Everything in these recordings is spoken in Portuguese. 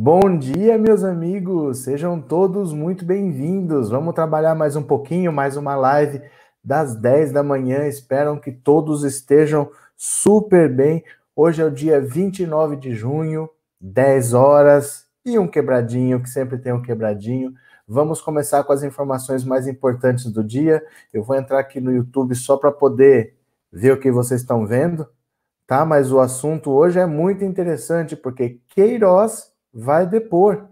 Bom dia, meus amigos, sejam todos muito bem-vindos. Vamos trabalhar mais um pouquinho, mais uma live das 10 da manhã. Espero que todos estejam super bem. Hoje é o dia 29 de junho, 10 horas e um quebradinho, que sempre tem um quebradinho. Vamos começar com as informações mais importantes do dia. Eu vou entrar aqui no YouTube só para poder ver o que vocês estão vendo, tá? Mas o assunto hoje é muito interessante porque Queiroz vai depor.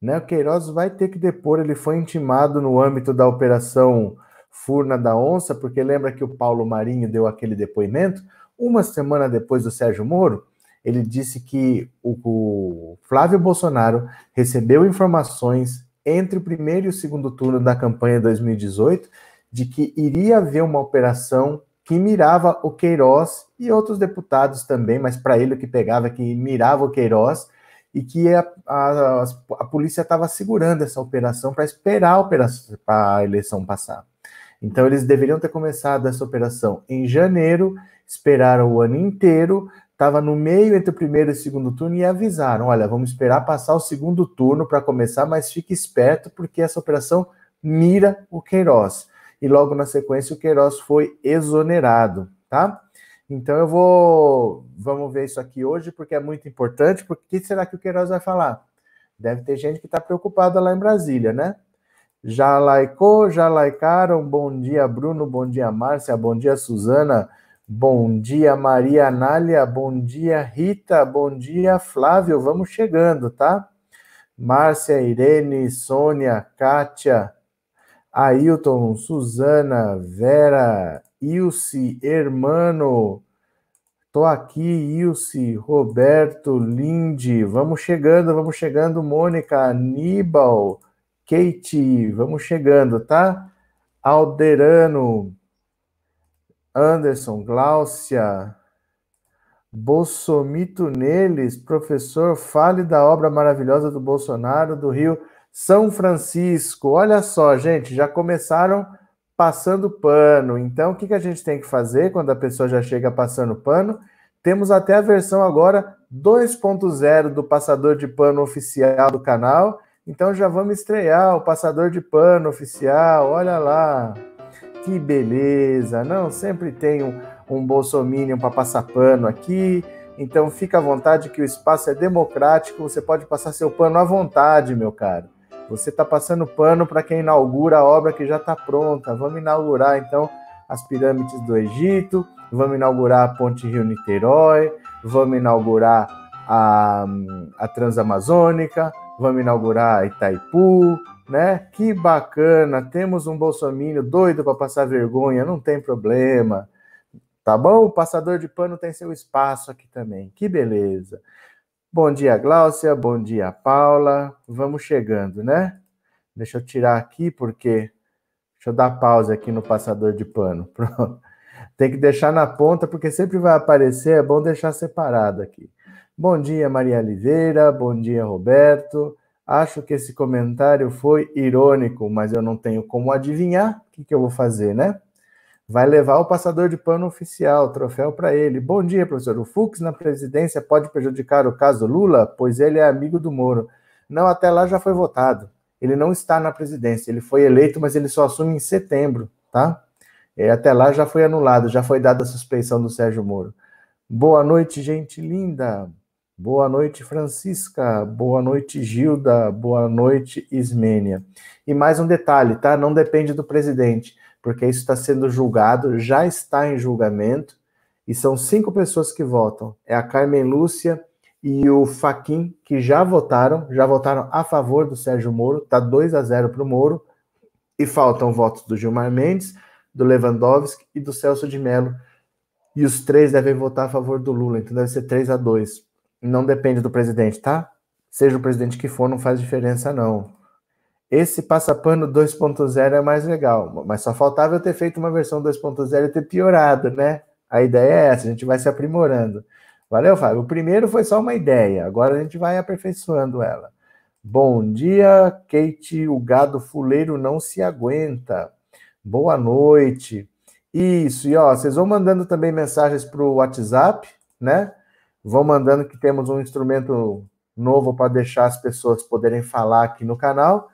Né? O Queiroz vai ter que depor. Ele foi intimado no âmbito da operação Furna da Onça, porque lembra que o Paulo Marinho deu aquele depoimento? Uma semana depois do Sérgio Moro, ele disse que o, o Flávio Bolsonaro recebeu informações entre o primeiro e o segundo turno da campanha 2018 de que iria haver uma operação que mirava o Queiroz e outros deputados também, mas para ele o que pegava é que mirava o Queiroz e que a, a, a polícia estava segurando essa operação para esperar a, operação, a eleição passar. Então, eles deveriam ter começado essa operação em janeiro, esperaram o ano inteiro, estava no meio entre o primeiro e o segundo turno e avisaram: olha, vamos esperar passar o segundo turno para começar, mas fique esperto, porque essa operação mira o Queiroz. E logo na sequência, o Queiroz foi exonerado, tá? Então eu vou. Vamos ver isso aqui hoje, porque é muito importante. Porque o que será que o Queiroz vai falar? Deve ter gente que está preocupada lá em Brasília, né? Já laicou, já laicaram. Bom dia, Bruno. Bom dia, Márcia. Bom dia, Suzana. Bom dia, Maria Anália. Bom dia, Rita. Bom dia, Flávio. Vamos chegando, tá? Márcia, Irene, Sônia, Kátia, Ailton, Suzana, Vera, Ilse, Hermano. Tô aqui, Ilse, Roberto, Lindy. Vamos chegando, vamos chegando, Mônica, Aníbal, Kate. Vamos chegando, tá? Alderano, Anderson, Gláucia, Bolsomito Neles, professor, fale da obra maravilhosa do Bolsonaro do Rio São Francisco. Olha só, gente, já começaram passando pano. Então, o que, que a gente tem que fazer quando a pessoa já chega passando pano? Temos até a versão agora 2.0 do passador de pano oficial do canal. Então já vamos estrear o passador de pano oficial. Olha lá. Que beleza. Não, sempre tem um, um bolsominion para passar pano aqui. Então fica à vontade que o espaço é democrático, você pode passar seu pano à vontade, meu caro. Você está passando pano para quem inaugura a obra que já está pronta. Vamos inaugurar então as pirâmides do Egito, vamos inaugurar a Ponte Rio Niterói, vamos inaugurar a, a Transamazônica, vamos inaugurar Itaipu, né? Que bacana! Temos um Bolsonaro doido para passar vergonha, não tem problema. Tá bom? O passador de pano tem seu espaço aqui também. Que beleza. Bom dia, Gláucia. Bom dia, Paula. Vamos chegando, né? Deixa eu tirar aqui, porque. Deixa eu dar pausa aqui no passador de pano. Pronto. Tem que deixar na ponta, porque sempre vai aparecer. É bom deixar separado aqui. Bom dia, Maria Oliveira. Bom dia, Roberto. Acho que esse comentário foi irônico, mas eu não tenho como adivinhar. O que, que eu vou fazer, né? vai levar o passador de pano oficial, troféu para ele. Bom dia, professor. O Fux na presidência pode prejudicar o caso Lula, pois ele é amigo do Moro. Não, até lá já foi votado. Ele não está na presidência. Ele foi eleito, mas ele só assume em setembro, tá? E é, até lá já foi anulado, já foi dada a suspeição do Sérgio Moro. Boa noite, gente linda. Boa noite, Francisca. Boa noite, Gilda. Boa noite, Ismênia. E mais um detalhe, tá? Não depende do presidente porque isso está sendo julgado, já está em julgamento, e são cinco pessoas que votam. É a Carmen Lúcia e o Faquin, que já votaram, já votaram a favor do Sérgio Moro, está 2 a 0 para o Moro, e faltam votos do Gilmar Mendes, do Lewandowski e do Celso de Mello, e os três devem votar a favor do Lula, então deve ser 3 a 2 Não depende do presidente, tá? Seja o presidente que for, não faz diferença, não. Esse Passapano 2.0 é mais legal, mas só faltava eu ter feito uma versão 2.0 e ter piorado, né? A ideia é essa, a gente vai se aprimorando. Valeu, Fábio. O primeiro foi só uma ideia, agora a gente vai aperfeiçoando ela. Bom dia, Kate. O gado fuleiro não se aguenta. Boa noite. Isso, e ó, vocês vão mandando também mensagens para o WhatsApp, né? Vão mandando que temos um instrumento novo para deixar as pessoas poderem falar aqui no canal.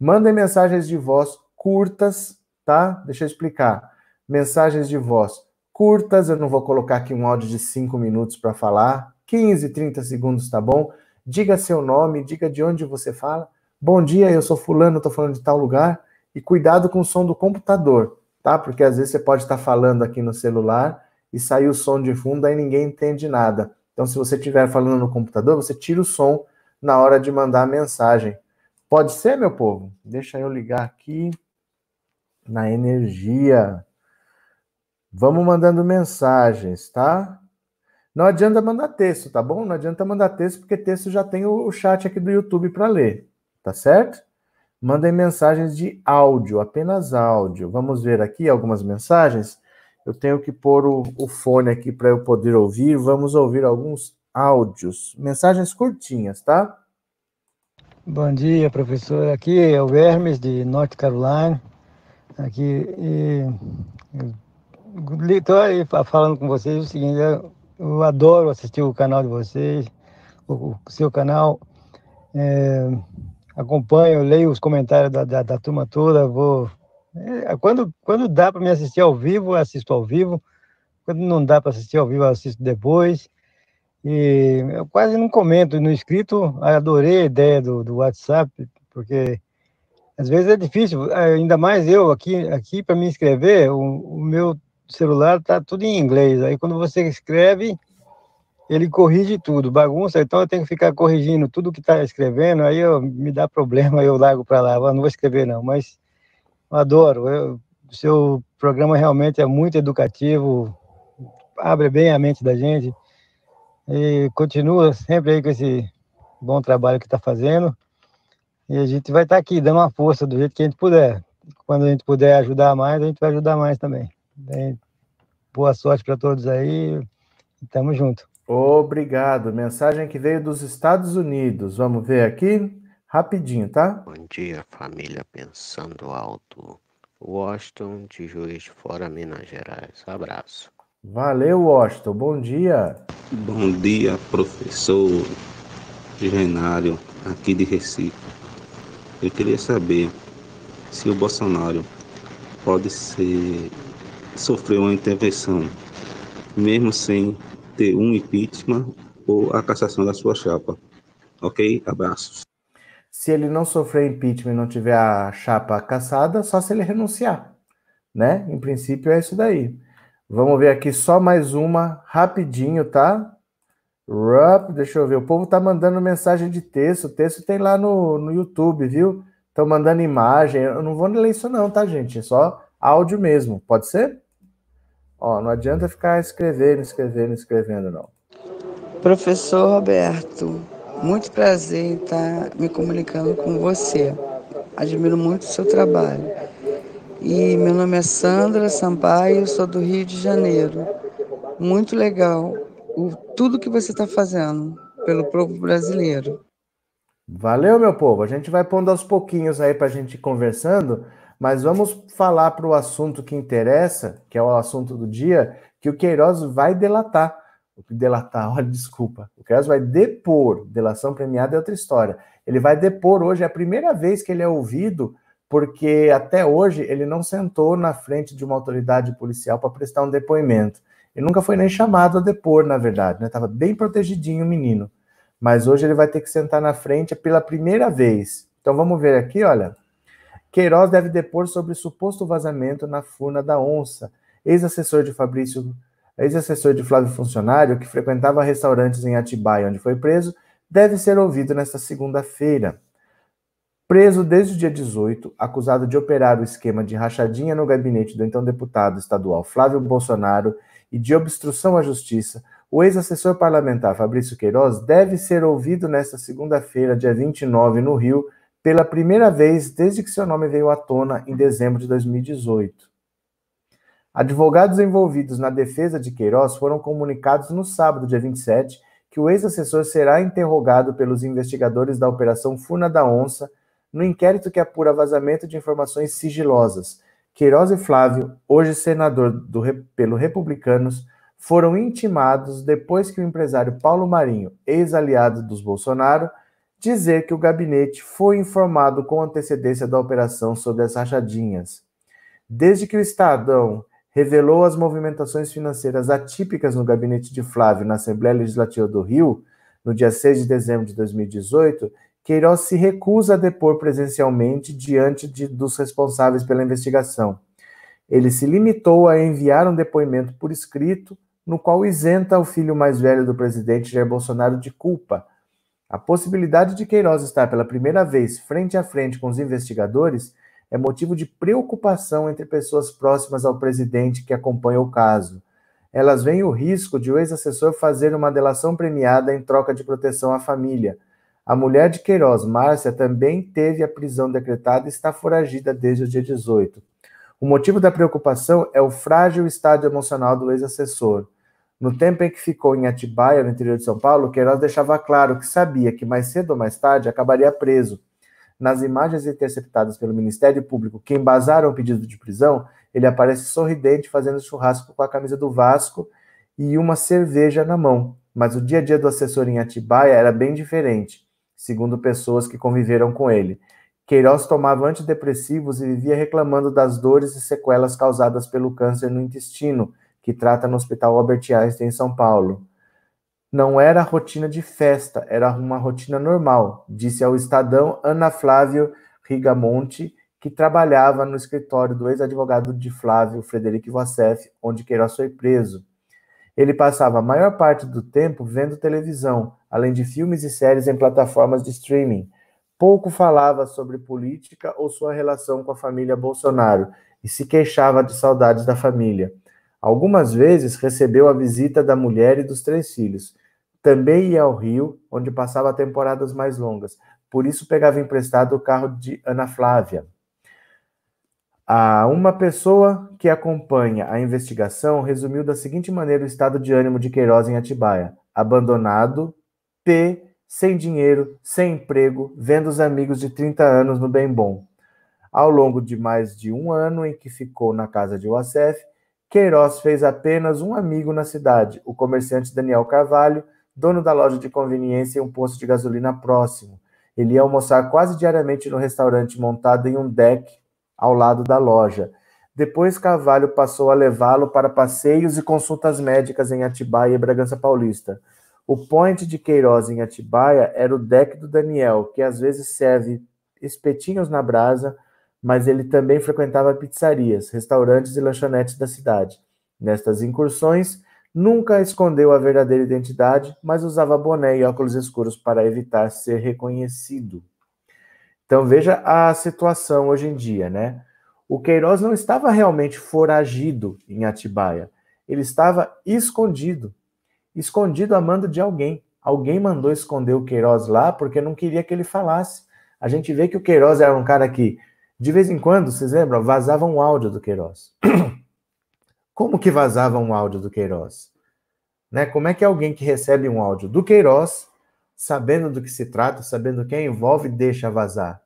Mandem mensagens de voz curtas, tá? Deixa eu explicar. Mensagens de voz curtas, eu não vou colocar aqui um áudio de 5 minutos para falar, 15, 30 segundos, tá bom? Diga seu nome, diga de onde você fala. Bom dia, eu sou fulano, estou falando de tal lugar. E cuidado com o som do computador, tá? Porque às vezes você pode estar tá falando aqui no celular e sair o som de fundo, aí ninguém entende nada. Então, se você estiver falando no computador, você tira o som na hora de mandar a mensagem, Pode ser, meu povo? Deixa eu ligar aqui na energia. Vamos mandando mensagens, tá? Não adianta mandar texto, tá bom? Não adianta mandar texto, porque texto já tem o chat aqui do YouTube para ler, tá certo? Mandem mensagens de áudio, apenas áudio. Vamos ver aqui algumas mensagens. Eu tenho que pôr o, o fone aqui para eu poder ouvir. Vamos ouvir alguns áudios, mensagens curtinhas, tá? Bom dia, professor. Aqui é o Hermes, de North Carolina. Aqui, estou falando com vocês o seguinte, eu, eu, adoro assistir o canal de vocês, o, o seu canal. É, acompanho, leio os comentários da, da, da turma toda, vou... É, quando, quando dá para me assistir ao vivo, assisto ao vivo. Quando não dá para assistir ao vivo, assisto depois. E eu quase não comento no escrito, adorei a ideia do, do WhatsApp, porque às vezes é difícil, é, ainda mais eu aqui, aqui para me inscrever o, o meu celular tá tudo em inglês. Aí quando você escreve, ele corrige tudo, bagunça, então eu tenho que ficar corrigindo tudo que está escrevendo, aí eu, me dá problema, eu largo para lá, eu não vou escrever não, mas eu adoro, o seu programa realmente é muito educativo, abre bem a mente da gente. E continua sempre aí com esse bom trabalho que está fazendo. E a gente vai estar tá aqui dando uma força do jeito que a gente puder. Quando a gente puder ajudar mais, a gente vai ajudar mais também. Bem, boa sorte para todos aí. Tamo junto. Obrigado. Mensagem que veio dos Estados Unidos. Vamos ver aqui rapidinho, tá? Bom dia, família Pensando Alto. Washington de Juiz de Fora, Minas Gerais. Abraço. Valeu, Washington. Bom dia. Bom dia, professor Genário, aqui de Recife. Eu queria saber se o Bolsonaro pode ser sofrer uma intervenção, mesmo sem ter um impeachment ou a cassação da sua chapa. Ok? Abraços. Se ele não sofrer impeachment e não tiver a chapa cassada, só se ele renunciar, né? Em princípio é isso daí. Vamos ver aqui só mais uma, rapidinho, tá? Rup, deixa eu ver. O povo tá mandando mensagem de texto. O texto tem lá no, no YouTube, viu? Estão mandando imagem. Eu não vou ler isso, não, tá, gente? É só áudio mesmo. Pode ser? Ó, não adianta ficar escrevendo, escrevendo, escrevendo, não. Professor Roberto, muito prazer em estar tá me comunicando com você. Admiro muito o seu trabalho. E meu nome é Sandra Sampaio, sou do Rio de Janeiro. Muito legal o, tudo que você está fazendo pelo povo brasileiro. Valeu, meu povo. A gente vai pondo aos pouquinhos aí para a gente ir conversando, mas vamos falar para o assunto que interessa, que é o assunto do dia, que o Queiroz vai delatar. delatar, olha, desculpa. O Queiroz vai depor. Delação premiada é outra história. Ele vai depor hoje, é a primeira vez que ele é ouvido porque até hoje ele não sentou na frente de uma autoridade policial para prestar um depoimento. Ele nunca foi nem chamado a depor, na verdade, né? Tava bem protegidinho o menino. Mas hoje ele vai ter que sentar na frente pela primeira vez. Então vamos ver aqui, olha. Queiroz deve depor sobre suposto vazamento na furna da onça. Ex-assessor de Fabrício, ex-assessor de Flávio Funcionário, que frequentava restaurantes em Atibaia, onde foi preso, deve ser ouvido nesta segunda-feira preso desde o dia 18, acusado de operar o esquema de rachadinha no gabinete do então deputado estadual Flávio Bolsonaro e de obstrução à justiça, o ex-assessor parlamentar Fabrício Queiroz deve ser ouvido nesta segunda-feira, dia 29, no Rio, pela primeira vez desde que seu nome veio à tona em dezembro de 2018. Advogados envolvidos na defesa de Queiroz foram comunicados no sábado, dia 27, que o ex-assessor será interrogado pelos investigadores da Operação Furna da Onça no inquérito que apura vazamento de informações sigilosas. Queiroz e Flávio, hoje senador do, pelo Republicanos, foram intimados depois que o empresário Paulo Marinho, ex-aliado dos Bolsonaro, dizer que o gabinete foi informado com antecedência da operação sobre as rachadinhas. Desde que o Estadão revelou as movimentações financeiras atípicas no gabinete de Flávio na Assembleia Legislativa do Rio, no dia 6 de dezembro de 2018, Queiroz se recusa a depor presencialmente diante de, dos responsáveis pela investigação. Ele se limitou a enviar um depoimento por escrito, no qual isenta o filho mais velho do presidente Jair Bolsonaro de culpa. A possibilidade de Queiroz estar pela primeira vez frente a frente com os investigadores é motivo de preocupação entre pessoas próximas ao presidente que acompanha o caso. Elas veem o risco de o ex-assessor fazer uma delação premiada em troca de proteção à família, a mulher de Queiroz, Márcia, também teve a prisão decretada e está foragida desde o dia 18. O motivo da preocupação é o frágil estado emocional do ex-assessor. No tempo em que ficou em Atibaia, no interior de São Paulo, Queiroz deixava claro que sabia que mais cedo ou mais tarde acabaria preso. Nas imagens interceptadas pelo Ministério Público que embasaram o pedido de prisão, ele aparece sorridente fazendo churrasco com a camisa do Vasco e uma cerveja na mão. Mas o dia a dia do assessor em Atibaia era bem diferente segundo pessoas que conviveram com ele. Queiroz tomava antidepressivos e vivia reclamando das dores e sequelas causadas pelo câncer no intestino, que trata no Hospital Albert Einstein em São Paulo. Não era rotina de festa, era uma rotina normal, disse ao Estadão Ana Flávio Rigamonte, que trabalhava no escritório do ex-advogado de Flávio, Frederico Vassef, onde Queiroz foi preso. Ele passava a maior parte do tempo vendo televisão, além de filmes e séries em plataformas de streaming. Pouco falava sobre política ou sua relação com a família Bolsonaro e se queixava de saudades da família. Algumas vezes recebeu a visita da mulher e dos três filhos. Também ia ao Rio, onde passava temporadas mais longas. Por isso pegava emprestado o carro de Ana Flávia. Ah, uma pessoa que acompanha a investigação resumiu da seguinte maneira o estado de ânimo de Queiroz em Atibaia: abandonado, P, sem dinheiro, sem emprego, vendo os amigos de 30 anos no bem bom. Ao longo de mais de um ano em que ficou na casa de Wassef, Queiroz fez apenas um amigo na cidade, o comerciante Daniel Carvalho, dono da loja de conveniência e um posto de gasolina próximo. Ele ia almoçar quase diariamente no restaurante montado em um deck ao lado da loja. Depois, Carvalho passou a levá-lo para passeios e consultas médicas em Atibaia e Bragança Paulista. O point de Queiroz em Atibaia era o deck do Daniel, que às vezes serve espetinhos na brasa, mas ele também frequentava pizzarias, restaurantes e lanchonetes da cidade. Nestas incursões, nunca escondeu a verdadeira identidade, mas usava boné e óculos escuros para evitar ser reconhecido. Então veja a situação hoje em dia, né? O Queiroz não estava realmente foragido em Atibaia, ele estava escondido, escondido a mando de alguém. Alguém mandou esconder o Queiroz lá porque não queria que ele falasse. A gente vê que o Queiroz era um cara que, de vez em quando, vocês lembram, vazava um áudio do Queiroz. Como que vazava um áudio do Queiroz? Né? Como é que alguém que recebe um áudio do Queiroz sabendo do que se trata, sabendo quem envolve, deixa vazar.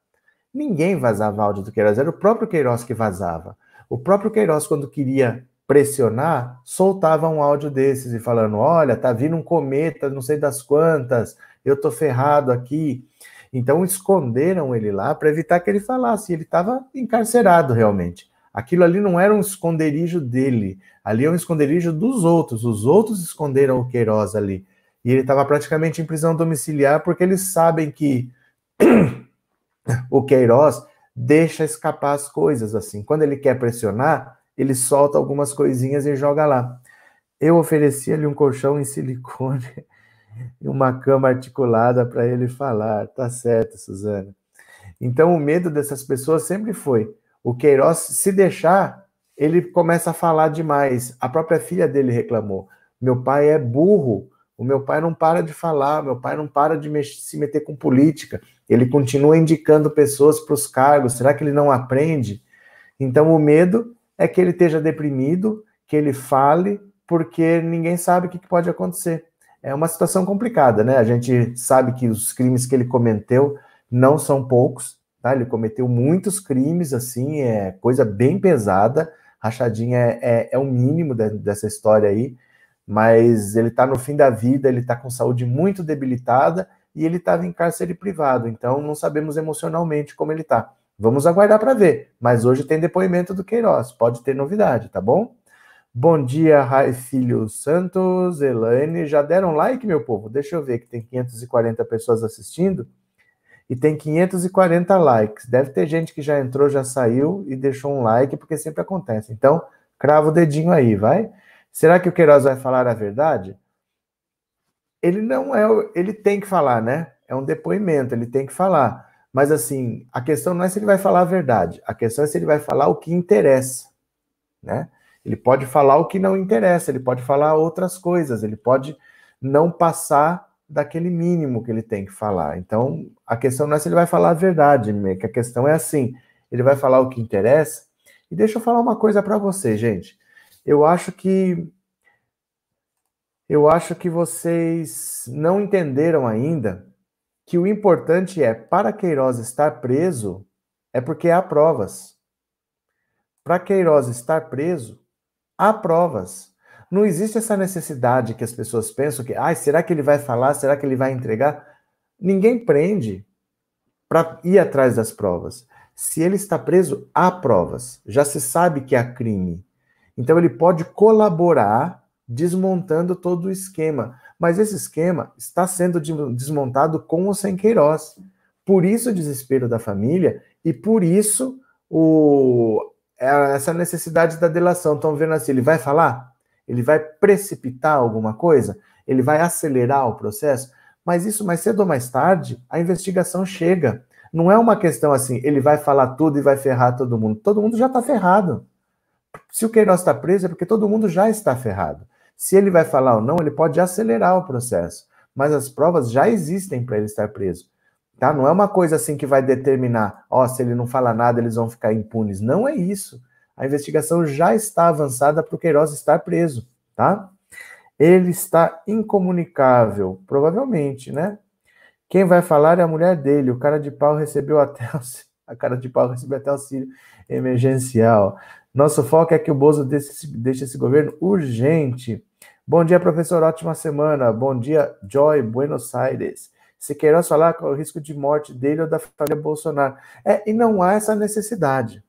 Ninguém vazava áudio do Queiroz, era o próprio Queiroz que vazava. O próprio Queiroz, quando queria pressionar, soltava um áudio desses e falando: Olha, tá vindo um cometa, não sei das quantas, eu tô ferrado aqui. Então esconderam ele lá para evitar que ele falasse. Ele estava encarcerado realmente. Aquilo ali não era um esconderijo dele, ali é um esconderijo dos outros. Os outros esconderam o Queiroz ali. E ele estava praticamente em prisão domiciliar porque eles sabem que o Queiroz deixa escapar as coisas assim. Quando ele quer pressionar, ele solta algumas coisinhas e joga lá. Eu ofereci lhe um colchão em silicone e uma cama articulada para ele falar. Tá certo, Suzana. Então o medo dessas pessoas sempre foi o Queiroz se deixar, ele começa a falar demais. A própria filha dele reclamou: "Meu pai é burro, o meu pai não para de falar, meu pai não para de se meter com política. Ele continua indicando pessoas para os cargos. Será que ele não aprende? Então, o medo é que ele esteja deprimido, que ele fale, porque ninguém sabe o que pode acontecer. É uma situação complicada, né? A gente sabe que os crimes que ele cometeu não são poucos, tá? Ele cometeu muitos crimes, assim, é coisa bem pesada. Rachadinha é, é, é o mínimo de, dessa história aí mas ele está no fim da vida, ele está com saúde muito debilitada e ele estava em cárcere privado, então não sabemos emocionalmente como ele está. Vamos aguardar para ver, mas hoje tem depoimento do Queiroz, pode ter novidade, tá bom? Bom dia, Rai Filho Santos, Elaine, já deram like, meu povo? Deixa eu ver que tem 540 pessoas assistindo e tem 540 likes. Deve ter gente que já entrou, já saiu e deixou um like, porque sempre acontece. Então, crava o dedinho aí, vai? Será que o Queiroz vai falar a verdade? Ele não é, ele tem que falar, né? É um depoimento, ele tem que falar. Mas assim, a questão não é se ele vai falar a verdade, a questão é se ele vai falar o que interessa, né? Ele pode falar o que não interessa, ele pode falar outras coisas, ele pode não passar daquele mínimo que ele tem que falar. Então, a questão não é se ele vai falar a verdade, é que a questão é assim, ele vai falar o que interessa. E deixa eu falar uma coisa para você, gente eu acho que eu acho que vocês não entenderam ainda que o importante é para Queiroz estar preso é porque há provas. Para Queiroz estar preso, há provas. Não existe essa necessidade que as pessoas pensam que, ai, ah, será que ele vai falar? Será que ele vai entregar? Ninguém prende para ir atrás das provas. Se ele está preso, há provas. Já se sabe que há crime. Então ele pode colaborar desmontando todo o esquema, mas esse esquema está sendo desmontado com ou sem Queiroz. Por isso o desespero da família e por isso o, é, essa necessidade da delação. Estão vendo assim, ele vai falar? Ele vai precipitar alguma coisa? Ele vai acelerar o processo? Mas isso, mais cedo ou mais tarde, a investigação chega. Não é uma questão assim, ele vai falar tudo e vai ferrar todo mundo. Todo mundo já está ferrado se o Queiroz está preso é porque todo mundo já está ferrado. Se ele vai falar ou não, ele pode acelerar o processo, mas as provas já existem para ele estar preso. Tá? Não é uma coisa assim que vai determinar, ó, oh, se ele não falar nada, eles vão ficar impunes. Não é isso. A investigação já está avançada para o Queiroz estar preso, tá? Ele está incomunicável, provavelmente, né? Quem vai falar é a mulher dele. O cara de pau recebeu até a cara de pau recebeu até auxílio emergencial. Nosso foco é que o Bozo deixe, deixe esse governo urgente. Bom dia, professor. Ótima semana. Bom dia, Joy, Buenos Aires. Se queiras falar com o risco de morte dele ou da família Bolsonaro. É, e não há essa necessidade.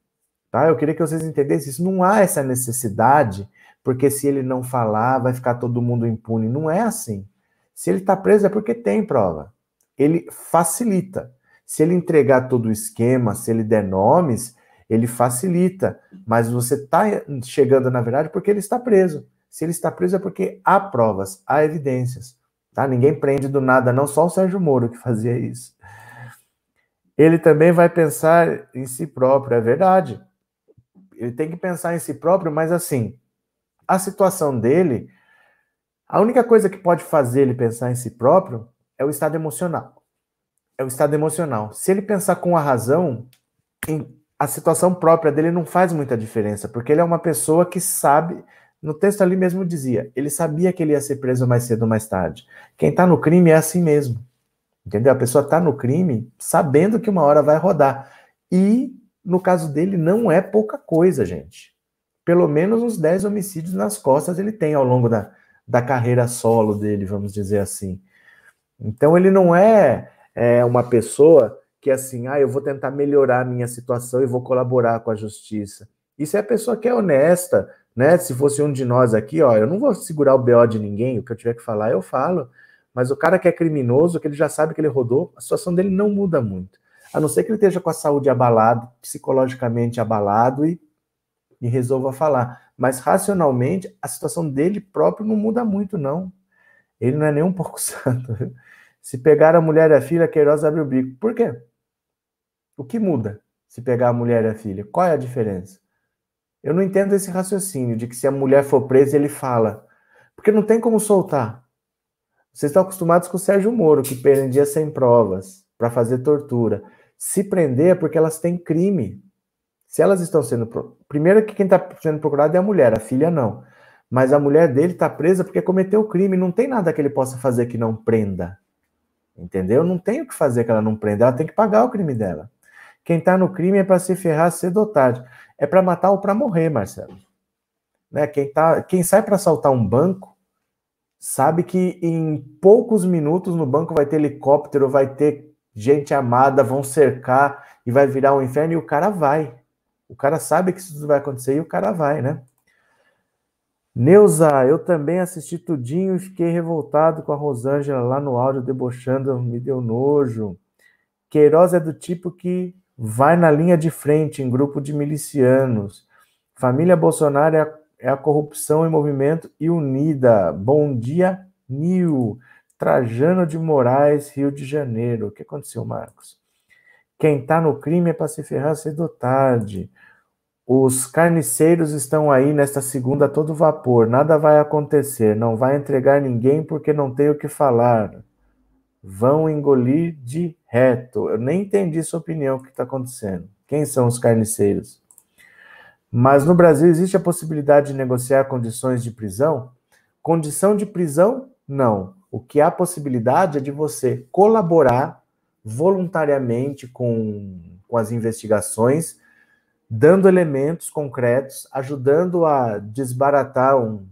Tá? Eu queria que vocês entendessem isso. Não há essa necessidade, porque se ele não falar, vai ficar todo mundo impune. Não é assim. Se ele está preso é porque tem prova. Ele facilita. Se ele entregar todo o esquema, se ele der nomes, ele facilita, mas você está chegando na verdade porque ele está preso. Se ele está preso é porque há provas, há evidências, tá? Ninguém prende do nada, não só o Sérgio Moro que fazia isso. Ele também vai pensar em si próprio, é verdade. Ele tem que pensar em si próprio, mas assim, a situação dele, a única coisa que pode fazer ele pensar em si próprio é o estado emocional. É o estado emocional. Se ele pensar com a razão, em a situação própria dele não faz muita diferença, porque ele é uma pessoa que sabe. No texto ali mesmo dizia, ele sabia que ele ia ser preso mais cedo ou mais tarde. Quem está no crime é assim mesmo. Entendeu? A pessoa está no crime sabendo que uma hora vai rodar. E, no caso dele, não é pouca coisa, gente. Pelo menos uns 10 homicídios nas costas ele tem ao longo da, da carreira solo dele, vamos dizer assim. Então, ele não é, é uma pessoa que é assim, ah, eu vou tentar melhorar a minha situação e vou colaborar com a justiça. Isso é a pessoa que é honesta, né? Se fosse um de nós aqui, ó, eu não vou segurar o BO de ninguém, o que eu tiver que falar, eu falo. Mas o cara que é criminoso, que ele já sabe que ele rodou, a situação dele não muda muito. A não ser que ele esteja com a saúde abalada, psicologicamente abalado e, e resolva falar. Mas racionalmente, a situação dele próprio não muda muito, não. Ele não é nem um pouco santo. Viu? Se pegar a mulher e a filha, Queiroz abre o bico. Por quê? O que muda se pegar a mulher e a filha? Qual é a diferença? Eu não entendo esse raciocínio de que se a mulher for presa, ele fala. Porque não tem como soltar. Vocês estão acostumados com o Sérgio Moro, que prendia sem provas para fazer tortura. Se prender é porque elas têm crime. Se elas estão sendo. Pro... Primeiro que quem está sendo procurado é a mulher, a filha não. Mas a mulher dele está presa porque cometeu crime. Não tem nada que ele possa fazer que não prenda. Entendeu? Não tem o que fazer que ela não prenda. Ela tem que pagar o crime dela. Quem está no crime é para se ferrar cedo ou tarde. É para matar ou para morrer, Marcelo. Né? Quem, tá, quem sai para assaltar um banco sabe que em poucos minutos no banco vai ter helicóptero, vai ter gente amada, vão cercar e vai virar um inferno e o cara vai. O cara sabe que isso vai acontecer e o cara vai, né? Neuza, eu também assisti tudinho e fiquei revoltado com a Rosângela lá no áudio debochando, me deu nojo. Queiroz é do tipo que vai na linha de frente em grupo de milicianos. Família Bolsonaro é a, é a corrupção em movimento e unida. Bom dia, Nil. Trajano de Moraes, Rio de Janeiro. O que aconteceu, Marcos? Quem está no crime é para se ferrar cedo tarde. Os carniceiros estão aí nesta segunda a todo vapor. Nada vai acontecer. Não vai entregar ninguém porque não tem o que falar vão engolir de reto. Eu nem entendi sua opinião, o que está acontecendo. Quem são os carniceiros? Mas no Brasil existe a possibilidade de negociar condições de prisão? Condição de prisão, não. O que há possibilidade é de você colaborar voluntariamente com, com as investigações, dando elementos concretos, ajudando a desbaratar um,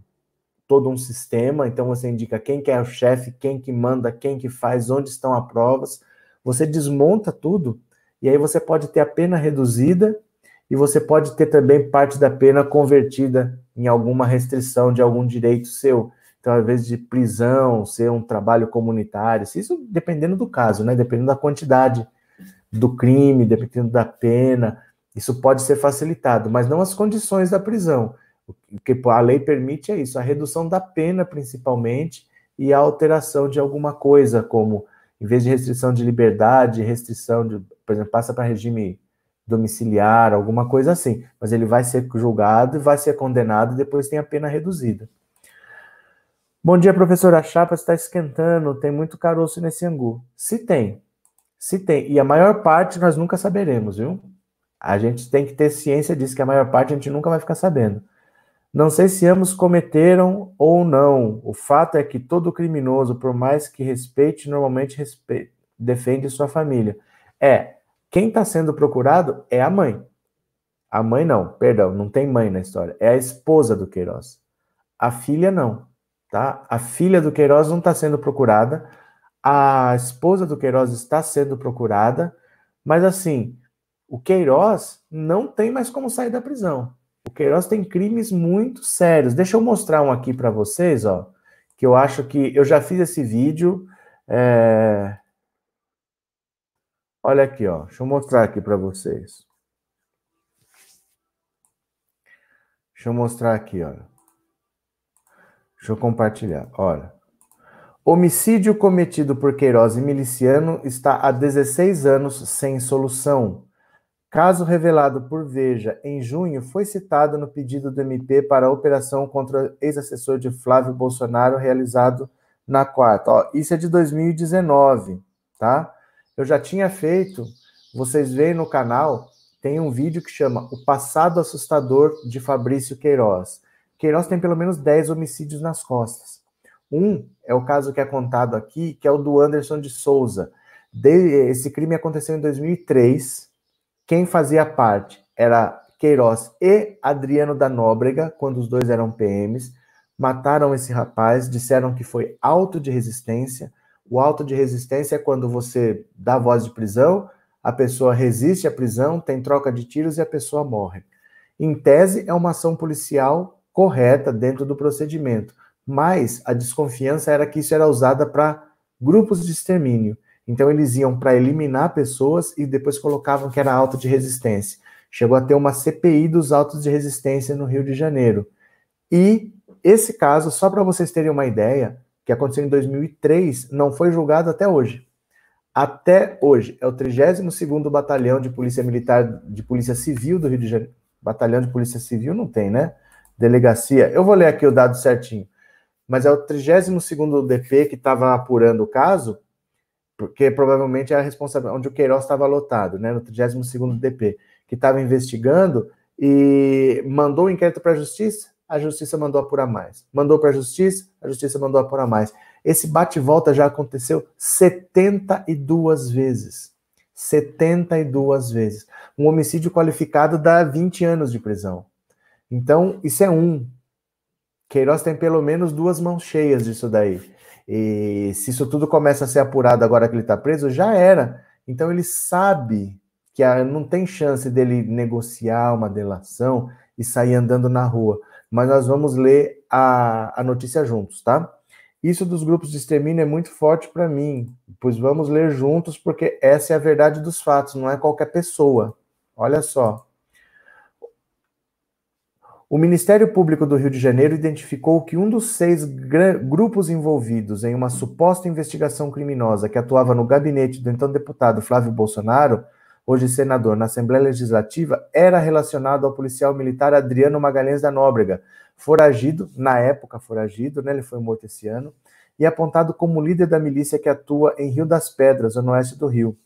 todo um sistema, então você indica quem que é o chefe, quem que manda, quem que faz, onde estão as provas. Você desmonta tudo e aí você pode ter a pena reduzida e você pode ter também parte da pena convertida em alguma restrição de algum direito seu. Então, às vezes de prisão, ser um trabalho comunitário, isso dependendo do caso, né? Dependendo da quantidade do crime, dependendo da pena, isso pode ser facilitado, mas não as condições da prisão. O que a lei permite é isso, a redução da pena principalmente e a alteração de alguma coisa, como em vez de restrição de liberdade, restrição de, por exemplo, passa para regime domiciliar, alguma coisa assim. Mas ele vai ser julgado, vai ser condenado e depois tem a pena reduzida. Bom dia, professor. A chapa está esquentando, tem muito caroço nesse angu. Se tem, se tem. E a maior parte nós nunca saberemos, viu? A gente tem que ter ciência disso, que a maior parte a gente nunca vai ficar sabendo. Não sei se ambos cometeram ou não. O fato é que todo criminoso, por mais que respeite, normalmente respeite, defende sua família. É, quem está sendo procurado é a mãe. A mãe não, perdão, não tem mãe na história. É a esposa do Queiroz. A filha não, tá? A filha do Queiroz não está sendo procurada. A esposa do Queiroz está sendo procurada. Mas assim, o Queiroz não tem mais como sair da prisão. O Queiroz tem crimes muito sérios. Deixa eu mostrar um aqui para vocês, ó, que eu acho que eu já fiz esse vídeo. É... Olha aqui, ó. Deixa eu mostrar aqui para vocês. Deixa eu mostrar aqui, olha. Deixa eu compartilhar. Olha. Homicídio cometido por Queiroz e miliciano está há 16 anos sem solução. Caso revelado por Veja em junho, foi citado no pedido do MP para a operação contra ex-assessor de Flávio Bolsonaro realizado na quarta. Ó, isso é de 2019, tá? Eu já tinha feito, vocês veem no canal, tem um vídeo que chama O Passado Assustador de Fabrício Queiroz. Queiroz tem pelo menos 10 homicídios nas costas. Um é o caso que é contado aqui, que é o do Anderson de Souza. esse crime aconteceu em 2003 quem fazia parte era Queiroz e Adriano da Nóbrega, quando os dois eram PMs. Mataram esse rapaz, disseram que foi alto de resistência. O alto de resistência é quando você dá voz de prisão, a pessoa resiste à prisão, tem troca de tiros e a pessoa morre. Em tese, é uma ação policial correta dentro do procedimento, mas a desconfiança era que isso era usada para grupos de extermínio. Então eles iam para eliminar pessoas e depois colocavam que era alto de resistência. Chegou a ter uma CPI dos altos de resistência no Rio de Janeiro. E esse caso, só para vocês terem uma ideia, que aconteceu em 2003, não foi julgado até hoje. Até hoje, é o 32º Batalhão de Polícia Militar, de Polícia Civil do Rio de Janeiro. Batalhão de Polícia Civil não tem, né? Delegacia. Eu vou ler aqui o dado certinho. Mas é o 32º DP que estava apurando o caso, porque provavelmente era responsável onde o Queiroz estava lotado, né, no 32º DP, que estava investigando e mandou o um inquérito para a justiça, a justiça mandou apurar mais. Mandou para a justiça, a justiça mandou apurar mais. Esse bate-volta já aconteceu 72 vezes. 72 vezes. Um homicídio qualificado dá 20 anos de prisão. Então, isso é um. Queiroz tem pelo menos duas mãos cheias disso daí. E se isso tudo começa a ser apurado agora que ele está preso, já era. Então ele sabe que não tem chance dele negociar uma delação e sair andando na rua. Mas nós vamos ler a, a notícia juntos, tá? Isso dos grupos de extermínio é muito forte para mim, pois vamos ler juntos, porque essa é a verdade dos fatos, não é qualquer pessoa. Olha só. O Ministério Público do Rio de Janeiro identificou que um dos seis grupos envolvidos em uma suposta investigação criminosa que atuava no gabinete do então deputado Flávio Bolsonaro, hoje senador na Assembleia Legislativa, era relacionado ao policial militar Adriano Magalhães da Nóbrega, foragido, na época foragido, né, ele foi morto esse ano, e apontado como líder da milícia que atua em Rio das Pedras, no oeste do Rio.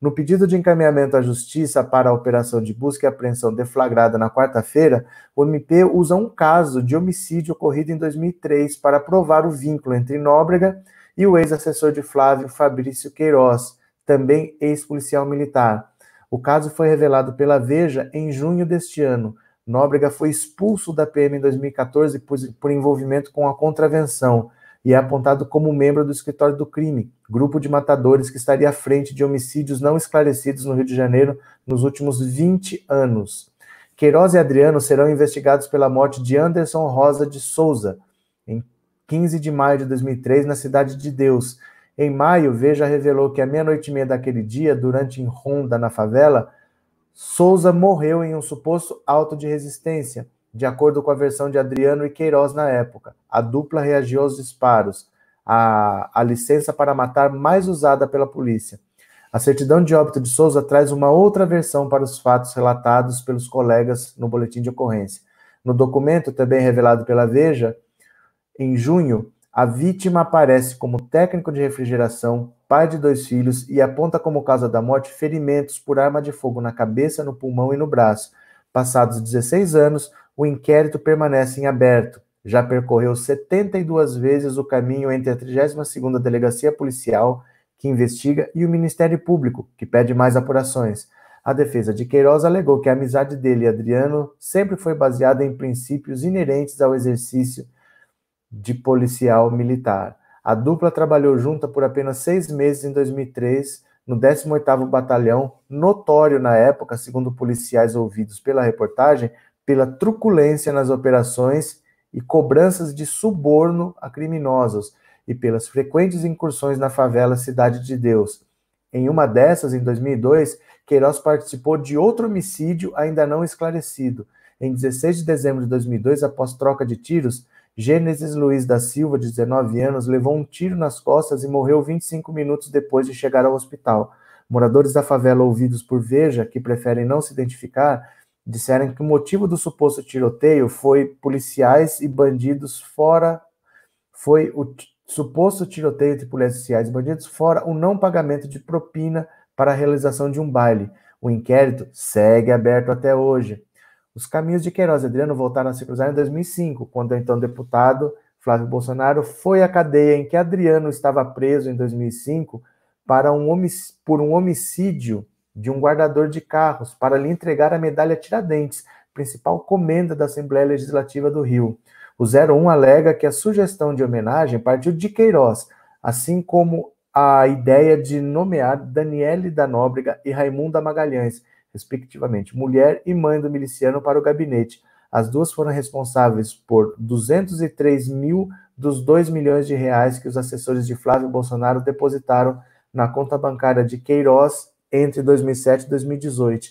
No pedido de encaminhamento à Justiça para a operação de busca e apreensão deflagrada na quarta-feira, o MP usa um caso de homicídio ocorrido em 2003 para provar o vínculo entre Nóbrega e o ex-assessor de Flávio Fabrício Queiroz, também ex-policial militar. O caso foi revelado pela Veja em junho deste ano. Nóbrega foi expulso da PM em 2014 por envolvimento com a contravenção e é apontado como membro do escritório do crime, grupo de matadores que estaria à frente de homicídios não esclarecidos no Rio de Janeiro nos últimos 20 anos. Queiroz e Adriano serão investigados pela morte de Anderson Rosa de Souza, em 15 de maio de 2003, na Cidade de Deus. Em maio, Veja revelou que à meia-noite e meia daquele dia, durante em ronda na favela, Souza morreu em um suposto alto de resistência, de acordo com a versão de Adriano e Queiroz na época. A dupla reagiu aos disparos a, a licença para matar mais usada pela polícia. A certidão de óbito de Souza traz uma outra versão para os fatos relatados pelos colegas no boletim de ocorrência. No documento, também revelado pela Veja, em junho, a vítima aparece como técnico de refrigeração, pai de dois filhos e aponta como causa da morte ferimentos por arma de fogo na cabeça, no pulmão e no braço. Passados 16 anos, o inquérito permanece em aberto já percorreu 72 vezes o caminho entre a 32 Delegacia Policial, que investiga, e o Ministério Público, que pede mais apurações. A defesa de Queiroz alegou que a amizade dele e Adriano sempre foi baseada em princípios inerentes ao exercício de policial militar. A dupla trabalhou junta por apenas seis meses em 2003, no 18º Batalhão, notório na época, segundo policiais ouvidos pela reportagem, pela truculência nas operações e cobranças de suborno a criminosos e pelas frequentes incursões na favela Cidade de Deus. Em uma dessas, em 2002, Queiroz participou de outro homicídio ainda não esclarecido. Em 16 de dezembro de 2002, após troca de tiros, Gênesis Luiz da Silva, de 19 anos, levou um tiro nas costas e morreu 25 minutos depois de chegar ao hospital. Moradores da favela ouvidos por Veja, que preferem não se identificar, disseram que o motivo do suposto tiroteio foi policiais e bandidos fora foi o suposto tiroteio de policiais e bandidos fora o não pagamento de propina para a realização de um baile. O inquérito segue aberto até hoje. Os caminhos de Queiroz e Adriano voltaram a se cruzar em 2005, quando o então deputado Flávio Bolsonaro foi à cadeia em que Adriano estava preso em 2005 para um, por um homicídio de um guardador de carros para lhe entregar a medalha Tiradentes, principal comenda da Assembleia Legislativa do Rio. O 01 alega que a sugestão de homenagem partiu de Queiroz, assim como a ideia de nomear Daniele da Nóbrega e Raimunda Magalhães, respectivamente, mulher e mãe do miliciano, para o gabinete. As duas foram responsáveis por 203 mil dos 2 milhões de reais que os assessores de Flávio Bolsonaro depositaram na conta bancária de Queiroz entre 2007 e 2018.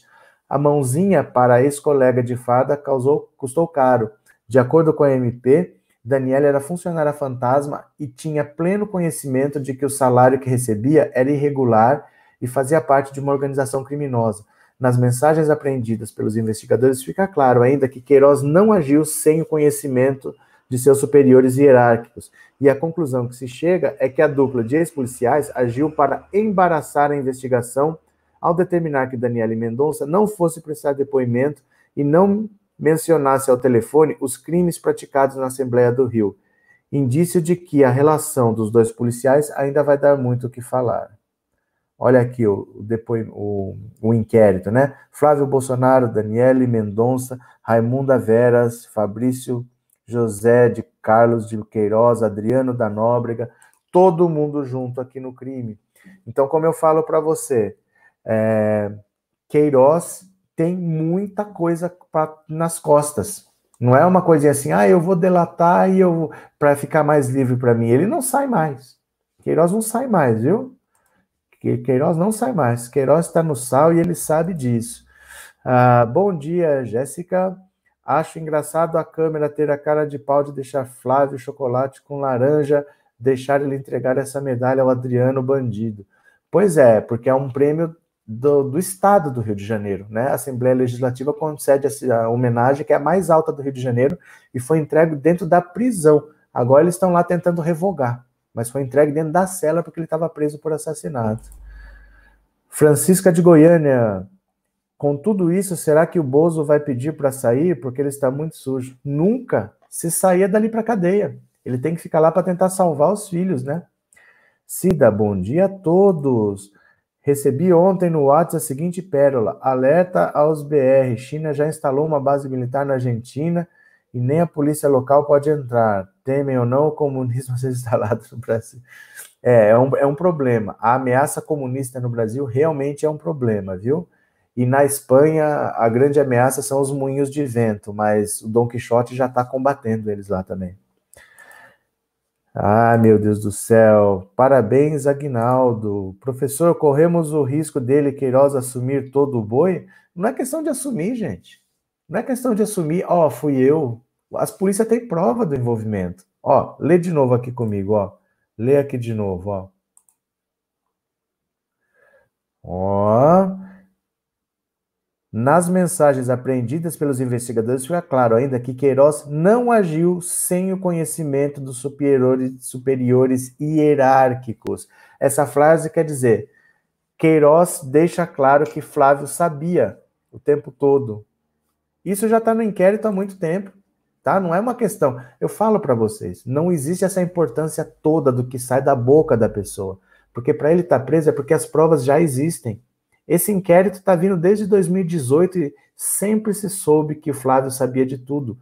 A mãozinha para ex-colega de fada causou, custou caro. De acordo com a MP, Daniela era funcionária fantasma e tinha pleno conhecimento de que o salário que recebia era irregular e fazia parte de uma organização criminosa. Nas mensagens apreendidas pelos investigadores, fica claro ainda que Queiroz não agiu sem o conhecimento de seus superiores hierárquicos. E a conclusão que se chega é que a dupla de ex-policiais agiu para embaraçar a investigação ao determinar que Daniele Mendonça não fosse prestar depoimento e não mencionasse ao telefone os crimes praticados na Assembleia do Rio. Indício de que a relação dos dois policiais ainda vai dar muito o que falar. Olha aqui o, depois, o, o inquérito, né? Flávio Bolsonaro, Daniele Mendonça, Raimunda Veras, Fabrício José de Carlos de Queiroz, Adriano da Nóbrega, todo mundo junto aqui no crime. Então, como eu falo para você, é, Queiroz tem muita coisa pra, nas costas. Não é uma coisinha assim, ah, eu vou delatar e eu para ficar mais livre para mim. Ele não sai mais. Queiroz não sai mais, viu? Queiroz não sai mais. Queiroz está no sal e ele sabe disso. Ah, bom dia, Jéssica. Acho engraçado a câmera ter a cara de pau de deixar Flávio chocolate com laranja, deixar ele entregar essa medalha ao Adriano Bandido. Pois é, porque é um prêmio do, do, Estado do Rio de Janeiro. Né? A Assembleia Legislativa concede a, a homenagem que é a mais alta do Rio de Janeiro e foi entregue dentro da prisão. Agora eles estão lá tentando revogar, mas foi entregue dentro da cela porque ele estava preso por assassinato. Francisca de Goiânia. Com tudo isso, será que o Bozo vai pedir para sair porque ele está muito sujo? Nunca. Se saia dali para cadeia. Ele tem que ficar lá para tentar salvar os filhos, né? Cida, bom dia a todos. Recebi ontem no WhatsApp a seguinte pérola: alerta aos BR. China já instalou uma base militar na Argentina e nem a polícia local pode entrar. Temem ou não o comunismo ser instalado no Brasil. É, é um, é um problema. A ameaça comunista no Brasil realmente é um problema, viu? E na Espanha, a grande ameaça são os moinhos de vento, mas o Dom Quixote já está combatendo eles lá também. Ah, meu Deus do céu. Parabéns, Agnaldo. Professor, corremos o risco dele, Queiroz, assumir todo o boi? Não é questão de assumir, gente. Não é questão de assumir, ó, oh, fui eu. As polícias têm prova do envolvimento. Ó, lê de novo aqui comigo, ó. Lê aqui de novo, ó. Ó. Nas mensagens apreendidas pelos investigadores, fica claro ainda que Queiroz não agiu sem o conhecimento dos superiores, superiores hierárquicos. Essa frase quer dizer: Queiroz deixa claro que Flávio sabia o tempo todo. Isso já está no inquérito há muito tempo, tá? Não é uma questão. Eu falo para vocês: não existe essa importância toda do que sai da boca da pessoa. Porque para ele estar tá preso é porque as provas já existem. Esse inquérito está vindo desde 2018 e sempre se soube que o Flávio sabia de tudo.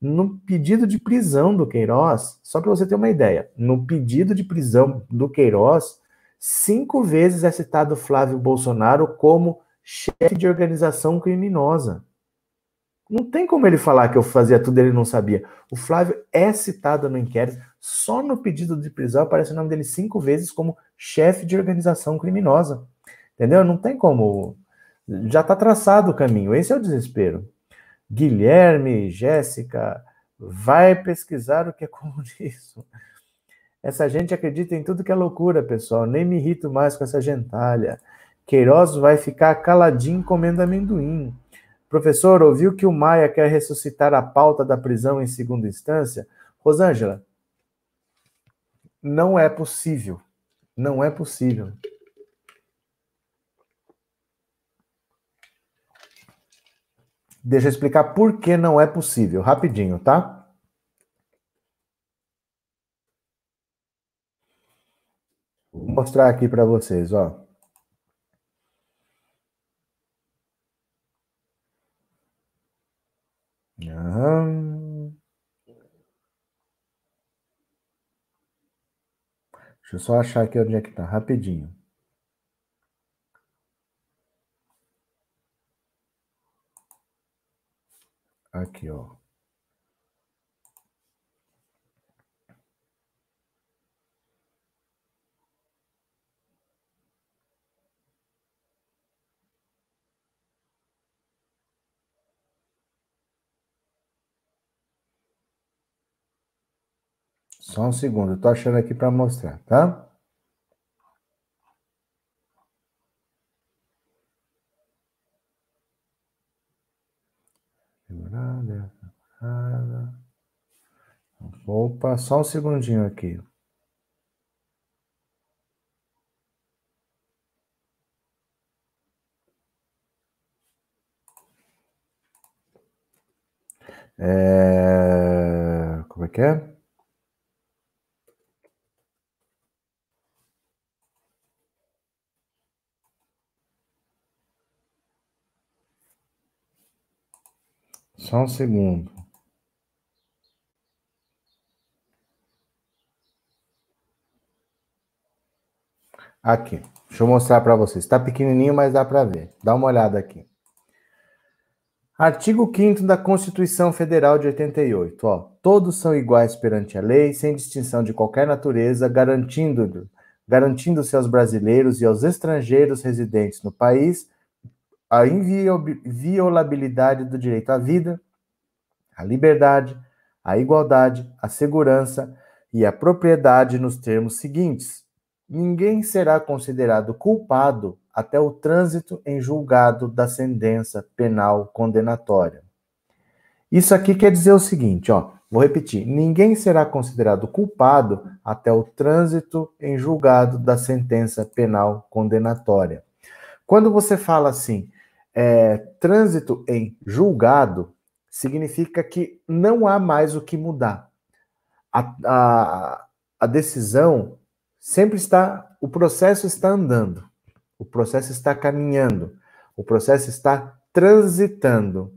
No pedido de prisão do Queiroz, só para você ter uma ideia, no pedido de prisão do Queiroz, cinco vezes é citado Flávio Bolsonaro como chefe de organização criminosa. Não tem como ele falar que eu fazia tudo e ele não sabia. O Flávio é citado no inquérito, só no pedido de prisão aparece o nome dele cinco vezes como chefe de organização criminosa. Entendeu? Não tem como. Já está traçado o caminho. Esse é o desespero. Guilherme, Jéssica, vai pesquisar o que é comunismo. Essa gente acredita em tudo que é loucura, pessoal. Nem me irrito mais com essa gentalha. Queiroz vai ficar caladinho comendo amendoim. Professor, ouviu que o Maia quer ressuscitar a pauta da prisão em segunda instância? Rosângela, não é possível. Não é possível. Deixa eu explicar por que não é possível, rapidinho, tá? Vou mostrar aqui para vocês, ó. Deixa eu só achar aqui onde é que tá, rapidinho. Aqui, ó. Só um segundo, eu tô achando aqui para mostrar, tá? Segurar, desce Opa, só um segundinho aqui. É... Como é que é? Só um segundo. Aqui, deixa eu mostrar para vocês. Está pequenininho, mas dá para ver. Dá uma olhada aqui. Artigo 5 da Constituição Federal de 88. Ó, todos são iguais perante a lei, sem distinção de qualquer natureza, garantindo-se garantindo aos brasileiros e aos estrangeiros residentes no país a inviolabilidade do direito à vida, à liberdade, à igualdade, à segurança e à propriedade nos termos seguintes: ninguém será considerado culpado até o trânsito em julgado da sentença penal condenatória. Isso aqui quer dizer o seguinte, ó, vou repetir: ninguém será considerado culpado até o trânsito em julgado da sentença penal condenatória. Quando você fala assim, é, trânsito em julgado significa que não há mais o que mudar. A, a, a decisão sempre está, o processo está andando, o processo está caminhando, o processo está transitando.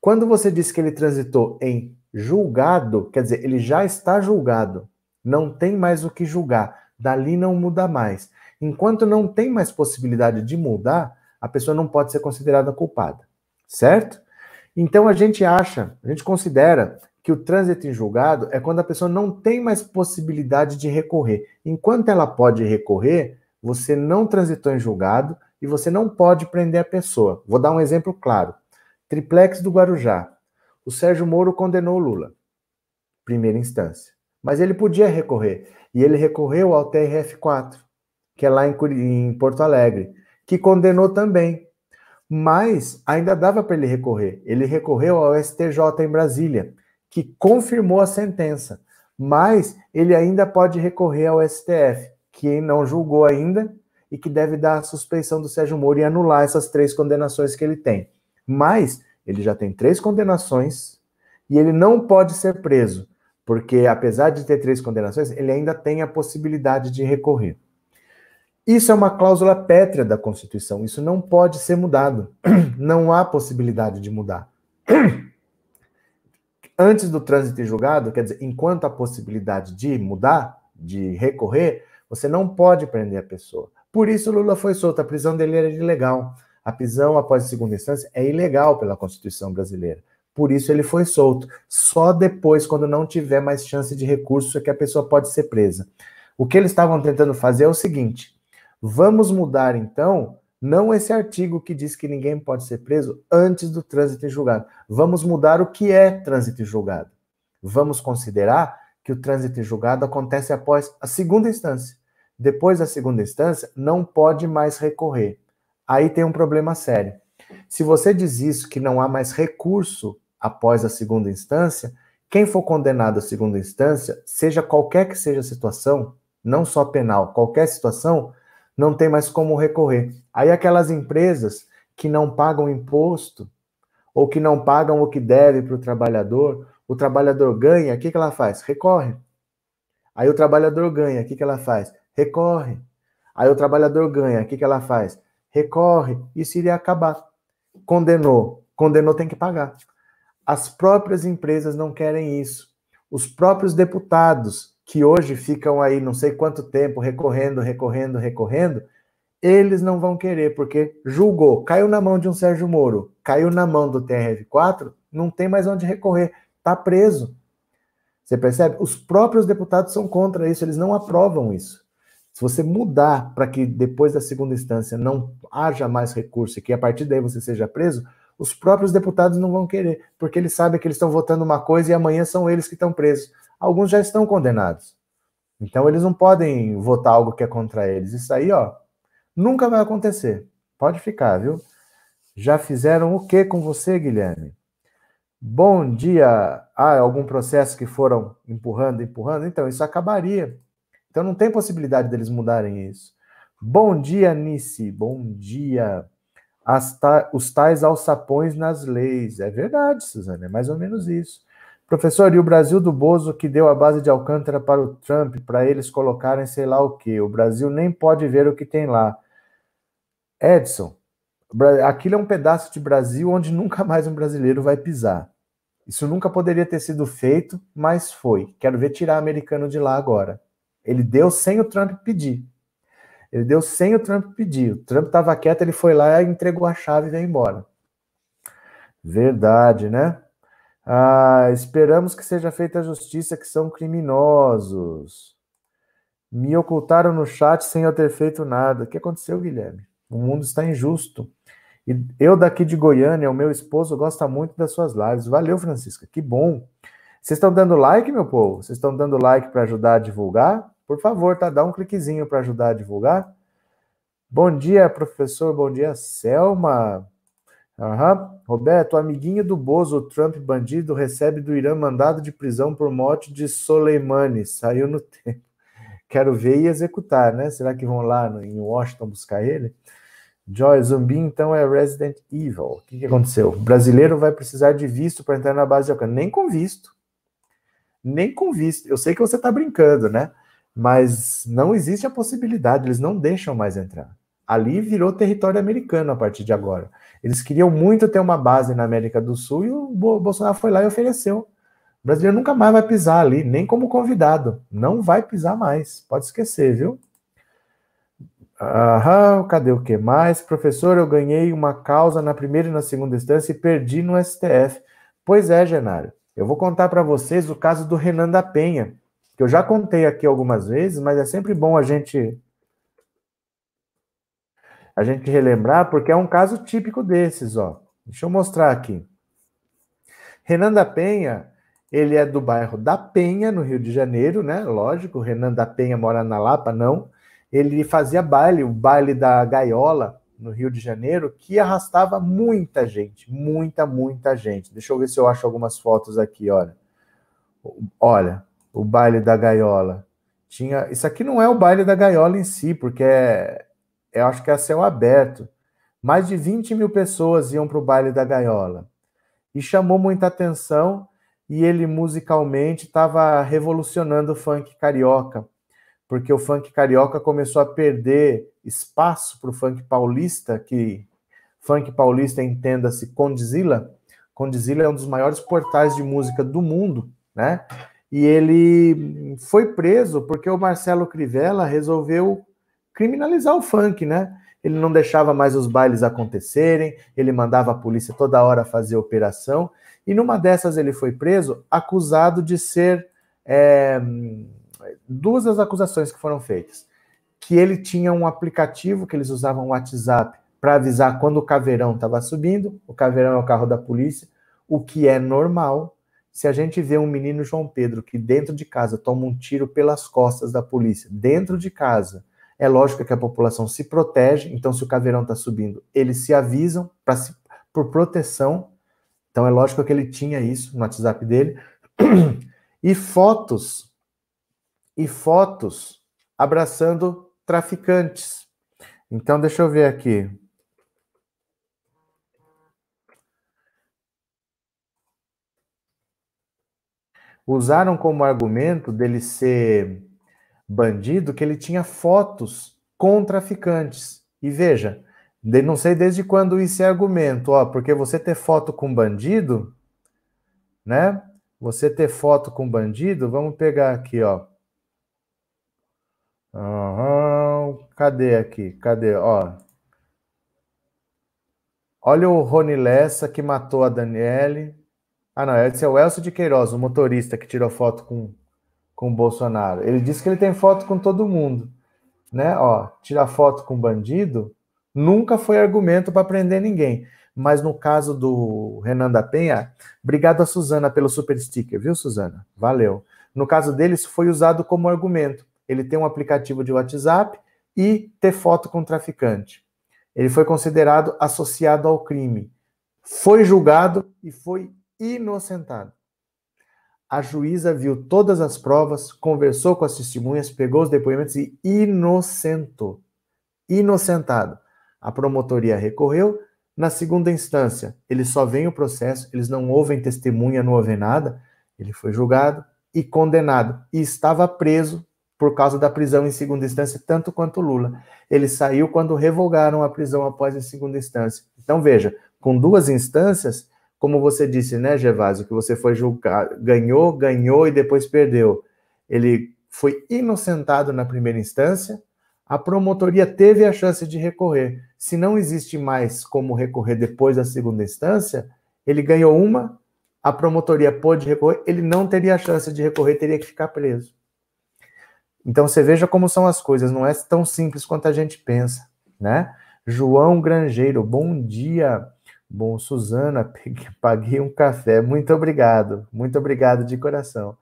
Quando você diz que ele transitou em julgado, quer dizer, ele já está julgado, não tem mais o que julgar, dali não muda mais. Enquanto não tem mais possibilidade de mudar, a pessoa não pode ser considerada culpada, certo? Então a gente acha, a gente considera que o trânsito em julgado é quando a pessoa não tem mais possibilidade de recorrer. Enquanto ela pode recorrer, você não transitou em julgado e você não pode prender a pessoa. Vou dar um exemplo claro. Triplex do Guarujá. O Sérgio Moro condenou Lula, primeira instância. Mas ele podia recorrer. E ele recorreu ao TRF4, que é lá em, Porto Alegre que condenou também. Mas ainda dava para ele recorrer. Ele recorreu ao STJ em Brasília, que confirmou a sentença. Mas ele ainda pode recorrer ao STF, que não julgou ainda e que deve dar a suspeição do Sérgio Moro e anular essas três condenações que ele tem. Mas ele já tem três condenações e ele não pode ser preso, porque apesar de ter três condenações, ele ainda tem a possibilidade de recorrer. Isso é uma cláusula pétrea da Constituição, isso não pode ser mudado. Não há possibilidade de mudar. Antes do trânsito em julgado, quer dizer, enquanto a possibilidade de mudar, de recorrer, você não pode prender a pessoa. Por isso Lula foi solto, a prisão dele era ilegal. A prisão após segunda instância é ilegal pela Constituição brasileira. Por isso ele foi solto. Só depois, quando não tiver mais chance de recurso, é que a pessoa pode ser presa. O que eles estavam tentando fazer é o seguinte: Vamos mudar, então, não esse artigo que diz que ninguém pode ser preso antes do trânsito em julgado. Vamos mudar o que é trânsito em julgado. Vamos considerar que o trânsito em julgado acontece após a segunda instância. Depois da segunda instância, não pode mais recorrer. Aí tem um problema sério. Se você diz isso, que não há mais recurso após a segunda instância, quem for condenado à segunda instância, seja qualquer que seja a situação, não só penal, qualquer situação, não tem mais como recorrer. Aí aquelas empresas que não pagam imposto ou que não pagam o que deve para o trabalhador, o trabalhador ganha, o que, que ela faz? Recorre. Aí o trabalhador ganha, o que, que ela faz? Recorre. Aí o trabalhador ganha, o que, que ela faz? Recorre. Isso iria acabar. Condenou. Condenou tem que pagar. As próprias empresas não querem isso. Os próprios deputados que hoje ficam aí não sei quanto tempo recorrendo, recorrendo, recorrendo, eles não vão querer, porque julgou, caiu na mão de um Sérgio Moro, caiu na mão do TRF4, não tem mais onde recorrer, está preso. Você percebe? Os próprios deputados são contra isso, eles não aprovam isso. Se você mudar para que depois da segunda instância não haja mais recurso e que a partir daí você seja preso, os próprios deputados não vão querer, porque eles sabem que eles estão votando uma coisa e amanhã são eles que estão presos alguns já estão condenados. Então eles não podem votar algo que é contra eles. Isso aí, ó, nunca vai acontecer. Pode ficar, viu? Já fizeram o que com você, Guilherme? Bom dia. Ah, algum processo que foram empurrando, empurrando? Então, isso acabaria. Então, não tem possibilidade deles mudarem isso. Bom dia, Nice. Bom dia. Ta... Os tais alçapões nas leis. É verdade, Suzana. É mais ou menos isso. Professor, e o Brasil do Bozo que deu a base de Alcântara para o Trump, para eles colocarem sei lá o que. O Brasil nem pode ver o que tem lá. Edson, aquilo é um pedaço de Brasil onde nunca mais um brasileiro vai pisar. Isso nunca poderia ter sido feito, mas foi. Quero ver tirar americano de lá agora. Ele deu sem o Trump pedir. Ele deu sem o Trump pedir. O Trump estava quieto, ele foi lá, entregou a chave e veio embora. Verdade, né? Ah, esperamos que seja feita a justiça, que são criminosos. Me ocultaram no chat sem eu ter feito nada. O que aconteceu, Guilherme? O mundo está injusto. E eu daqui de Goiânia, o meu esposo gosta muito das suas lives. Valeu, Francisca. Que bom. Vocês estão dando like, meu povo? Vocês estão dando like para ajudar a divulgar? Por favor, tá? Dá um cliquezinho para ajudar a divulgar. Bom dia, professor. Bom dia, Selma. Aham. Roberto, amiguinho do Bozo, Trump bandido, recebe do Irã mandado de prisão por morte de Soleimani. Saiu no tempo. Quero ver e executar, né? Será que vão lá em Washington buscar ele? Joy, zumbi então é Resident Evil. O que, que aconteceu? O brasileiro vai precisar de visto para entrar na base de Alcântara. Nem com visto. Nem com visto. Eu sei que você está brincando, né? Mas não existe a possibilidade, eles não deixam mais entrar ali virou território americano a partir de agora. Eles queriam muito ter uma base na América do Sul e o Bolsonaro foi lá e ofereceu. O brasileiro nunca mais vai pisar ali, nem como convidado. Não vai pisar mais. Pode esquecer, viu? Aham, cadê o que mais? Professor, eu ganhei uma causa na primeira e na segunda instância e perdi no STF. Pois é, Genário. Eu vou contar para vocês o caso do Renan da Penha, que eu já contei aqui algumas vezes, mas é sempre bom a gente a gente relembrar, porque é um caso típico desses, ó. Deixa eu mostrar aqui. Renan da Penha, ele é do bairro da Penha, no Rio de Janeiro, né? Lógico, Renan da Penha mora na Lapa, não. Ele fazia baile, o baile da gaiola, no Rio de Janeiro, que arrastava muita gente, muita, muita gente. Deixa eu ver se eu acho algumas fotos aqui, olha. Olha, o baile da gaiola. Tinha, isso aqui não é o baile da gaiola em si, porque é, eu acho que é a céu aberto. Mais de 20 mil pessoas iam para o baile da gaiola. E chamou muita atenção, e ele musicalmente estava revolucionando o funk carioca, porque o funk carioca começou a perder espaço para o funk paulista, que funk paulista entenda-se Condizila. Condizila é um dos maiores portais de música do mundo, né? E ele foi preso porque o Marcelo Crivella resolveu criminalizar o funk, né? Ele não deixava mais os bailes acontecerem, ele mandava a polícia toda hora fazer operação, e numa dessas ele foi preso, acusado de ser. É, duas das acusações que foram feitas: que ele tinha um aplicativo que eles usavam o WhatsApp para avisar quando o caveirão estava subindo, o caveirão é o carro da polícia, o que é normal. Se a gente vê um menino João Pedro que dentro de casa toma um tiro pelas costas da polícia, dentro de casa, é lógico que a população se protege, então se o caveirão está subindo, eles se avisam pra, se, por proteção. Então é lógico que ele tinha isso no WhatsApp dele. E fotos, e fotos abraçando traficantes. Então deixa eu ver aqui. Usaram como argumento dele ser bandido que ele tinha fotos com traficantes. E veja, não sei desde quando isso é argumento, ó, porque você ter foto com bandido, né? Você ter foto com bandido, vamos pegar aqui, ó. Uhum. Cadê aqui? Cadê? Ó. Olha o Rony Lessa que matou a Daniele. Ah, não, esse é o Elcio de Queiroz, o motorista que tirou foto com com o Bolsonaro. Ele disse que ele tem foto com todo mundo, né? Ó, tirar foto com bandido nunca foi argumento para prender ninguém. Mas no caso do Renan da Penha, obrigado a Suzana pelo super sticker, viu, Suzana? Valeu. No caso dele, isso foi usado como argumento. Ele tem um aplicativo de WhatsApp e ter foto com traficante. Ele foi considerado associado ao crime, foi julgado e foi inocentado a juíza viu todas as provas, conversou com as testemunhas, pegou os depoimentos e inocentou. Inocentado. A promotoria recorreu. Na segunda instância, ele só vem o processo, eles não ouvem testemunha, não ouvem nada. Ele foi julgado e condenado e estava preso por causa da prisão em segunda instância, tanto quanto Lula. Ele saiu quando revogaram a prisão após a segunda instância. Então veja, com duas instâncias, como você disse, né, Gervásio, que você foi julgado, ganhou, ganhou e depois perdeu. Ele foi inocentado na primeira instância, a promotoria teve a chance de recorrer. Se não existe mais como recorrer depois da segunda instância, ele ganhou uma, a promotoria pôde recorrer, ele não teria a chance de recorrer, teria que ficar preso. Então você veja como são as coisas, não é tão simples quanto a gente pensa, né? João Grangeiro, bom dia. Bom, Suzana, paguei um café. Muito obrigado. Muito obrigado de coração.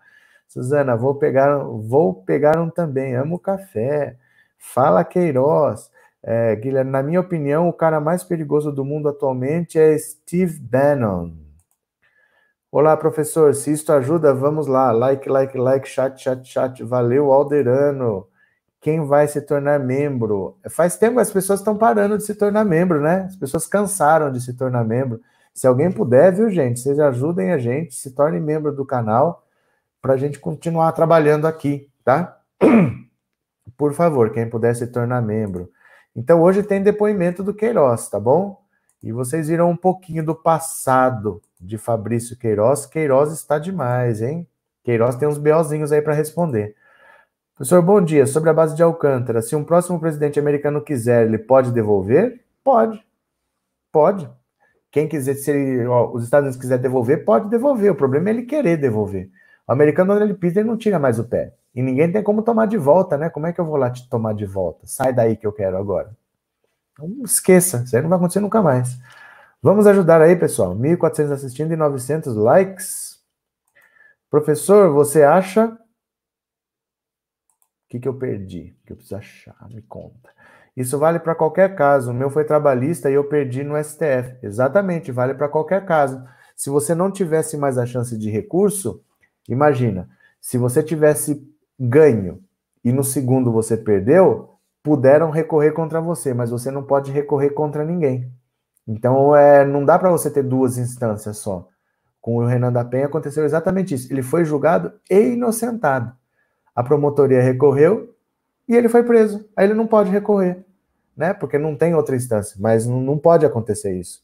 Suzana, vou pegar, vou pegar um também. Amo café. Fala Queiroz. É, Guilherme, na minha opinião, o cara mais perigoso do mundo atualmente é Steve Bannon. Olá, professor. Se isto ajuda, vamos lá. Like, like, like, chat, chat, chat. Valeu, Alderano quem vai se tornar membro. Faz tempo que as pessoas estão parando de se tornar membro, né? As pessoas cansaram de se tornar membro. Se alguém puder, viu, gente? Vocês ajudem a gente, se torne membro do canal para a gente continuar trabalhando aqui, tá? Por favor, quem puder se tornar membro. Então, hoje tem depoimento do Queiroz, tá bom? E vocês viram um pouquinho do passado de Fabrício Queiroz. Queiroz está demais, hein? Queiroz tem uns BOzinhos aí para responder. Professor, bom dia. Sobre a base de Alcântara, se um próximo presidente americano quiser, ele pode devolver? Pode. Pode. Quem quiser, se ele, ó, os Estados Unidos quiser devolver, pode devolver. O problema é ele querer devolver. O americano, quando ele pisa, ele não tira mais o pé. E ninguém tem como tomar de volta, né? Como é que eu vou lá te tomar de volta? Sai daí que eu quero agora. Então esqueça, isso aí não vai acontecer nunca mais. Vamos ajudar aí, pessoal. 1.400 assistindo e 900 likes. Professor, você acha que, que eu perdi? O Que eu preciso achar, me conta. Isso vale para qualquer caso. O meu foi trabalhista e eu perdi no STF. Exatamente, vale para qualquer caso. Se você não tivesse mais a chance de recurso, imagina, se você tivesse ganho e no segundo você perdeu, puderam recorrer contra você, mas você não pode recorrer contra ninguém. Então, é, não dá para você ter duas instâncias só. Com o Renan da Penha aconteceu exatamente isso. Ele foi julgado e inocentado a promotoria recorreu e ele foi preso. Aí ele não pode recorrer, né? Porque não tem outra instância, mas não pode acontecer isso.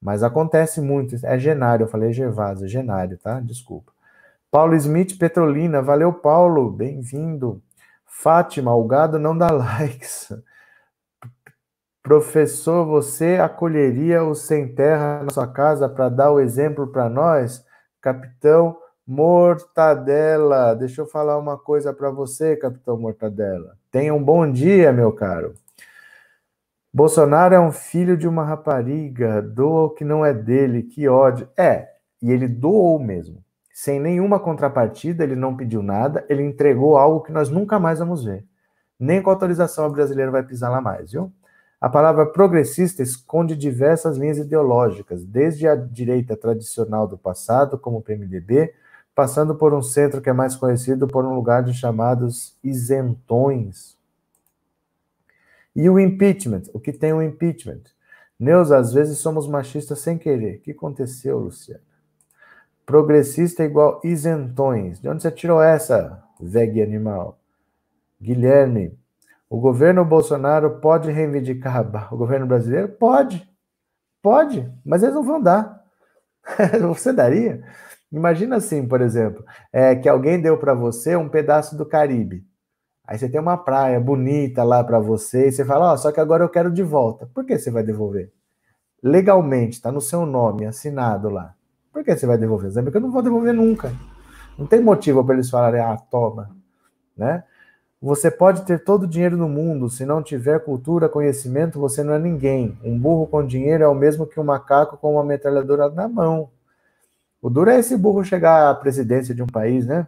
Mas acontece muito. É Genário, eu falei Gervásio, Genário, tá? Desculpa. Paulo Smith Petrolina, valeu Paulo, bem-vindo. Fátima, o gado não dá likes. Professor, você acolheria o sem terra na sua casa para dar o exemplo para nós? Capitão Mortadela, deixa eu falar uma coisa para você, Capitão Mortadela. Tenha um bom dia, meu caro. Bolsonaro é um filho de uma rapariga, doa o que não é dele, que ódio. É, e ele doou mesmo. Sem nenhuma contrapartida, ele não pediu nada, ele entregou algo que nós nunca mais vamos ver. Nem com autorização a brasileira vai pisar lá mais, viu? A palavra progressista esconde diversas linhas ideológicas, desde a direita tradicional do passado, como o PMDB, passando por um centro que é mais conhecido por um lugar de chamados isentões. E o impeachment, o que tem o impeachment? Neus, às vezes somos machistas sem querer. O que aconteceu, Luciana? Progressista igual isentões. De onde você tirou essa, vegue animal? Guilherme, o governo Bolsonaro pode reivindicar o governo brasileiro? Pode. Pode, mas eles não vão dar. Você daria? Imagina assim, por exemplo, é, que alguém deu para você um pedaço do Caribe. Aí você tem uma praia bonita lá para você e você fala, ó, oh, só que agora eu quero de volta. Por que você vai devolver? Legalmente, está no seu nome, assinado lá. Por que você vai devolver? Porque eu não vou devolver nunca. Não tem motivo para eles falarem, ah, toma, né? Você pode ter todo o dinheiro no mundo, se não tiver cultura, conhecimento, você não é ninguém. Um burro com dinheiro é o mesmo que um macaco com uma metralhadora na mão. O duro é esse burro chegar à presidência de um país, né?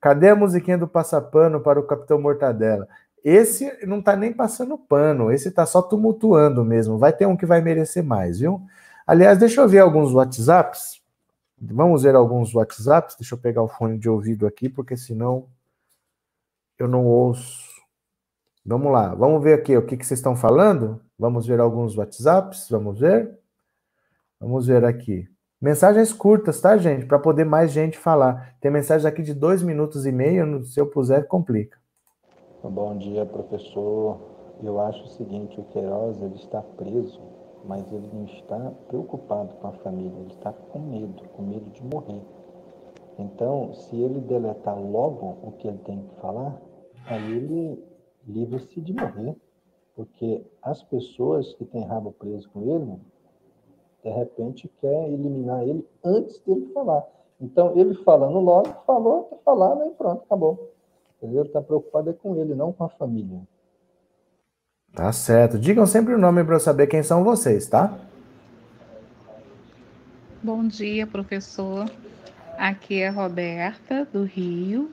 Cadê a musiquinha do passapano para o capitão Mortadela? Esse não tá nem passando pano, esse tá só tumultuando mesmo. Vai ter um que vai merecer mais, viu? Aliás, deixa eu ver alguns WhatsApps. Vamos ver alguns WhatsApps. Deixa eu pegar o fone de ouvido aqui, porque senão eu não ouço. Vamos lá, vamos ver aqui o que, que vocês estão falando. Vamos ver alguns WhatsApps, vamos ver. Vamos ver aqui. Mensagens curtas, tá, gente? Para poder mais gente falar. Tem mensagens aqui de dois minutos e meio, se eu puser, complica. Bom dia, professor. Eu acho o seguinte, o Queiroz ele está preso, mas ele não está preocupado com a família, ele está com medo, com medo de morrer. Então, se ele deletar logo o que ele tem que falar, aí ele livra-se de morrer, porque as pessoas que têm rabo preso com ele de repente quer eliminar ele antes dele falar. Então, ele falando logo, falou, tá falado, né, e pronto, acabou. Ele Está preocupado é com ele, não com a família. Tá certo. Digam sempre o nome para eu saber quem são vocês, tá? Bom dia, professor. Aqui é Roberta, do Rio.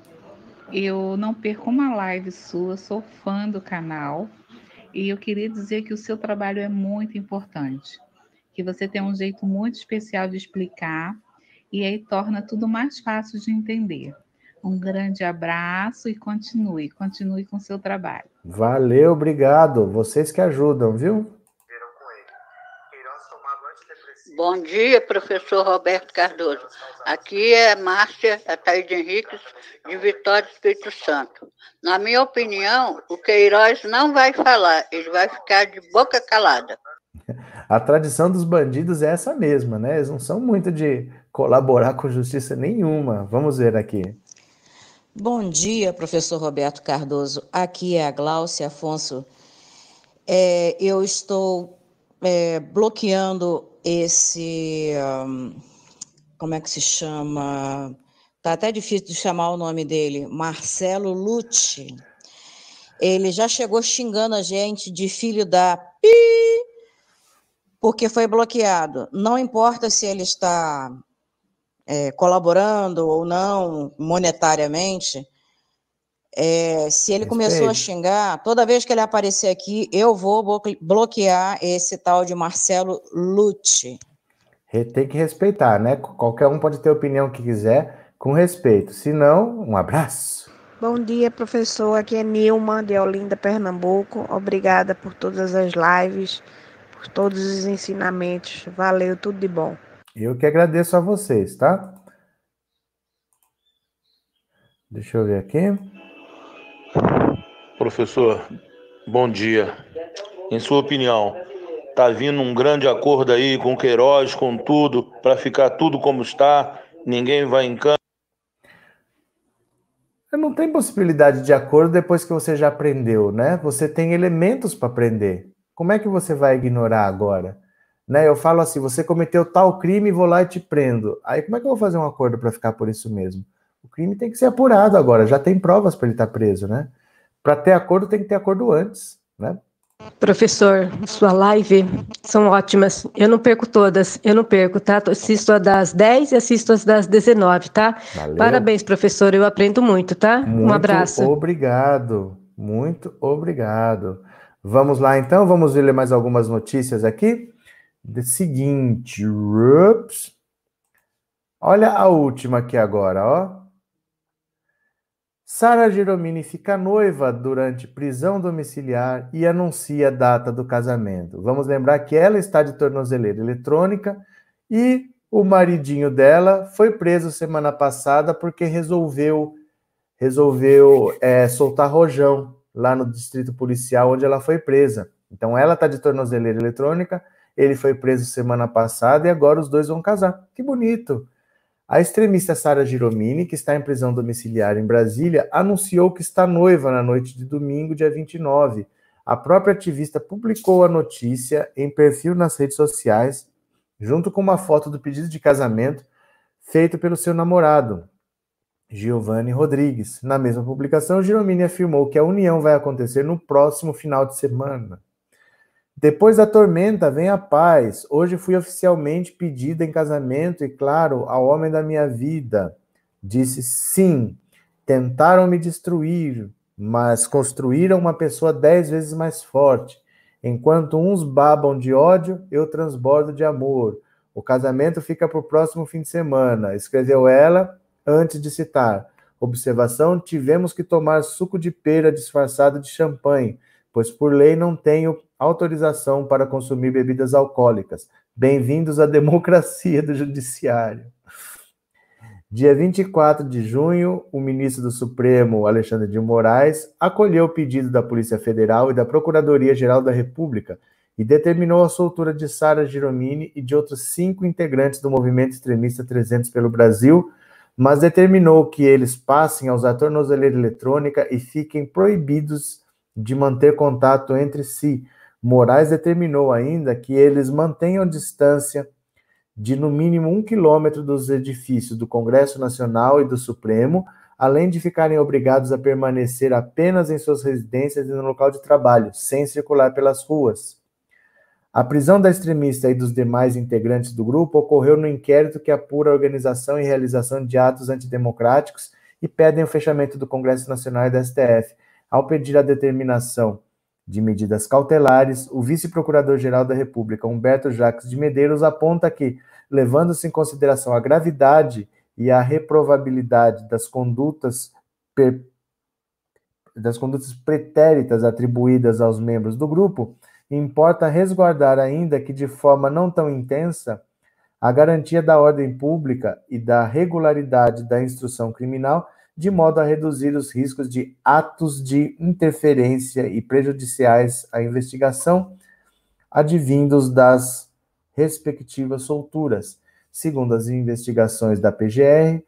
Eu não perco uma live sua, sou fã do canal. E eu queria dizer que o seu trabalho é muito importante que você tem um jeito muito especial de explicar e aí torna tudo mais fácil de entender. Um grande abraço e continue, continue com seu trabalho. Valeu, obrigado. Vocês que ajudam, viu? Bom dia, professor Roberto Cardoso. Aqui é Márcia Ataíde Henrique de Vitória Espírito Santo. Na minha opinião, o Queiroz não vai falar, ele vai ficar de boca calada. a tradição dos bandidos é essa mesma, né? Eles não são muito de colaborar com justiça nenhuma. Vamos ver aqui. Bom dia, professor Roberto Cardoso. Aqui é a Glaucia Afonso. É, eu estou é, bloqueando esse. Um, como é que se chama? Tá até difícil de chamar o nome dele, Marcelo Lute. Ele já chegou xingando a gente de filho da pi porque foi bloqueado. Não importa se ele está é, colaborando ou não monetariamente, é, se ele começou a xingar, toda vez que ele aparecer aqui, eu vou bloquear esse tal de Marcelo Lute. Tem que respeitar, né? Qualquer um pode ter a opinião que quiser, com respeito. Se não, um abraço. Bom dia, professor. Aqui é Nilma, de Olinda, Pernambuco. Obrigada por todas as lives todos os ensinamentos. Valeu, tudo de bom. Eu que agradeço a vocês, tá? Deixa eu ver aqui. Professor, bom dia. Em sua opinião, tá vindo um grande acordo aí com Queiroz, com tudo, para ficar tudo como está, ninguém vai em campo. Não tem possibilidade de acordo depois que você já aprendeu, né? Você tem elementos para aprender. Como é que você vai ignorar agora? Né? Eu falo assim, você cometeu tal crime, vou lá e te prendo. Aí como é que eu vou fazer um acordo para ficar por isso mesmo? O crime tem que ser apurado agora, já tem provas para ele estar tá preso, né? Para ter acordo tem que ter acordo antes, né? Professor, sua live são ótimas. Eu não perco todas, eu não perco, tá? Assisto a das 10 e assisto as das 19, tá? Valeu. Parabéns, professor, eu aprendo muito, tá? Muito um abraço. Obrigado, muito obrigado. Vamos lá então, vamos ler mais algumas notícias aqui. De seguinte, ups. Olha a última aqui agora, ó. Sara Giromini fica noiva durante prisão domiciliar e anuncia a data do casamento. Vamos lembrar que ela está de tornozeleira eletrônica e o maridinho dela foi preso semana passada porque resolveu resolveu é, soltar rojão lá no distrito policial onde ela foi presa. Então ela está de tornozeleira eletrônica, ele foi preso semana passada e agora os dois vão casar. Que bonito! A extremista Sara Giromini, que está em prisão domiciliar em Brasília, anunciou que está noiva na noite de domingo, dia 29. A própria ativista publicou a notícia em perfil nas redes sociais, junto com uma foto do pedido de casamento feito pelo seu namorado, Giovanni Rodrigues. Na mesma publicação, Giromini afirmou que a união vai acontecer no próximo final de semana. Depois da tormenta vem a paz. Hoje fui oficialmente pedida em casamento e, claro, ao homem da minha vida. Disse sim. Tentaram me destruir, mas construíram uma pessoa dez vezes mais forte. Enquanto uns babam de ódio, eu transbordo de amor. O casamento fica para o próximo fim de semana. Escreveu ela antes de citar. Observação: tivemos que tomar suco de pera disfarçado de champanhe, pois por lei não tenho autorização para consumir bebidas alcoólicas. Bem-vindos à democracia do judiciário. Dia 24 de junho, o ministro do Supremo, Alexandre de Moraes, acolheu o pedido da Polícia Federal e da Procuradoria-Geral da República e determinou a soltura de Sara Giromini e de outros cinco integrantes do movimento extremista 300 pelo Brasil, mas determinou que eles passem a usar tornozeleira eletrônica e fiquem proibidos de manter contato entre si. Moraes determinou ainda que eles mantenham distância de no mínimo um quilômetro dos edifícios do Congresso Nacional e do Supremo, além de ficarem obrigados a permanecer apenas em suas residências e no local de trabalho, sem circular pelas ruas. A prisão da extremista e dos demais integrantes do grupo ocorreu no inquérito que apura a organização e realização de atos antidemocráticos e pedem o fechamento do Congresso Nacional e da STF. Ao pedir a determinação de medidas cautelares, o vice-procurador-geral da República, Humberto Jacques de Medeiros, aponta que, levando-se em consideração a gravidade e a reprovabilidade das condutas per... das condutas pretéritas atribuídas aos membros do grupo, importa resguardar, ainda que de forma não tão intensa, a garantia da ordem pública e da regularidade da instrução criminal, de modo a reduzir os riscos de atos de interferência e prejudiciais à investigação advindos das respectivas solturas. Segundo as investigações da PGR,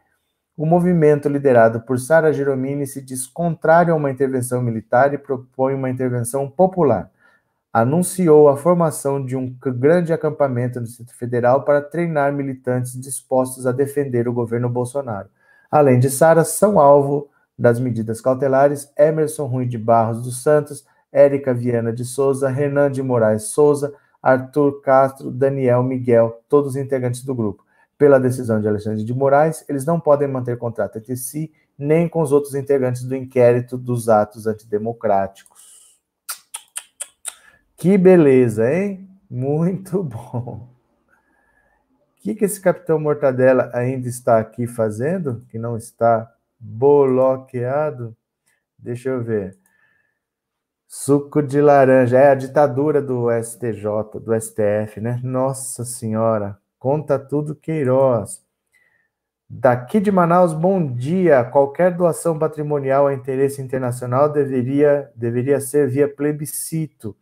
o movimento liderado por Sara Giromini se diz contrário a uma intervenção militar e propõe uma intervenção popular anunciou a formação de um grande acampamento no Distrito Federal para treinar militantes dispostos a defender o governo Bolsonaro. Além de Sara, são alvo das medidas cautelares Emerson Rui de Barros dos Santos, Érica Viana de Souza, Renan de Moraes Souza, Arthur Castro, Daniel Miguel, todos integrantes do grupo. Pela decisão de Alexandre de Moraes, eles não podem manter contrato entre si nem com os outros integrantes do inquérito dos atos antidemocráticos. Que beleza, hein? Muito bom. O que, que esse capitão Mortadela ainda está aqui fazendo? Que não está bloqueado? Deixa eu ver. Suco de laranja. É a ditadura do STJ, do STF, né? Nossa Senhora. Conta tudo, Queiroz. Daqui de Manaus, bom dia. Qualquer doação patrimonial a interesse internacional deveria, deveria ser via plebiscito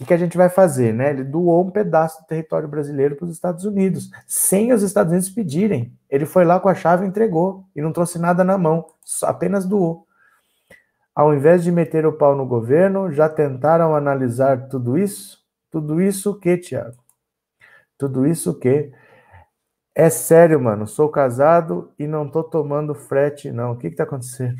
o que a gente vai fazer? Né? Ele doou um pedaço do território brasileiro para os Estados Unidos, sem os Estados Unidos pedirem. Ele foi lá com a chave, entregou e não trouxe nada na mão, apenas doou. Ao invés de meter o pau no governo, já tentaram analisar tudo isso? Tudo isso o que, Tiago? Tudo isso o que? É sério, mano. Sou casado e não tô tomando frete, não. O que que tá acontecendo?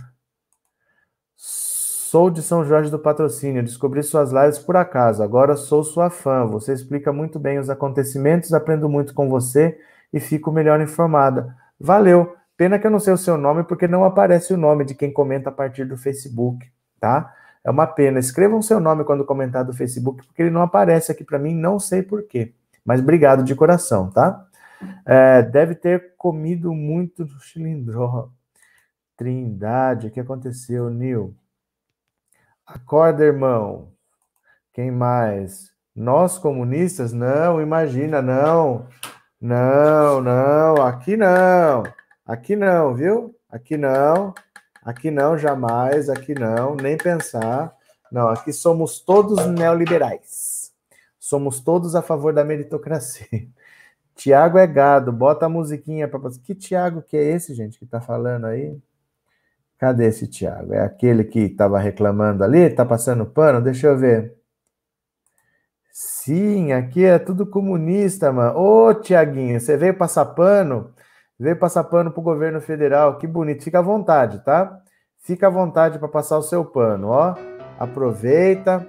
Sou de São Jorge do Patrocínio, descobri suas lives por acaso, agora sou sua fã. Você explica muito bem os acontecimentos, aprendo muito com você e fico melhor informada. Valeu! Pena que eu não sei o seu nome, porque não aparece o nome de quem comenta a partir do Facebook, tá? É uma pena. Escrevam seu nome quando comentar do Facebook, porque ele não aparece aqui para mim, não sei porquê. Mas obrigado de coração, tá? É, deve ter comido muito do Trindade, o que aconteceu, Nil? Acorda, irmão. Quem mais? Nós comunistas? Não, imagina, não. Não, não, aqui não. Aqui não, viu? Aqui não. Aqui não, jamais. Aqui não, nem pensar. Não, aqui somos todos neoliberais. Somos todos a favor da meritocracia. Tiago é gado, bota a musiquinha para Que Tiago que é esse, gente, que tá falando aí? Cadê esse Tiago? É aquele que estava reclamando ali, está passando pano? Deixa eu ver. Sim, aqui é tudo comunista, mano. Ô, Tiaguinho, você veio passar pano? Veio passar pano pro governo federal. Que bonito. Fica à vontade, tá? Fica à vontade para passar o seu pano, ó. Aproveita,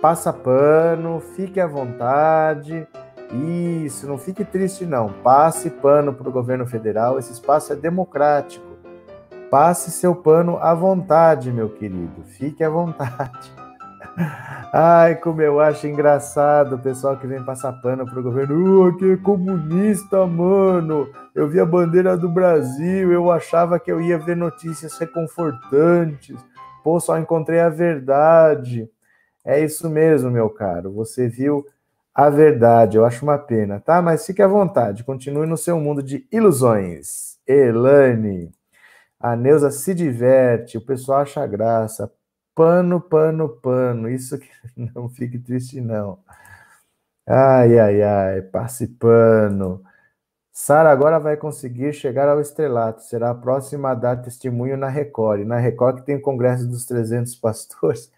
passa pano, fique à vontade. Isso, não fique triste não. Passe pano pro governo federal. Esse espaço é democrático. Passe seu pano à vontade, meu querido. Fique à vontade. Ai, como eu acho engraçado o pessoal que vem passar pano pro governo. Uh, que comunista, mano. Eu vi a bandeira do Brasil, eu achava que eu ia ver notícias reconfortantes. Pô, só encontrei a verdade. É isso mesmo, meu caro. Você viu a verdade. Eu acho uma pena, tá? Mas fique à vontade. Continue no seu mundo de ilusões. Elane. A Neuza se diverte, o pessoal acha graça. Pano, pano, pano. Isso que não fique triste, não. Ai, ai, ai, passe pano. Sara agora vai conseguir chegar ao estrelato. Será a próxima a dar testemunho na Record. na Record que tem o Congresso dos 300 Pastores.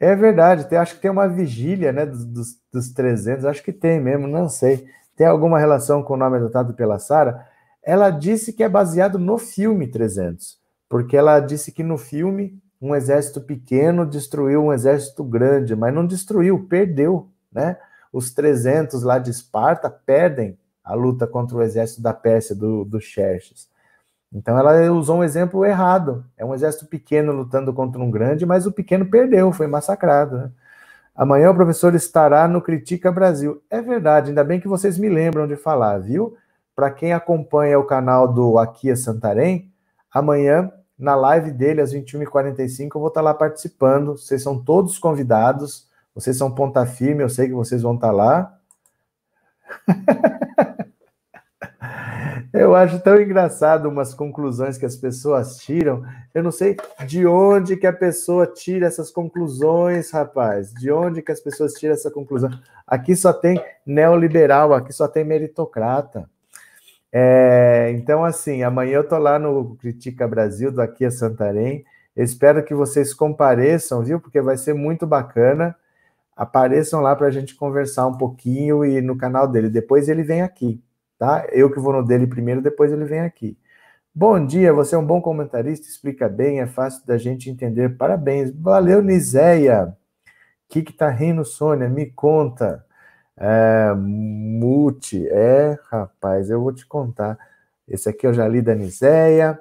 É verdade, tem, acho que tem uma vigília né, dos, dos, dos 300, acho que tem mesmo, não sei. Tem alguma relação com o nome adotado pela Sara? Ela disse que é baseado no filme 300, porque ela disse que no filme um exército pequeno destruiu um exército grande, mas não destruiu, perdeu, né? Os 300 lá de Esparta perdem a luta contra o exército da Pérsia, do, do Xerxes. Então ela usou um exemplo errado. É um exército pequeno lutando contra um grande, mas o pequeno perdeu, foi massacrado. Né? Amanhã o professor estará no Critica Brasil. É verdade, ainda bem que vocês me lembram de falar, viu? Para quem acompanha o canal do Akia Santarém, amanhã, na live dele, às 21h45, eu vou estar tá lá participando. Vocês são todos convidados. Vocês são ponta firme, eu sei que vocês vão estar tá lá. eu acho tão engraçado umas conclusões que as pessoas tiram. Eu não sei de onde que a pessoa tira essas conclusões, rapaz. De onde que as pessoas tiram essa conclusão? Aqui só tem neoliberal, aqui só tem meritocrata. É, então, assim, amanhã eu tô lá no Critica Brasil, daqui a é Santarém. espero que vocês compareçam, viu? Porque vai ser muito bacana. Apareçam lá para a gente conversar um pouquinho e no canal dele. Depois ele vem aqui, tá? Eu que vou no dele primeiro, depois ele vem aqui. Bom dia, você é um bom comentarista, explica bem, é fácil da gente entender. Parabéns. Valeu, Niseia. O que, que tá rindo, Sônia? Me conta. É, Mute, é, rapaz, eu vou te contar. Esse aqui eu já li da Niséia.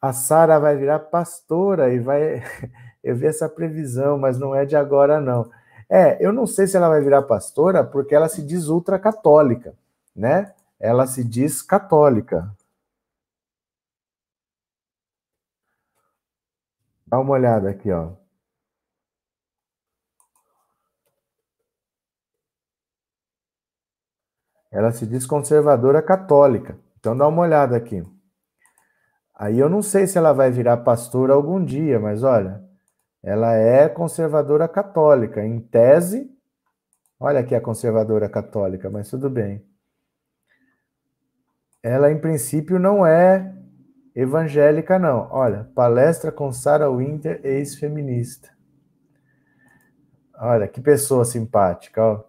A Sara vai virar pastora e vai. eu vi essa previsão, mas não é de agora, não. É, eu não sei se ela vai virar pastora porque ela se diz ultracatólica, né? Ela se diz católica. Dá uma olhada aqui, ó. Ela se diz conservadora católica. Então dá uma olhada aqui. Aí eu não sei se ela vai virar pastora algum dia, mas olha, ela é conservadora católica. Em tese, olha aqui a conservadora católica, mas tudo bem. Ela, em princípio, não é evangélica, não. Olha, palestra com Sarah Winter, ex-feminista. Olha, que pessoa simpática, ó.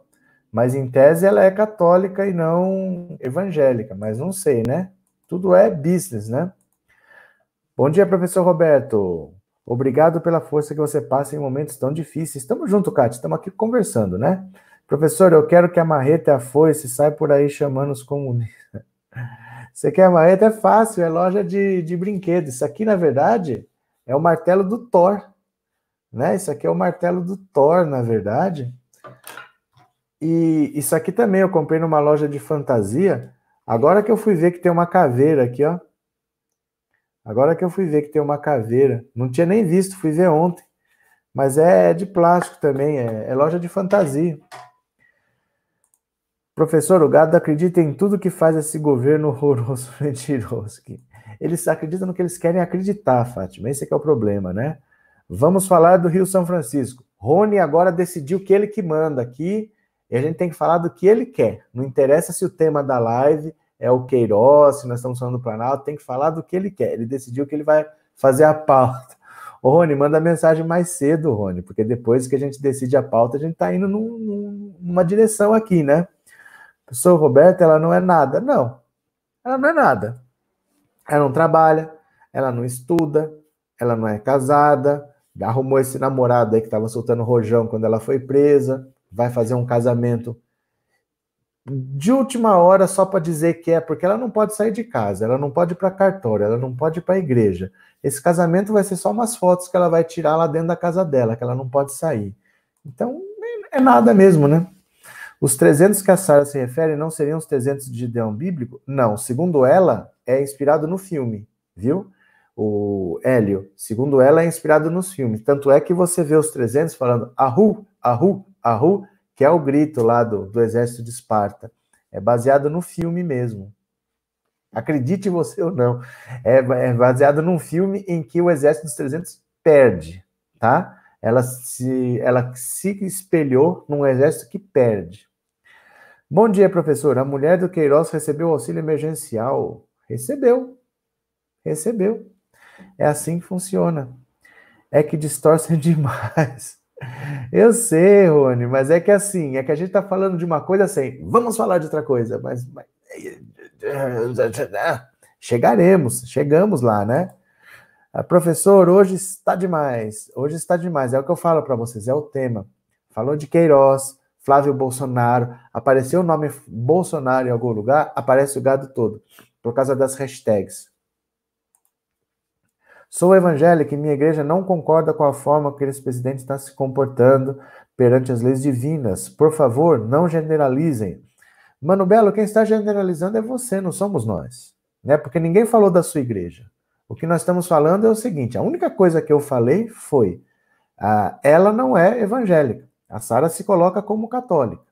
Mas em tese ela é católica e não evangélica, mas não sei, né? Tudo é business, né? Bom dia, professor Roberto. Obrigado pela força que você passa em momentos tão difíceis. Estamos junto, Kátia, estamos aqui conversando, né? Professor, eu quero que a marreta e a foice saia por aí chamando os comunistas. Você quer a marreta? É fácil, é loja de, de brinquedos. Isso aqui, na verdade, é o martelo do Thor, né? Isso aqui é o martelo do Thor, na verdade. E isso aqui também eu comprei numa loja de fantasia. Agora que eu fui ver que tem uma caveira aqui, ó. Agora que eu fui ver que tem uma caveira. Não tinha nem visto, fui ver ontem. Mas é de plástico também, é, é loja de fantasia. Professor, o gado acredita em tudo que faz esse governo horroroso, mentiroso. Eles acreditam no que eles querem acreditar, Fátima. Esse é que é o problema, né? Vamos falar do Rio São Francisco. Rony agora decidiu que ele que manda aqui e a gente tem que falar do que ele quer. Não interessa se o tema da live é o Queiroz, se nós estamos falando do Planalto, tem que falar do que ele quer. Ele decidiu que ele vai fazer a pauta. Ô, Rony, manda mensagem mais cedo, Rony, porque depois que a gente decide a pauta, a gente está indo num, numa direção aqui, né? A pessoa Roberta, ela não é nada. Não, ela não é nada. Ela não trabalha, ela não estuda, ela não é casada, arrumou esse namorado aí que estava soltando rojão quando ela foi presa, vai fazer um casamento de última hora só para dizer que é, porque ela não pode sair de casa, ela não pode ir para cartório, ela não pode ir para a igreja. Esse casamento vai ser só umas fotos que ela vai tirar lá dentro da casa dela, que ela não pode sair. Então, é, é nada mesmo, né? Os 300 que a Sara se refere não seriam os 300 de Gideão bíblico? Não, segundo ela, é inspirado no filme, viu? O Hélio, segundo ela, é inspirado nos filmes. Tanto é que você vê os 300 falando Ahu, Ahu, Ahu, que é o grito lá do, do exército de Esparta. É baseado no filme mesmo. Acredite você ou não, é, é baseado num filme em que o exército dos 300 perde, tá? Ela se, ela se espelhou num exército que perde. Bom dia, professor. A mulher do Queiroz recebeu auxílio emergencial. Recebeu. Recebeu. É assim que funciona. É que distorce demais. Eu sei, Rony, mas é que assim, é que a gente está falando de uma coisa assim, vamos falar de outra coisa, mas, mas... É, chegaremos, chegamos lá, né? Ah, professor, hoje está demais, hoje está demais, é o que eu falo para vocês, é o tema. Falou de Queiroz, Flávio Bolsonaro, apareceu o nome Bolsonaro em algum lugar, aparece o gado todo, por causa das hashtags. Sou evangélico e minha igreja não concorda com a forma que esse presidente está se comportando perante as leis divinas. Por favor, não generalizem. Mano Belo, quem está generalizando é você, não somos nós. Né? Porque ninguém falou da sua igreja. O que nós estamos falando é o seguinte: a única coisa que eu falei foi: ah, ela não é evangélica. A Sara se coloca como católica.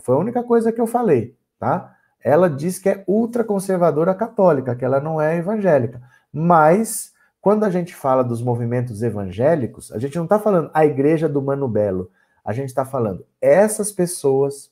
Foi a única coisa que eu falei, tá? Ela diz que é ultraconservadora católica, que ela não é evangélica. Mas quando a gente fala dos movimentos evangélicos, a gente não está falando a igreja do Mano Belo. A gente está falando essas pessoas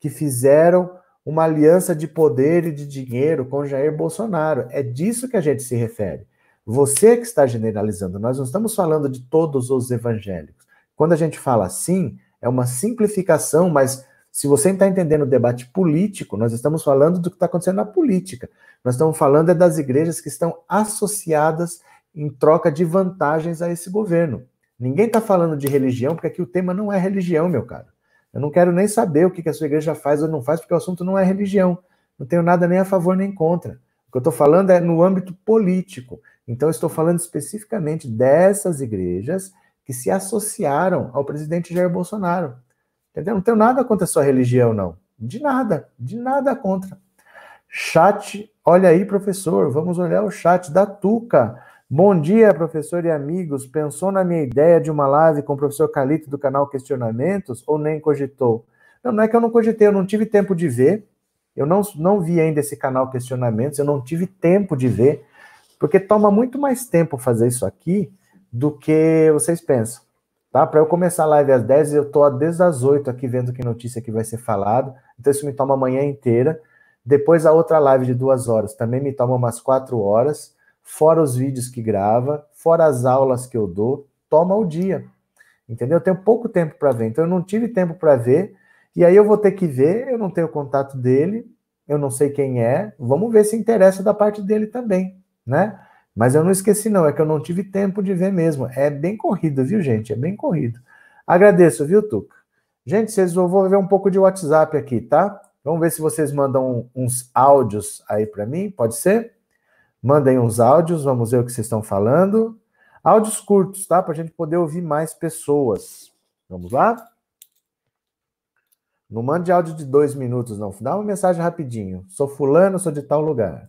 que fizeram uma aliança de poder e de dinheiro com Jair Bolsonaro. É disso que a gente se refere. Você que está generalizando, nós não estamos falando de todos os evangélicos. Quando a gente fala assim, é uma simplificação, mas se você está entendendo o debate político, nós estamos falando do que está acontecendo na política. Nós estamos falando é das igrejas que estão associadas em troca de vantagens a esse governo. Ninguém está falando de religião, porque aqui o tema não é religião, meu cara. Eu não quero nem saber o que a sua igreja faz ou não faz, porque o assunto não é religião. Não tenho nada nem a favor nem contra. O que eu estou falando é no âmbito político. Então, estou falando especificamente dessas igrejas que se associaram ao presidente Jair Bolsonaro. Entendeu? Não tenho nada contra a sua religião, não. De nada, de nada contra. Chat, olha aí, professor, vamos olhar o chat da Tuca. Bom dia, professor e amigos. Pensou na minha ideia de uma live com o professor Calito do canal Questionamentos ou nem cogitou? Não, não é que eu não cogitei, eu não tive tempo de ver. Eu não, não vi ainda esse canal Questionamentos, eu não tive tempo de ver, porque toma muito mais tempo fazer isso aqui do que vocês pensam. Tá? Para eu começar a live às 10, eu estou desde as 8 aqui vendo que notícia que vai ser falada, então isso me toma a manhã inteira. Depois a outra live de duas horas também me toma umas quatro horas fora os vídeos que grava, fora as aulas que eu dou, toma o dia. Entendeu? Eu tenho pouco tempo para ver, então eu não tive tempo para ver, e aí eu vou ter que ver, eu não tenho contato dele, eu não sei quem é, vamos ver se interessa da parte dele também, né? Mas eu não esqueci, não, é que eu não tive tempo de ver mesmo. É bem corrido, viu, gente? É bem corrido. Agradeço, viu, Tuca? Gente, vocês vão ver um pouco de WhatsApp aqui, tá? Vamos ver se vocês mandam uns áudios aí para mim, pode ser? Mandem uns áudios, vamos ver o que vocês estão falando. Áudios curtos, tá? Para a gente poder ouvir mais pessoas. Vamos lá? Não mande áudio de dois minutos, não. Dá uma mensagem rapidinho. Sou fulano, sou de tal lugar.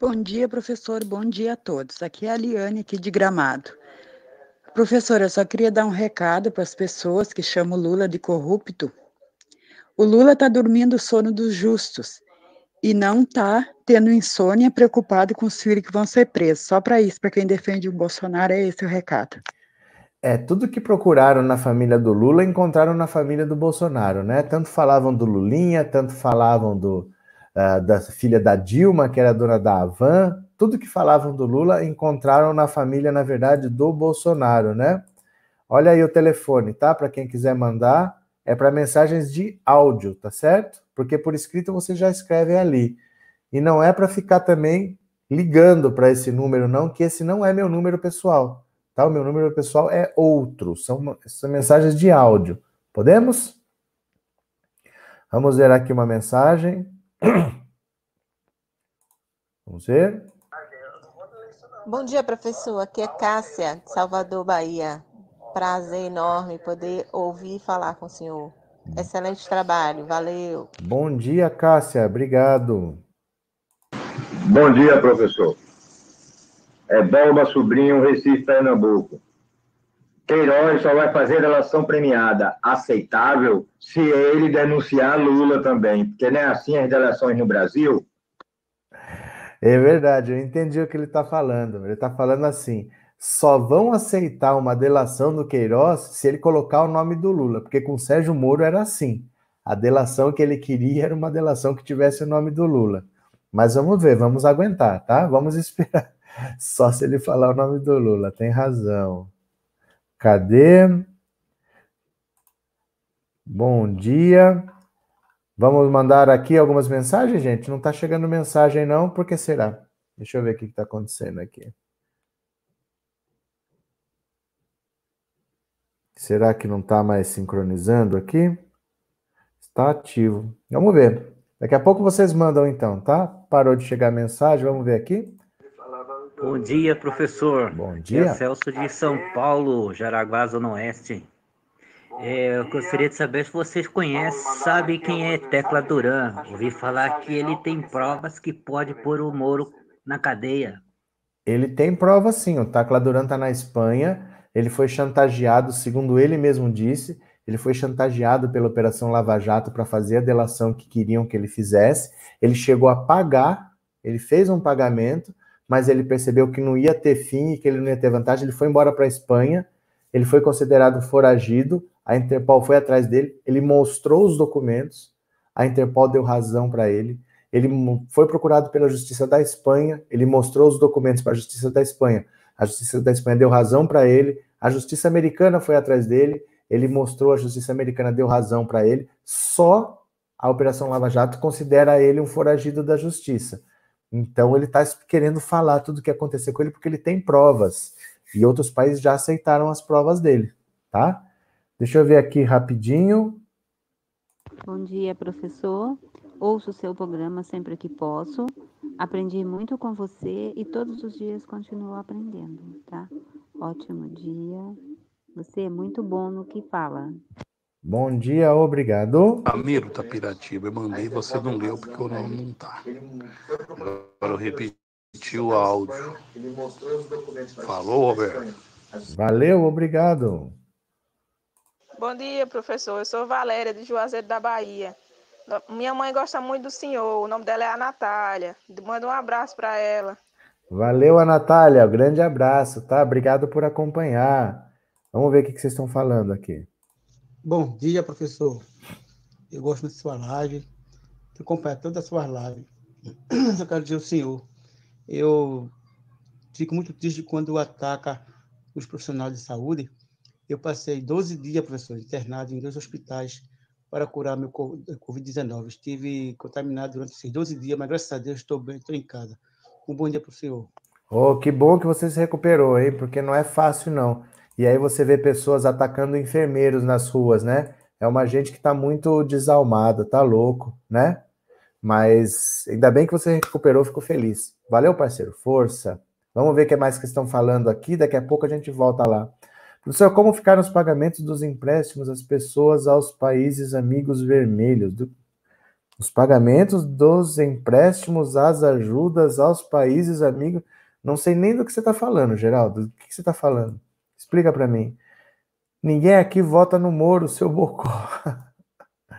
Bom dia, professor. Bom dia a todos. Aqui é a Liane, aqui de Gramado. Professor, eu só queria dar um recado para as pessoas que chamam Lula de corrupto. O Lula está dormindo o sono dos justos e não tá tendo insônia, preocupado com os filhos que vão ser presos. Só para isso, para quem defende o Bolsonaro, é esse o recado. É, tudo que procuraram na família do Lula encontraram na família do Bolsonaro, né? Tanto falavam do Lulinha, tanto falavam do, uh, da filha da Dilma, que era dona da Havan. Tudo que falavam do Lula encontraram na família, na verdade, do Bolsonaro, né? Olha aí o telefone, tá? Para quem quiser mandar, é para mensagens de áudio, tá certo? Porque por escrito você já escreve ali. E não é para ficar também ligando para esse número, não, que esse não é meu número pessoal. Tá? O meu número pessoal é outro. São, são mensagens de áudio. Podemos? Vamos ver aqui uma mensagem. Vamos ver. Bom dia, professor. Aqui é Cássia, Salvador, Bahia prazer enorme poder ouvir e falar com o senhor. Excelente trabalho, valeu. Bom dia, Cássia, obrigado. Bom dia, professor. É Belba Sobrinho, Recife, Pernambuco. Queiroz só vai fazer relação premiada aceitável se ele denunciar Lula também, porque não é assim as relações no Brasil. É verdade, eu entendi o que ele está falando. Ele está falando assim: só vão aceitar uma delação do Queiroz se ele colocar o nome do Lula, porque com Sérgio Moro era assim. A delação que ele queria era uma delação que tivesse o nome do Lula. Mas vamos ver, vamos aguentar, tá? Vamos esperar. Só se ele falar o nome do Lula, tem razão. Cadê? Bom dia. Vamos mandar aqui algumas mensagens, gente? Não está chegando mensagem, não? Por que será? Deixa eu ver o que está acontecendo aqui. Será que não está mais sincronizando aqui? Está ativo. Vamos ver. Daqui a pouco vocês mandam então, tá? Parou de chegar mensagem, vamos ver aqui. Bom dia, professor. Bom é dia. É Celso de São Paulo, Jaraguá, Zona Oeste. É, eu gostaria de saber se vocês conhecem, sabe quem é Tecla Duran. Ouvi falar que ele tem provas que pode pôr o Moro na cadeia. Ele tem prova sim, o Tecla Duran está na Espanha ele foi chantageado, segundo ele mesmo disse, ele foi chantageado pela Operação Lava Jato para fazer a delação que queriam que ele fizesse. Ele chegou a pagar, ele fez um pagamento, mas ele percebeu que não ia ter fim e que ele não ia ter vantagem. Ele foi embora para a Espanha, ele foi considerado foragido, a Interpol foi atrás dele, ele mostrou os documentos, a Interpol deu razão para ele. Ele foi procurado pela Justiça da Espanha, ele mostrou os documentos para a Justiça da Espanha. A justiça da Espanha deu razão para ele, a justiça americana foi atrás dele, ele mostrou, a justiça americana deu razão para ele, só a Operação Lava Jato considera ele um foragido da justiça. Então ele está querendo falar tudo o que aconteceu com ele porque ele tem provas. E outros países já aceitaram as provas dele, tá? Deixa eu ver aqui rapidinho. Bom dia, professor. Ouço o seu programa sempre que posso. Aprendi muito com você e todos os dias continuo aprendendo, tá? Ótimo dia. Você é muito bom no que fala. Bom dia, obrigado. Amiro Tapiratiba, eu mandei, você não leu porque o nome não tá. Agora eu repeti o áudio. Falou, Roberto. Valeu, obrigado. Bom dia, professor. Eu sou Valéria, de Juazeiro da Bahia. Minha mãe gosta muito do senhor. O nome dela é a Natália. Manda um abraço para ela. Valeu, a Natália. grande abraço, tá? Obrigado por acompanhar. Vamos ver o que vocês estão falando aqui. Bom dia, professor. Eu gosto da sua live. Eu acompanho todas as suas lives. Eu quero dizer ao senhor, eu fico muito triste quando ataca os profissionais de saúde. Eu passei 12 dias, professor, internado em dois hospitais para curar meu eh, Covid-19. Estive contaminado durante esses 12 dias, mas graças a Deus estou bem, estou em casa. Um bom dia para o senhor. Oh, que bom que você se recuperou, hein? Porque não é fácil, não. E aí você vê pessoas atacando enfermeiros nas ruas, né? É uma gente que está muito desalmada, tá louco, né? Mas ainda bem que você recuperou, fico feliz. Valeu, parceiro. Força. Vamos ver o que mais que estão falando aqui. Daqui a pouco a gente volta lá. Professor, como ficaram os pagamentos dos empréstimos às pessoas aos países amigos vermelhos? Do... Os pagamentos dos empréstimos às ajudas aos países amigos. Não sei nem do que você está falando, Geraldo. Do que você está falando? Explica para mim. Ninguém aqui vota no Moro, seu bocó.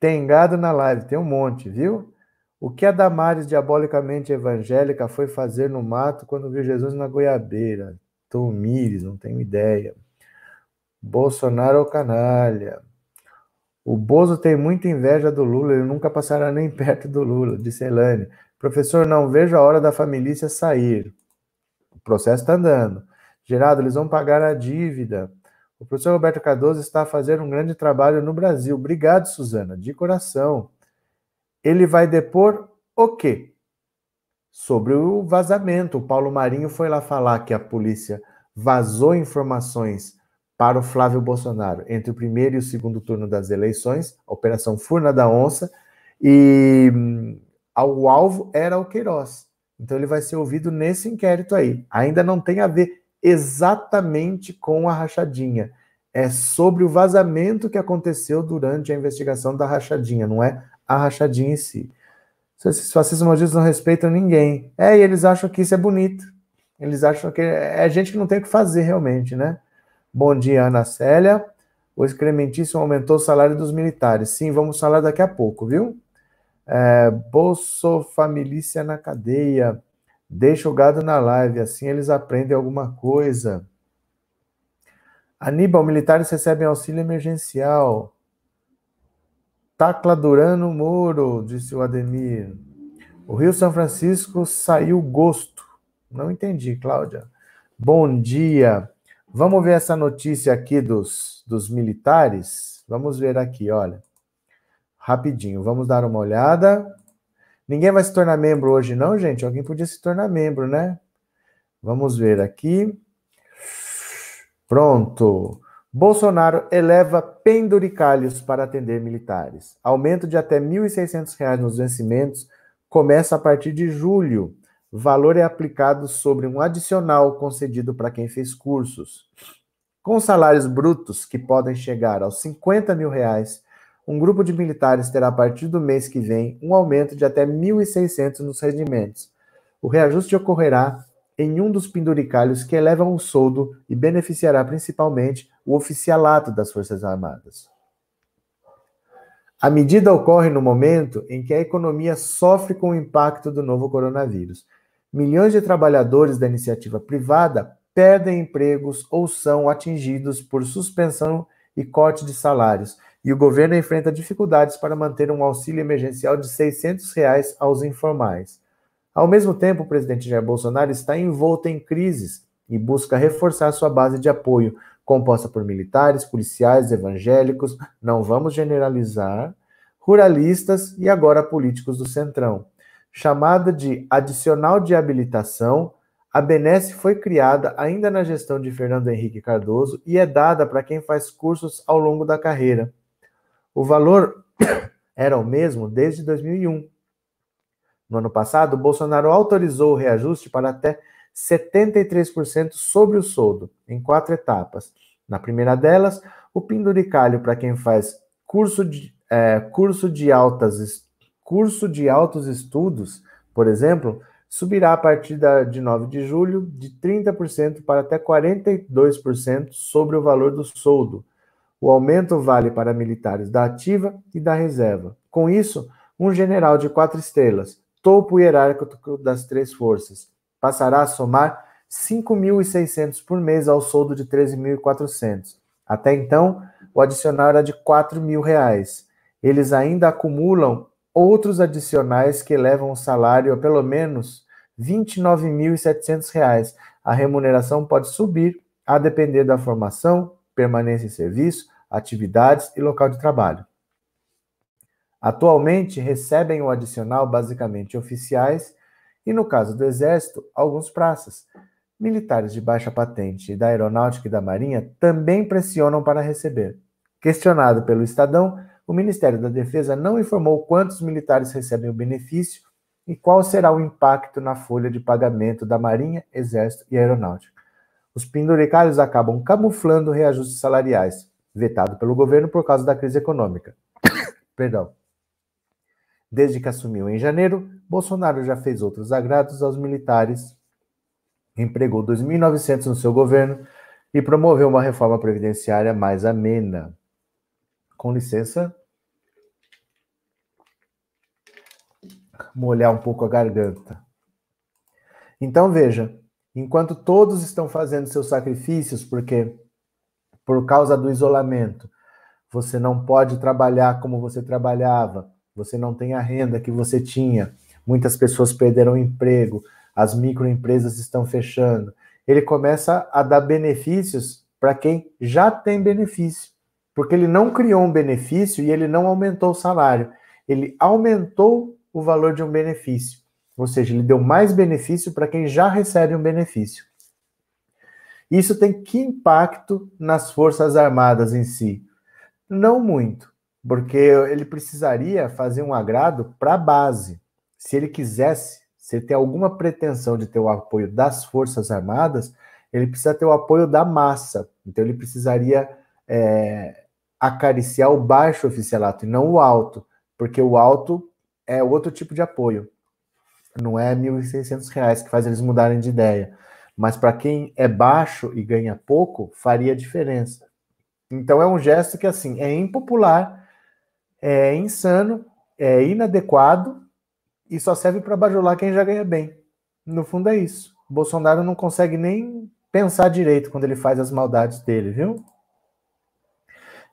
tem gado na live, tem um monte, viu? O que a Damares diabolicamente evangélica foi fazer no mato quando viu Jesus na goiabeira? Tomires, não tenho ideia. Bolsonaro é canalha. O Bozo tem muita inveja do Lula, ele nunca passará nem perto do Lula, disse Elane. Professor, não vejo a hora da família sair. O processo está andando. Geraldo, eles vão pagar a dívida. O professor Roberto Cardoso está fazendo um grande trabalho no Brasil. Obrigado, Suzana, de coração. Ele vai depor o quê? sobre o vazamento. O Paulo Marinho foi lá falar que a polícia vazou informações para o Flávio Bolsonaro entre o primeiro e o segundo turno das eleições, a Operação Furna da Onça, e hum, o alvo era o Queiroz. Então ele vai ser ouvido nesse inquérito aí. Ainda não tem a ver exatamente com a rachadinha. É sobre o vazamento que aconteceu durante a investigação da rachadinha, não é a rachadinha em si esses fascistas não respeitam ninguém. É, e eles acham que isso é bonito. Eles acham que é, é gente que não tem o que fazer realmente, né? Bom dia, Ana Célia. O excrementíssimo aumentou o salário dos militares. Sim, vamos falar daqui a pouco, viu? É, Bolsofamilícia na cadeia. Deixa o gado na live, assim eles aprendem alguma coisa. Aníbal, militares recebem auxílio emergencial. Tacla Durano Moro, disse o Ademir. O Rio São Francisco saiu gosto. Não entendi, Cláudia. Bom dia. Vamos ver essa notícia aqui dos, dos militares? Vamos ver aqui, olha. Rapidinho, vamos dar uma olhada. Ninguém vai se tornar membro hoje, não, gente? Alguém podia se tornar membro, né? Vamos ver aqui. Pronto. Bolsonaro eleva penduricalhos para atender militares. Aumento de até R$ 1.600 nos vencimentos começa a partir de julho. Valor é aplicado sobre um adicional concedido para quem fez cursos. Com salários brutos que podem chegar aos 50 mil reais, um grupo de militares terá a partir do mês que vem um aumento de até 1.600 nos rendimentos. O reajuste ocorrerá em um dos penduricalhos que eleva o soldo e beneficiará principalmente o oficialato das Forças Armadas. A medida ocorre no momento em que a economia sofre com o impacto do novo coronavírus. Milhões de trabalhadores da iniciativa privada perdem empregos ou são atingidos por suspensão e corte de salários, e o governo enfrenta dificuldades para manter um auxílio emergencial de R$ 600 reais aos informais. Ao mesmo tempo, o presidente Jair Bolsonaro está envolto em crises e busca reforçar sua base de apoio, composta por militares, policiais, evangélicos, não vamos generalizar, ruralistas e agora políticos do Centrão. Chamada de adicional de habilitação, a Benesse foi criada ainda na gestão de Fernando Henrique Cardoso e é dada para quem faz cursos ao longo da carreira. O valor era o mesmo desde 2001. No ano passado, Bolsonaro autorizou o reajuste para até 73% sobre o soldo, em quatro etapas. Na primeira delas, o penduricalho para quem faz curso de, é, curso, de altas, curso de altos estudos, por exemplo, subirá a partir da, de 9 de julho de 30% para até 42% sobre o valor do soldo. O aumento vale para militares da ativa e da reserva. Com isso, um general de quatro estrelas, topo hierárquico das três forças. Passará a somar 5.600 por mês ao soldo de 13.400. Até então, o adicional era de R$ 4.000. Eles ainda acumulam outros adicionais que elevam o salário a pelo menos R$ 29.700. A remuneração pode subir a depender da formação, permanência em serviço, atividades e local de trabalho. Atualmente recebem o adicional basicamente oficiais e, no caso do Exército, alguns praças. Militares de baixa patente da Aeronáutica e da Marinha também pressionam para receber. Questionado pelo Estadão, o Ministério da Defesa não informou quantos militares recebem o benefício e qual será o impacto na folha de pagamento da Marinha, Exército e Aeronáutica. Os penduricários acabam camuflando reajustes salariais, vetado pelo governo por causa da crise econômica. Perdão. Desde que assumiu em janeiro, Bolsonaro já fez outros agrados aos militares, empregou 2.900 no seu governo e promoveu uma reforma previdenciária mais amena. Com licença, molhar um pouco a garganta. Então veja, enquanto todos estão fazendo seus sacrifícios, porque por causa do isolamento, você não pode trabalhar como você trabalhava, você não tem a renda que você tinha, muitas pessoas perderam o emprego, as microempresas estão fechando. Ele começa a dar benefícios para quem já tem benefício, porque ele não criou um benefício e ele não aumentou o salário, ele aumentou o valor de um benefício, ou seja, ele deu mais benefício para quem já recebe um benefício. Isso tem que impacto nas Forças Armadas em si? Não muito porque ele precisaria fazer um agrado para a base. Se ele quisesse, se ele tem alguma pretensão de ter o apoio das Forças Armadas, ele precisa ter o apoio da massa. Então ele precisaria é, acariciar o baixo oficialato e não o alto, porque o alto é outro tipo de apoio. Não é R$ 1.600 que faz eles mudarem de ideia. Mas para quem é baixo e ganha pouco, faria diferença. Então é um gesto que assim é impopular, é insano, é inadequado e só serve para bajular quem já ganha bem. No fundo é isso. Bolsonaro não consegue nem pensar direito quando ele faz as maldades dele, viu?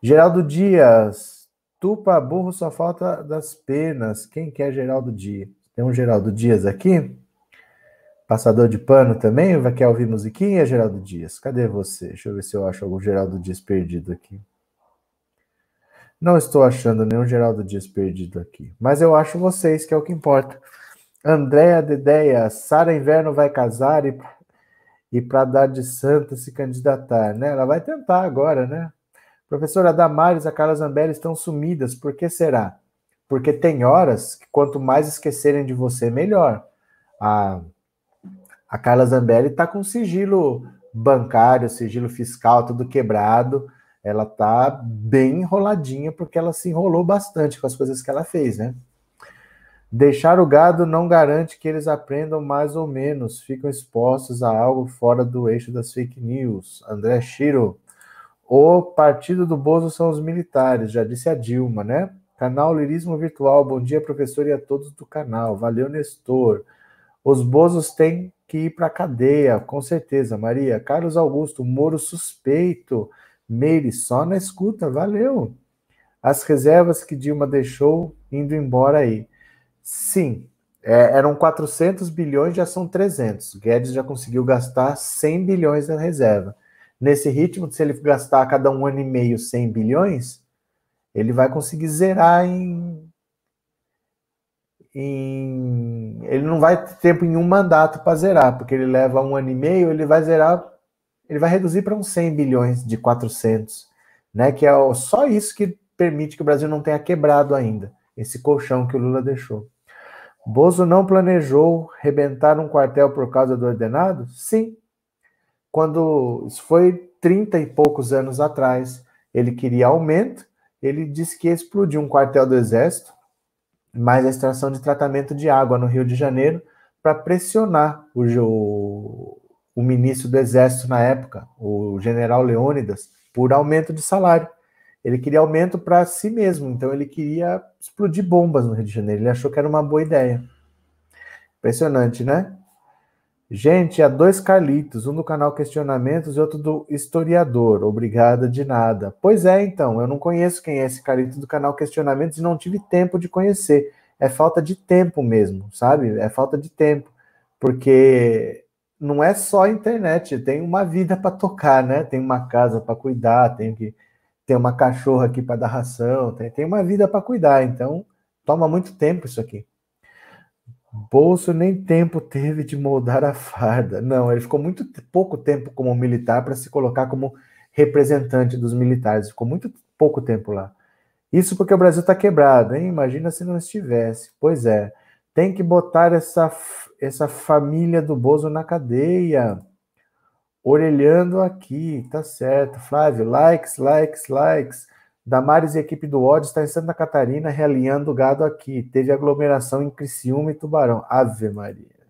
Geraldo Dias, tupa burro só falta das penas. Quem quer é Geraldo Dias? Tem um Geraldo Dias aqui, passador de pano também. quer é ouvir musiquinha, Geraldo Dias? Cadê você? Deixa eu ver se eu acho algum Geraldo Dias perdido aqui. Não estou achando nenhum Geraldo Dias perdido aqui. Mas eu acho vocês, que é o que importa. Andréa Dedeia, Sara Inverno vai casar e, e para dar de santa se candidatar, né? Ela vai tentar agora, né? Professora Damares, a Carla Zambelli estão sumidas, por que será? Porque tem horas que quanto mais esquecerem de você, melhor. A, a Carla Zambelli está com sigilo bancário, sigilo fiscal, tudo quebrado ela tá bem enroladinha porque ela se enrolou bastante com as coisas que ela fez, né? Deixar o gado não garante que eles aprendam mais ou menos, ficam expostos a algo fora do eixo das fake news. André Shiro, o partido do Bozo são os militares, já disse a Dilma, né? Canal Lirismo Virtual, bom dia, professor, e a todos do canal. Valeu, Nestor. Os Bozos têm que ir para cadeia, com certeza, Maria. Carlos Augusto, Moro suspeito Meire só na escuta, valeu. As reservas que Dilma deixou indo embora aí. Sim, é, eram 400 bilhões, já são 300. Guedes já conseguiu gastar 100 bilhões na reserva. Nesse ritmo, se ele gastar a cada um ano e meio 100 bilhões, ele vai conseguir zerar em em... ele não vai ter tempo em um mandato para zerar, porque ele leva um ano e meio, ele vai zerar ele vai reduzir para uns 100 bilhões de 400, né? Que é só isso que permite que o Brasil não tenha quebrado ainda, esse colchão que o Lula deixou. Bozo não planejou rebentar um quartel por causa do ordenado? Sim. Quando isso foi 30 e poucos anos atrás, ele queria aumento, ele disse que ia explodir um quartel do Exército, mais a extração de tratamento de água no Rio de Janeiro, para pressionar o, o ministro do Exército na época, o general Leônidas, por aumento de salário. Ele queria aumento para si mesmo, então ele queria explodir bombas no Rio de Janeiro. Ele achou que era uma boa ideia. Impressionante, né? Gente, há dois Carlitos, um do canal Questionamentos e outro do Historiador. Obrigada de nada. Pois é, então, eu não conheço quem é esse Carlito do canal Questionamentos e não tive tempo de conhecer. É falta de tempo mesmo, sabe? É falta de tempo. Porque não é só a internet, tem uma vida para tocar, né? Tem uma casa para cuidar, tem que ter uma cachorra aqui para dar ração, tem, tem uma vida para cuidar, então toma muito tempo isso aqui. Bolso nem tempo teve de moldar a farda. Não, ele ficou muito pouco tempo como militar para se colocar como representante dos militares. Ficou muito pouco tempo lá. Isso porque o Brasil está quebrado, hein? Imagina se não estivesse. Pois é. Tem que botar essa, essa família do Bozo na cadeia. Orelhando aqui, tá certo. Flávio, likes, likes, likes. Damares e equipe do ódio está em Santa Catarina realinhando gado aqui. Teve aglomeração em Criciúma e Tubarão. Ave Maria.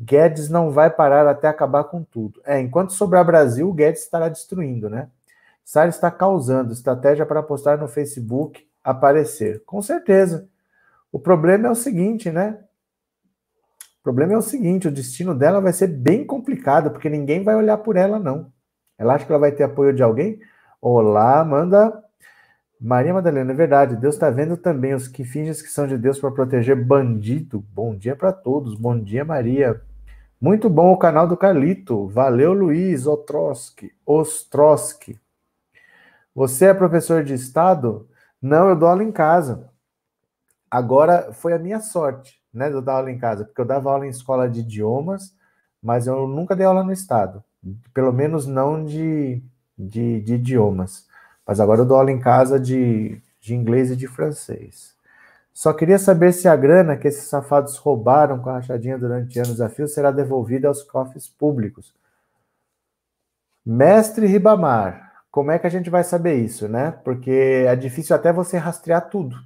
Guedes não vai parar até acabar com tudo. É, enquanto sobrar Brasil, o Guedes estará destruindo, né? Sara está causando estratégia para postar no Facebook, aparecer. Com certeza. O problema é o seguinte, né? O problema é o seguinte: o destino dela vai ser bem complicado, porque ninguém vai olhar por ela, não. Ela acha que ela vai ter apoio de alguém? Olá, manda. Maria Madalena, é verdade, Deus está vendo também os que fingem que são de Deus para proteger bandido. Bom dia para todos, bom dia, Maria. Muito bom o canal do Carlito. Valeu, Luiz Otroski. Ostroski. Você é professor de Estado? Não, eu dou aula em casa. Agora foi a minha sorte, né, de eu dar aula em casa, porque eu dava aula em escola de idiomas, mas eu nunca dei aula no estado, pelo menos não de, de, de idiomas. Mas agora eu dou aula em casa de, de inglês e de francês. Só queria saber se a grana que esses safados roubaram com a rachadinha durante anos a fio será devolvida aos cofres públicos. Mestre Ribamar, como é que a gente vai saber isso, né? Porque é difícil até você rastrear tudo.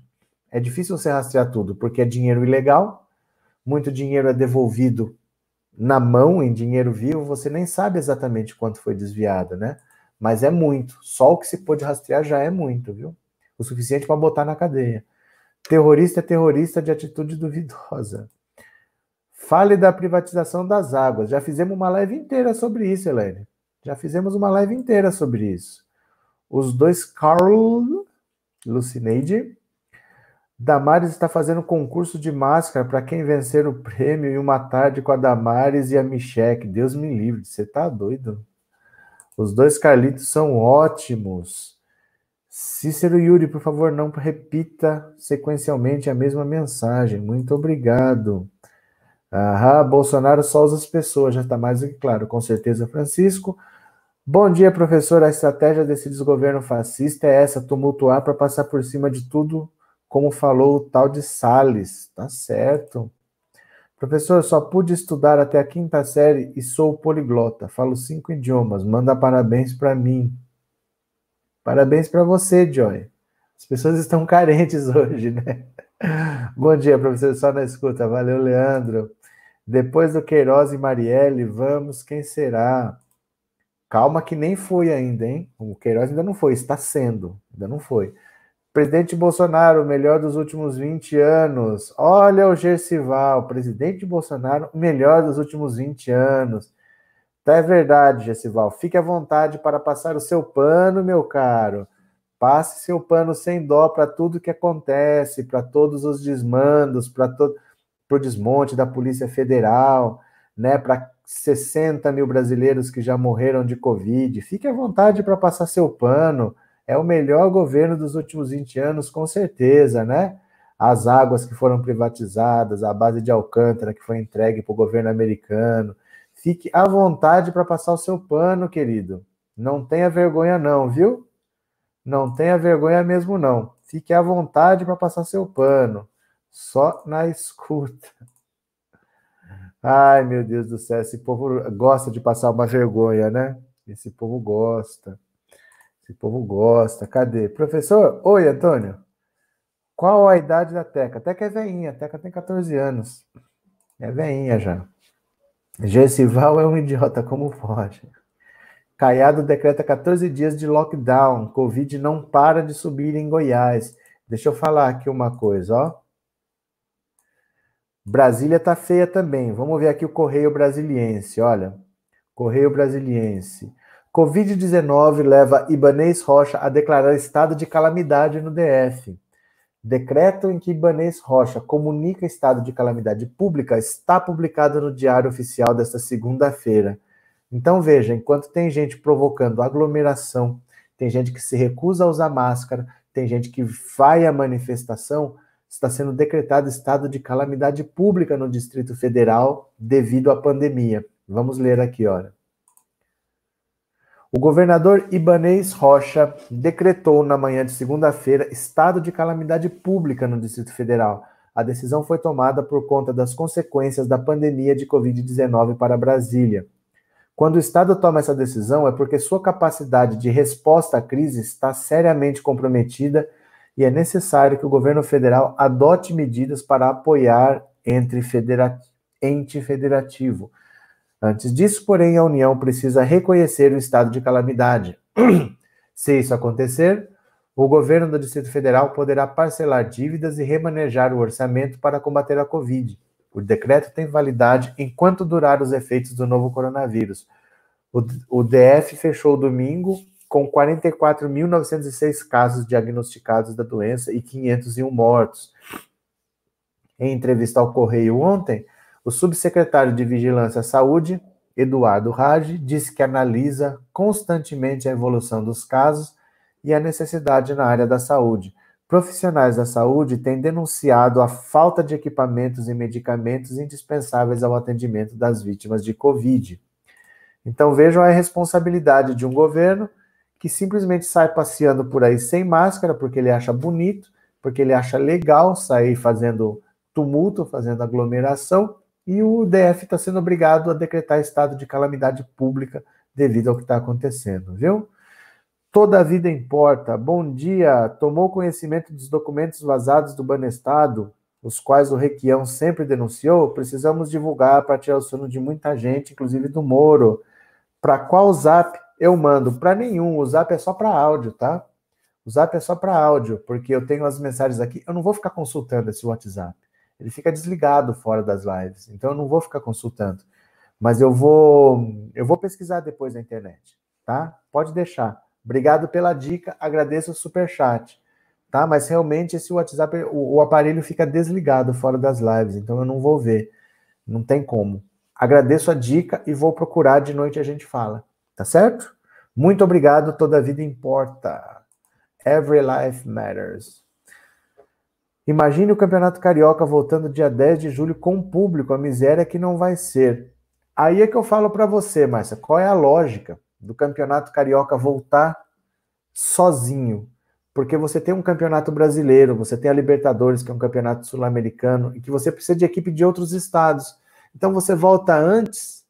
É difícil você rastrear tudo, porque é dinheiro ilegal, muito dinheiro é devolvido na mão, em dinheiro vivo, você nem sabe exatamente quanto foi desviado, né? Mas é muito. Só o que se pôde rastrear já é muito, viu? O suficiente para botar na cadeia. Terrorista é terrorista de atitude duvidosa. Fale da privatização das águas. Já fizemos uma live inteira sobre isso, Helene. Já fizemos uma live inteira sobre isso. Os dois Carl Lucineide Damares está fazendo concurso de máscara para quem vencer o prêmio e uma tarde com a Damares e a Michelle. Deus me livre, você está doido? Os dois Carlitos são ótimos. Cícero Yuri, por favor, não repita sequencialmente a mesma mensagem. Muito obrigado. Ah, Bolsonaro só usa as pessoas, já está mais do que claro. Com certeza, Francisco. Bom dia, professor. A estratégia desse desgoverno fascista é essa: tumultuar para passar por cima de tudo como falou o tal de Sales. Tá certo. Professor, só pude estudar até a quinta série e sou poliglota. Falo cinco idiomas. Manda parabéns para mim. Parabéns para você, Joy. As pessoas estão carentes hoje, né? Bom dia, professor. Só na escuta. Valeu, Leandro. Depois do Queiroz e Marielle, vamos, quem será? Calma que nem foi ainda, hein? O Queiroz ainda não foi, está sendo, ainda não foi. Presidente Bolsonaro, o melhor dos últimos 20 anos. Olha o Gercival, presidente Bolsonaro, o melhor dos últimos 20 anos. Tá, é verdade, Gercival. Fique à vontade para passar o seu pano, meu caro. Passe seu pano sem dó para tudo que acontece, para todos os desmandos, para todo o desmonte da Polícia Federal, né, para 60 mil brasileiros que já morreram de Covid. Fique à vontade para passar seu pano é o melhor governo dos últimos 20 anos, com certeza, né? As águas que foram privatizadas, a base de Alcântara que foi entregue para o governo americano. Fique à vontade para passar o seu pano, querido. Não tenha vergonha, não, viu? Não tenha vergonha mesmo, não. Fique à vontade para passar seu pano. Só na escuta. Ai, meu Deus do céu, esse povo gosta de passar uma vergonha, né? Esse povo gosta. Esse povo gosta. Cadê? Professor? Oi, Antônio. Qual a idade da Teca? A Teca é veinha. A Teca tem 14 anos. É veinha já. Gessival é um idiota como pode. Caiado decreta 14 dias de lockdown. Covid não para de subir em Goiás. Deixa eu falar aqui uma coisa, ó. Brasília tá feia também. Vamos ver aqui o Correio Brasiliense, olha. Correio Brasiliense. Covid-19 leva Ibanês Rocha a declarar estado de calamidade no DF. Decreto em que Ibanês Rocha comunica estado de calamidade pública está publicado no Diário Oficial desta segunda-feira. Então veja, enquanto tem gente provocando aglomeração, tem gente que se recusa a usar máscara, tem gente que vai à manifestação, está sendo decretado estado de calamidade pública no Distrito Federal devido à pandemia. Vamos ler aqui, olha. O governador Ibanês Rocha decretou na manhã de segunda-feira estado de calamidade pública no Distrito Federal. A decisão foi tomada por conta das consequências da pandemia de Covid-19 para Brasília. Quando o Estado toma essa decisão, é porque sua capacidade de resposta à crise está seriamente comprometida e é necessário que o governo federal adote medidas para apoiar entre ente federativo Antes disso, porém, a União precisa reconhecer o estado de calamidade. Se isso acontecer, o governo do Distrito Federal poderá parcelar dívidas e remanejar o orçamento para combater a Covid. O decreto tem validade enquanto durar os efeitos do novo coronavírus. O, DF fechou domingo com 44.906 casos diagnosticados da doença e 501 mortos. Em entrevista ao Correio ontem, o subsecretário de Vigilância à Saúde, Eduardo Rage, disse que analisa constantemente a evolução dos casos e a necessidade na área da saúde. Profissionais da saúde têm denunciado a falta de equipamentos e medicamentos indispensáveis ao atendimento das vítimas de Covid. Então vejam a responsabilidade de um governo que simplesmente sai passeando por aí sem máscara porque ele acha bonito, porque ele acha legal sair fazendo tumulto, fazendo aglomeração, e o DF está sendo obrigado a decretar estado de calamidade pública devido ao que está acontecendo, viu? Toda a vida importa. Bom dia. Tomou conhecimento dos documentos vazados do Banestado, os quais o Requião sempre denunciou? Precisamos divulgar para tirar o sono de muita gente, inclusive do Moro. Para qual zap eu mando? Para nenhum. O zap é só para áudio, tá? O zap é só para áudio, porque eu tenho as mensagens aqui. Eu não vou ficar consultando esse WhatsApp ele fica desligado fora das lives. Então eu não vou ficar consultando, mas eu vou eu vou pesquisar depois na internet, tá? Pode deixar. Obrigado pela dica, agradeço o super chat, tá? Mas realmente esse WhatsApp, o, o aparelho fica desligado fora das lives, então eu não vou ver. Não tem como. Agradeço a dica e vou procurar de noite a gente fala, tá certo? Muito obrigado, toda vida importa. Every life matters. Imagine o Campeonato Carioca voltando dia 10 de julho com público, a miséria que não vai ser. Aí é que eu falo para você, Márcia, qual é a lógica do Campeonato Carioca voltar sozinho? Porque você tem um campeonato brasileiro, você tem a Libertadores, que é um campeonato sul-americano, e que você precisa de equipe de outros estados. Então você volta antes,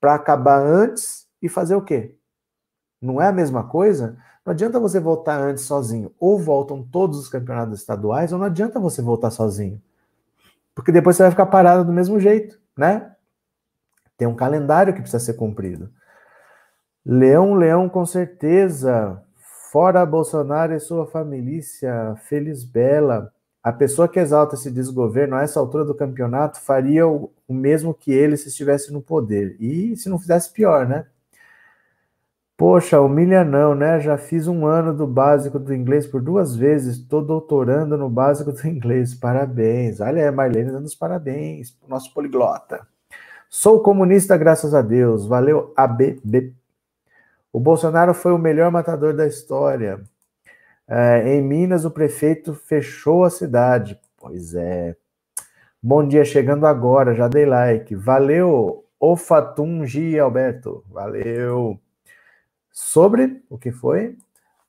para acabar antes, e fazer o quê? Não é a mesma coisa? Não adianta você voltar antes sozinho. Ou voltam todos os campeonatos estaduais, ou não adianta você voltar sozinho. Porque depois você vai ficar parado do mesmo jeito, né? Tem um calendário que precisa ser cumprido. Leão, Leão, com certeza. Fora Bolsonaro e sua família, Feliz Bela. A pessoa que exalta esse desgoverno a essa altura do campeonato faria o, o mesmo que ele se estivesse no poder. E se não fizesse pior, né? Poxa, humilha não, né? Já fiz um ano do básico do inglês por duas vezes. Estou doutorando no básico do inglês. Parabéns. Olha, a Marlene dando os parabéns nosso poliglota. Sou comunista, graças a Deus. Valeu, ABB. O Bolsonaro foi o melhor matador da história. É, em Minas, o prefeito fechou a cidade. Pois é. Bom dia, chegando agora. Já dei like. Valeu, Ofatungi Alberto. Valeu sobre o que foi?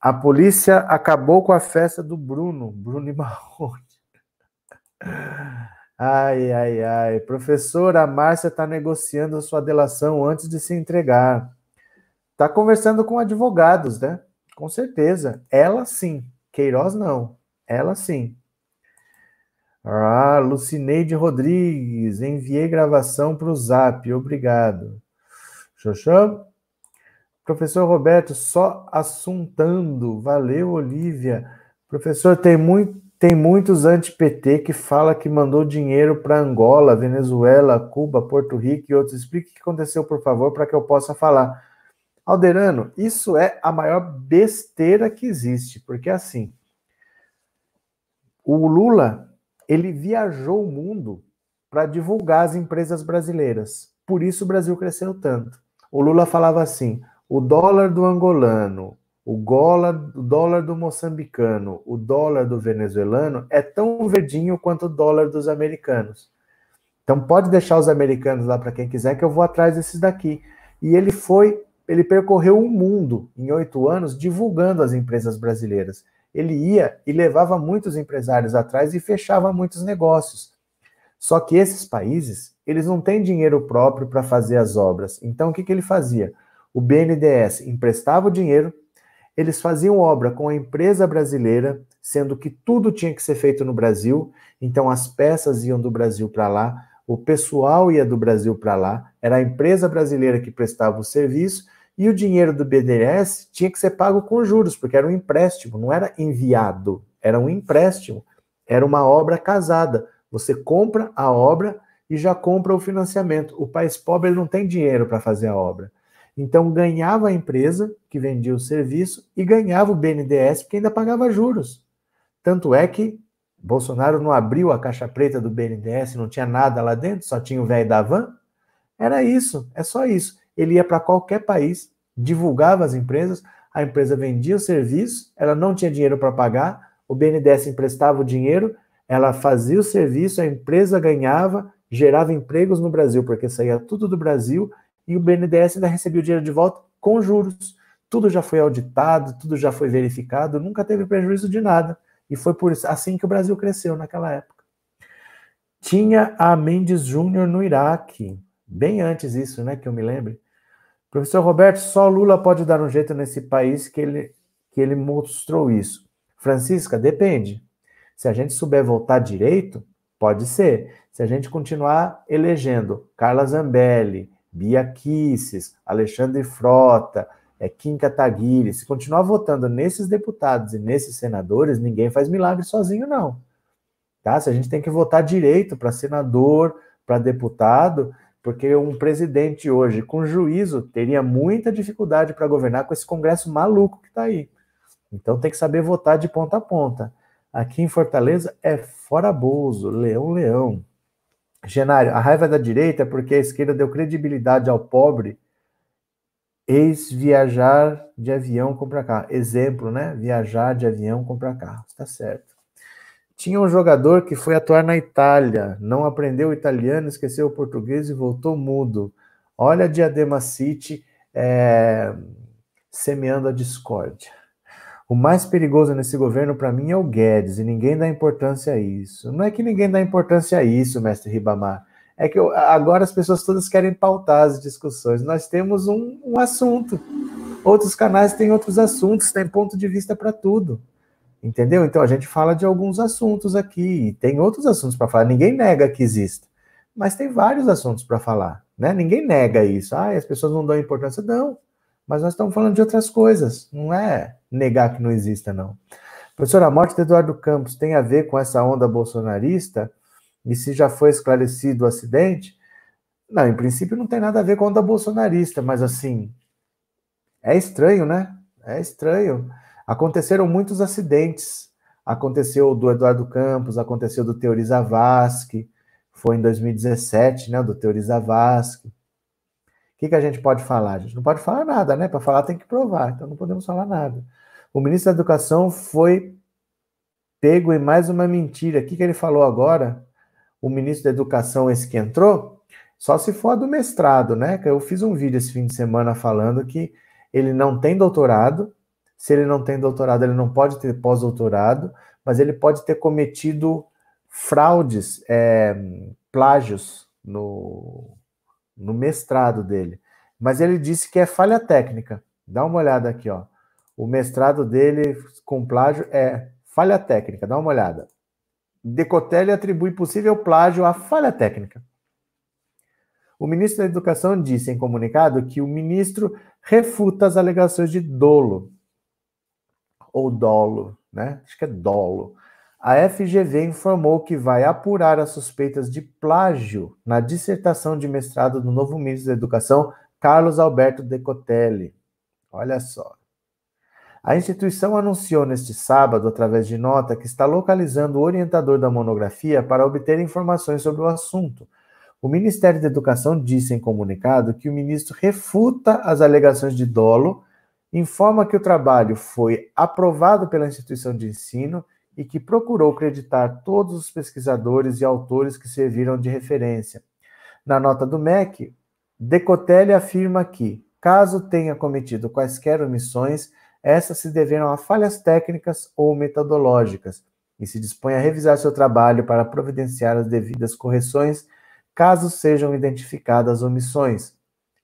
A polícia acabou com a festa do Bruno, Bruno e Marrone. Ai, ai, ai. Professora, a Márcia está negociando a sua delação antes de se entregar. Está conversando com advogados, né? Com certeza. Ela sim. Queiroz não. Ela sim. Ah, Lucineide Rodrigues, enviei gravação para o zap, obrigado. Xoxão. Professor Roberto, só assuntando. Valeu, Olivia. Professor, tem, muito, tem muitos anti-PT que fala que mandou dinheiro para Angola, Venezuela, Cuba, Porto Rico e outros. Explique o que aconteceu, por favor, para que eu possa falar. Alderano, isso é a maior besteira que existe, porque assim, o Lula, ele viajou o mundo para divulgar as empresas brasileiras. Por isso o Brasil cresceu tanto. O Lula falava assim: o dólar do angolano, o dólar, o dólar do moçambicano, o dólar do venezuelano é tão verdinho quanto o dólar dos americanos. Então pode deixar os americanos lá para quem quiser, que eu vou atrás desses daqui. E ele foi, ele percorreu o mundo em oito anos divulgando as empresas brasileiras. Ele ia e levava muitos empresários atrás e fechava muitos negócios. Só que esses países, eles não têm dinheiro próprio para fazer as obras. Então o que, que ele fazia? O BNDES emprestava o dinheiro, eles faziam obra com a empresa brasileira, sendo que tudo tinha que ser feito no Brasil, então as peças iam do Brasil para lá, o pessoal ia do Brasil para lá, era a empresa brasileira que prestava o serviço e o dinheiro do BNDES tinha que ser pago com juros, porque era um empréstimo, não era enviado, era um empréstimo, era uma obra casada. Você compra a obra e já compra o financiamento. O país pobre não tem dinheiro para fazer a obra. Então ganhava a empresa que vendia o serviço e ganhava o BNDES porque ainda pagava juros. Tanto é que Bolsonaro não abriu a caixa preta do BNDES, não tinha nada lá dentro, só tinha o velho da van. Era isso, é só isso. Ele ia para qualquer país, divulgava as empresas, a empresa vendia o serviço, ela não tinha dinheiro para pagar, o BNDES emprestava o dinheiro, ela fazia o serviço, a empresa ganhava, gerava empregos no Brasil, porque saía tudo do Brasil e o BNDES ainda recebeu o dinheiro de volta com juros. Tudo já foi auditado, tudo já foi verificado, nunca teve prejuízo de nada. E foi por assim que o Brasil cresceu naquela época. Tinha a Mendes Júnior no Iraque, bem antes isso, né, que eu me lembre. Professor Roberto, só Lula pode dar um jeito nesse país que ele, que ele mostrou isso. Francisca, depende. Se a gente souber voltar direito, pode ser. Se a gente continuar elegendo Carla Zambelli, Bia Kisses, Alexandre Frota, é, Kim Kataguiri, se continuar votando nesses deputados e nesses senadores, ninguém faz milagre sozinho, não. Tá? Se a gente tem que votar direito para senador, para deputado, porque um presidente hoje com juízo teria muita dificuldade para governar com esse Congresso maluco que está aí. Então tem que saber votar de ponta a ponta. Aqui em Fortaleza é fora Bolso, leão, leão. Genário, a raiva da direita é porque a esquerda deu credibilidade ao pobre ex-viajar de avião comprar carro. Exemplo, né? Viajar de avião comprar carro. Está certo. Tinha um jogador que foi atuar na Itália, não aprendeu o italiano, esqueceu o português e voltou mudo. Olha a Diadema City é, semeando a discórdia. O mais perigoso nesse governo, para mim, é o Guedes, e ninguém dá importância a isso. Não é que ninguém dá importância a isso, mestre Ribamar. É que eu, agora as pessoas todas querem pautar as discussões. Nós temos um, um assunto. Outros canais têm outros assuntos, tem ponto de vista para tudo. Entendeu? Então a gente fala de alguns assuntos aqui, e tem outros assuntos para falar. Ninguém nega que exista, mas tem vários assuntos para falar. Né? Ninguém nega isso. Ah, as pessoas não dão importância. Não, mas nós estamos falando de outras coisas, não é? negar que não exista, não. Professor, a morte de Eduardo Campos tem a ver com essa onda bolsonarista? E se já foi esclarecido o acidente? Não, em princípio não tem nada a ver com a onda bolsonarista, mas assim, é estranho, né? É estranho. Aconteceram muitos acidentes. Aconteceu do Eduardo Campos, aconteceu do Teori Zavascki, foi em 2017, né, do Teori Zavascki. O que, que a gente pode falar? A gente não pode falar nada, né? Para falar tem que provar, então não podemos falar nada. O ministro da Educação foi pego em mais uma mentira. O que, que ele falou agora? O ministro da Educação, é esse que entrou, só se for a do mestrado, né? Eu fiz um vídeo esse fim de semana falando que ele não tem doutorado. Se ele não tem doutorado, ele não pode ter pós-doutorado, mas ele pode ter cometido fraudes, é, plágios no, no mestrado dele. Mas ele disse que é falha técnica. Dá uma olhada aqui, ó. O mestrado dele com plágio é falha técnica, dá uma olhada. Decotelli atribui possível plágio à falha técnica. O ministro da Educação disse em comunicado que o ministro refuta as alegações de dolo ou dolo, né? Acho que é dolo. A FGV informou que vai apurar as suspeitas de plágio na dissertação de mestrado do novo ministro da Educação, Carlos Alberto Decotelli. Olha só. A instituição anunciou neste sábado, através de nota, que está localizando o orientador da monografia para obter informações sobre o assunto. O Ministério da Educação disse em comunicado que o ministro refuta as alegações de dolo, informa que o trabalho foi aprovado pela instituição de ensino e que procurou creditar todos os pesquisadores e autores que serviram de referência. Na nota do MEC, Decotelli afirma que, caso tenha cometido quaisquer omissões, essas se deveram a falhas técnicas ou metodológicas, e se dispõe a revisar seu trabalho para providenciar as devidas correções, caso sejam identificadas omissões.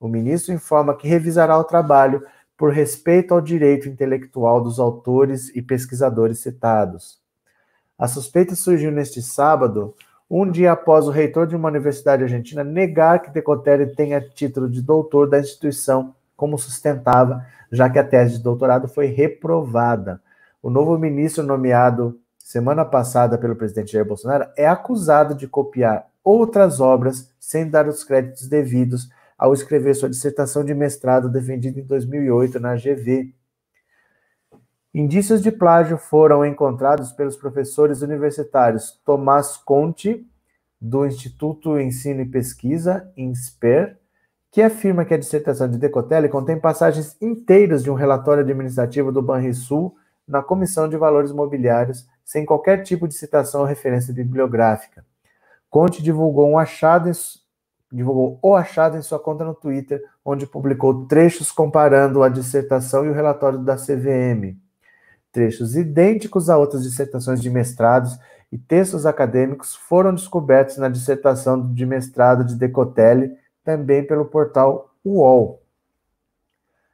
O ministro informa que revisará o trabalho por respeito ao direito intelectual dos autores e pesquisadores citados. A suspeita surgiu neste sábado, um dia após o reitor de uma universidade argentina negar que Decotelli tenha título de doutor da instituição como sustentava, já que a tese de doutorado foi reprovada. O novo ministro nomeado semana passada pelo presidente Jair Bolsonaro é acusado de copiar outras obras sem dar os créditos devidos ao escrever sua dissertação de mestrado defendida em 2008 na GV. Indícios de plágio foram encontrados pelos professores universitários Tomás Conte, do Instituto Ensino e Pesquisa, INSPER, que afirma que a dissertação de Decotelli contém passagens inteiras de um relatório administrativo do Banrisul na Comissão de Valores Mobiliários, sem qualquer tipo de citação ou referência bibliográfica. Conte divulgou, um achado em, divulgou o achado em sua conta no Twitter, onde publicou trechos comparando a dissertação e o relatório da CVM. Trechos idênticos a outras dissertações de mestrados e textos acadêmicos foram descobertos na dissertação de mestrado de Decotelli, também pelo portal UOL.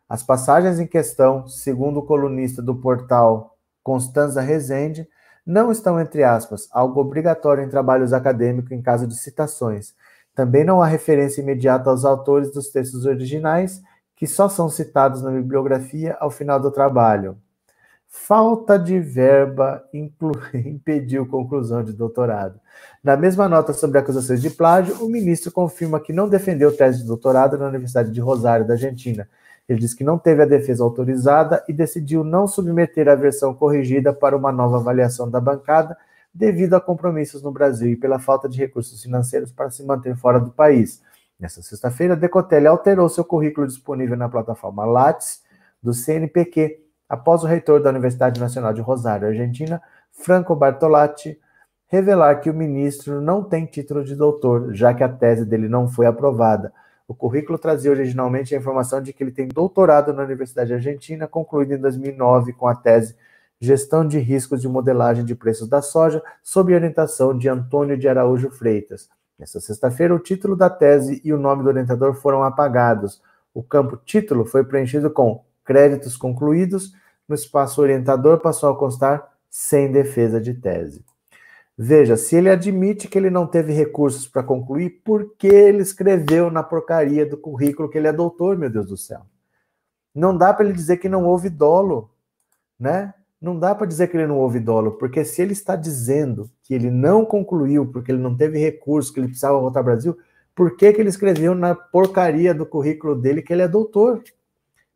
As passagens em questão, segundo o colunista do portal Constanza Rezende, não estão, entre aspas, algo obrigatório em trabalhos acadêmicos em caso de citações. Também não há referência imediata aos autores dos textos originais, que só são citados na bibliografia ao final do trabalho. Falta de verba impediu conclusão de doutorado. Na mesma nota sobre acusações de plágio, o ministro confirma que não defendeu tese de doutorado na Universidade de Rosário, da Argentina. Ele diz que não teve a defesa autorizada e decidiu não submeter a versão corrigida para uma nova avaliação da bancada, devido a compromissos no Brasil e pela falta de recursos financeiros para se manter fora do país. Nessa sexta-feira, Decotelli alterou seu currículo disponível na plataforma Lattes do CNPq após o reitor da Universidade Nacional de Rosário, Argentina, Franco Bartolatti, revelar que o ministro não tem título de doutor, já que a tese dele não foi aprovada. O currículo trazia originalmente a informação de que ele tem doutorado na Universidade Argentina, concluído em 2009 com a tese Gestão de Riscos de Modelagem de Preços da Soja, sob orientação de Antônio de Araújo Freitas. Nesta sexta-feira, o título da tese e o nome do orientador foram apagados. O campo título foi preenchido com créditos concluídos no espaço orientador, passou a constar sem defesa de tese. Veja, se ele admite que ele não teve recursos para concluir, por que ele escreveu na porcaria do currículo que ele é doutor, meu Deus do céu? Não dá para ele dizer que não houve dolo, né? Não dá para dizer que ele não houve dolo, porque se ele está dizendo que ele não concluiu, porque ele não teve recursos, que ele precisava voltar ao Brasil, por que, que ele escreveu na porcaria do currículo dele que ele é doutor?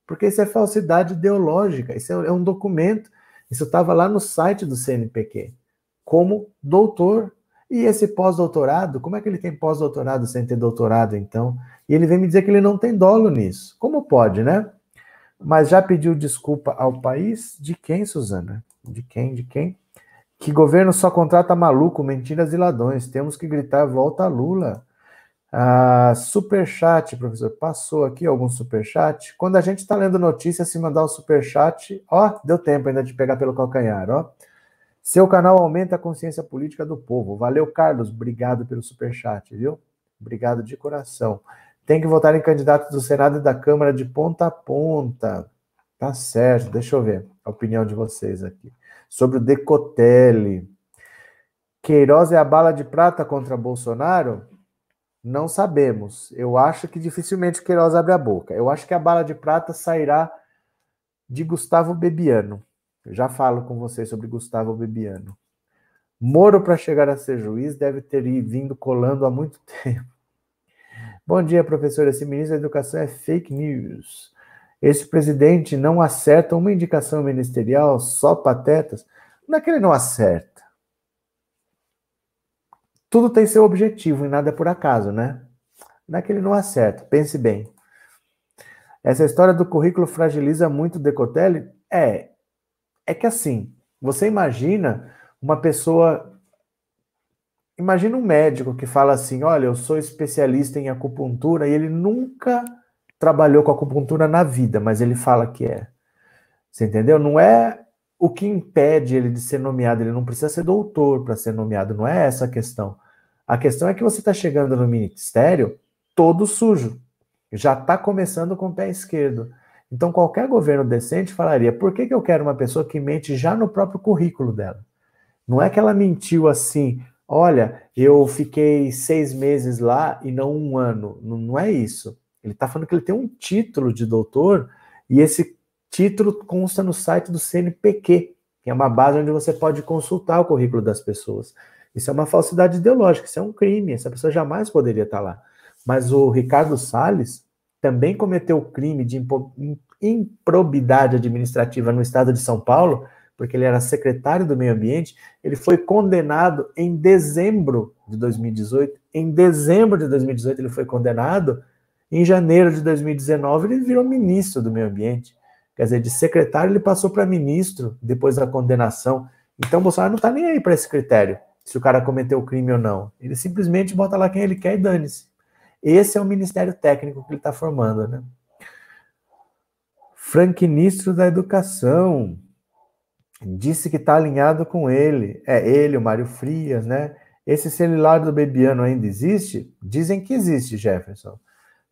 Porque isso é falsidade ideológica, isso é um é documento. Isso estava lá no site do CNPq, como doutor. E esse pós-doutorado, como é que ele tem pós-doutorado sem ter doutorado, então? E ele vem me dizer que ele não tem dolo nisso. Como pode, né? Mas já pediu desculpa ao país? De quem, Suzana? De quem? De quem? Que governo só contrata maluco, mentiras e ladrões. Temos que gritar volta Lula. Ah, superchat, professor. Passou aqui algum superchat. Quando a gente está lendo notícia, se mandar o superchat, ó, deu tempo ainda de pegar pelo calcanhar, ó. Seu canal aumenta a consciência política do povo. Valeu, Carlos. Obrigado pelo superchat, viu? Obrigado de coração. Tem que votar em candidatos do Senado e da Câmara de ponta a ponta. Tá certo. Deixa eu ver a opinião de vocês aqui. Sobre o Decotelli. Queiroz é a bala de prata contra Bolsonaro? Não sabemos. Eu acho que dificilmente o Queiroz abre a boca. Eu acho que a bala de prata sairá de Gustavo Bebiano. Eu já falo com vocês sobre Gustavo Bebiano. Moro, para chegar a ser juiz, deve ter vindo colando há muito tempo. Bom dia, professor. Esse ministro da Educação é fake news. Esse presidente não acerta uma indicação ministerial, só patetas. Não é que ele não acerta. Tudo tem seu objetivo e nada é por acaso, né? Naquele é não acerta, pense bem. Essa história do currículo fragiliza muito o decotelli? É. É que assim, você imagina uma pessoa. Imagina um médico que fala assim: olha, eu sou especialista em acupuntura e ele nunca trabalhou com acupuntura na vida, mas ele fala que é. Você entendeu? Não é o que impede ele de ser nomeado? Ele não precisa ser doutor para ser nomeado, não é essa a questão. A questão é que você está chegando no ministério todo sujo, já está começando com o pé esquerdo. Então, qualquer governo decente falaria: por que, que eu quero uma pessoa que mente já no próprio currículo dela? Não é que ela mentiu assim, olha, eu fiquei seis meses lá e não um ano. Não, não é isso. Ele está falando que ele tem um título de doutor e esse título consta no site do CNPq, que é uma base onde você pode consultar o currículo das pessoas. Isso é uma falsidade ideológica, isso é um crime, essa pessoa jamais poderia estar lá. Mas o Ricardo Salles também cometeu o crime de improbidade administrativa no estado de São Paulo, porque ele era secretário do Meio Ambiente, ele foi condenado em dezembro de 2018. Em dezembro de 2018 ele foi condenado, em janeiro de 2019 ele virou ministro do Meio Ambiente. Quer dizer, de secretário ele passou para ministro depois da condenação. Então, Bolsonaro não está nem aí para esse critério, se o cara cometeu o crime ou não. Ele simplesmente bota lá quem ele quer e dane-se. Esse é o ministério técnico que ele está formando, né? ministro da Educação disse que está alinhado com ele. É ele, o Mário Frias, né? Esse celular do Bebiano ainda existe? Dizem que existe, Jefferson.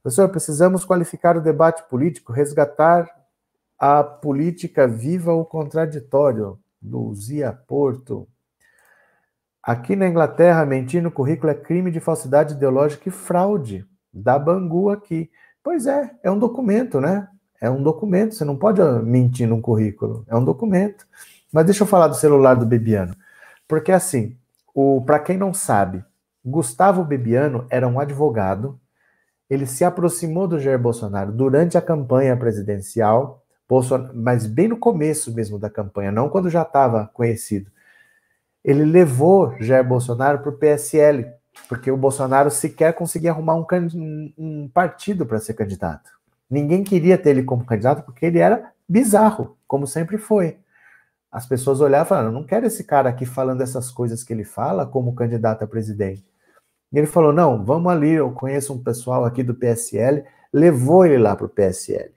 Professor, precisamos qualificar o debate político, resgatar a política viva o contraditório, Luzia Porto. Aqui na Inglaterra, mentir no currículo é crime de falsidade ideológica e fraude. Da Bangu aqui. Pois é, é um documento, né? É um documento, você não pode ah, mentir num currículo, é um documento. Mas deixa eu falar do celular do Bebiano. Porque assim, o para quem não sabe, Gustavo Bebiano era um advogado. Ele se aproximou do Jair Bolsonaro durante a campanha presidencial Bolsonaro, mas bem no começo mesmo da campanha, não quando já estava conhecido. Ele levou Jair Bolsonaro para o PSL, porque o Bolsonaro sequer conseguia arrumar um, um partido para ser candidato. Ninguém queria ter ele como candidato porque ele era bizarro, como sempre foi. As pessoas olhavam e falavam: não quero esse cara aqui falando essas coisas que ele fala como candidato a presidente. E ele falou: não, vamos ali, eu conheço um pessoal aqui do PSL, levou ele lá para o PSL.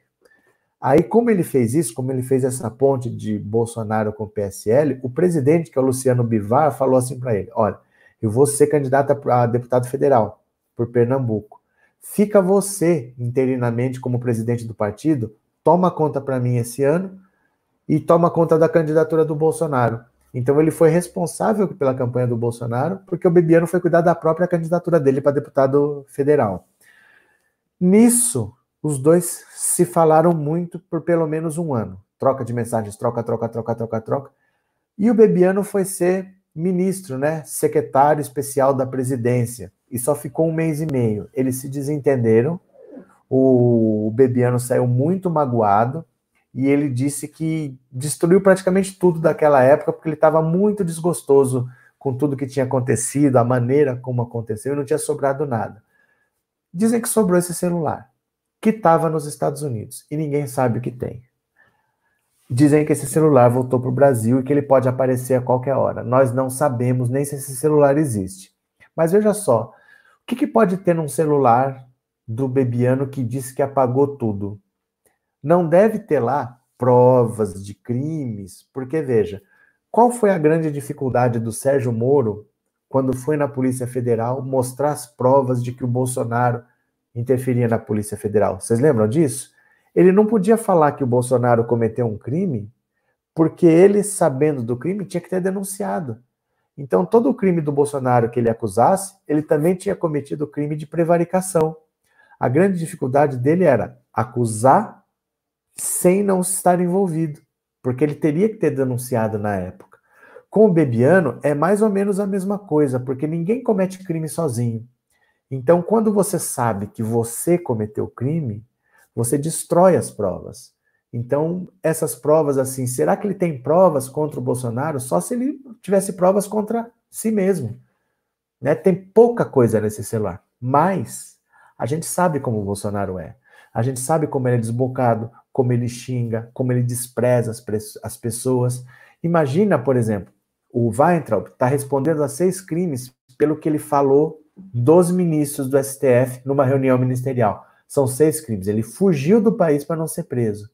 Aí, como ele fez isso, como ele fez essa ponte de Bolsonaro com o PSL, o presidente, que é o Luciano Bivar, falou assim para ele: Olha, eu vou ser candidato a deputado federal por Pernambuco. Fica você interinamente como presidente do partido, toma conta para mim esse ano e toma conta da candidatura do Bolsonaro. Então ele foi responsável pela campanha do Bolsonaro, porque o Bebiano foi cuidar da própria candidatura dele para deputado federal. Nisso, os dois se falaram muito por pelo menos um ano. Troca de mensagens, troca, troca, troca, troca, troca. E o Bebiano foi ser ministro, né? Secretário especial da presidência. E só ficou um mês e meio. Eles se desentenderam. O Bebiano saiu muito magoado e ele disse que destruiu praticamente tudo daquela época porque ele estava muito desgostoso com tudo que tinha acontecido, a maneira como aconteceu, e não tinha sobrado nada. Dizem que sobrou esse celular que estava nos Estados Unidos e ninguém sabe o que tem. Dizem que esse celular voltou para o Brasil e que ele pode aparecer a qualquer hora. Nós não sabemos nem se esse celular existe. Mas veja só, o que, que pode ter num celular do Bebiano que disse que apagou tudo? Não deve ter lá provas de crimes, porque veja, qual foi a grande dificuldade do Sérgio Moro quando foi na Polícia Federal mostrar as provas de que o Bolsonaro interferia na Polícia Federal. Vocês lembram disso? Ele não podia falar que o Bolsonaro cometeu um crime, porque ele, sabendo do crime, tinha que ter denunciado. Então, todo o crime do Bolsonaro que ele acusasse, ele também tinha cometido o crime de prevaricação. A grande dificuldade dele era acusar sem não estar envolvido, porque ele teria que ter denunciado na época. Com o Bebiano, é mais ou menos a mesma coisa, porque ninguém comete crime sozinho. Então, quando você sabe que você cometeu crime, você destrói as provas. Então, essas provas assim, será que ele tem provas contra o Bolsonaro? Só se ele tivesse provas contra si mesmo. Né? Tem pouca coisa nesse celular, mas a gente sabe como o Bolsonaro é. A gente sabe como ele é desbocado, como ele xinga, como ele despreza as, as pessoas. Imagina, por exemplo, o Weintraub está respondendo a seis crimes pelo que ele falou dos ministros do STF numa reunião ministerial. São seis crimes. Ele fugiu do país para não ser preso.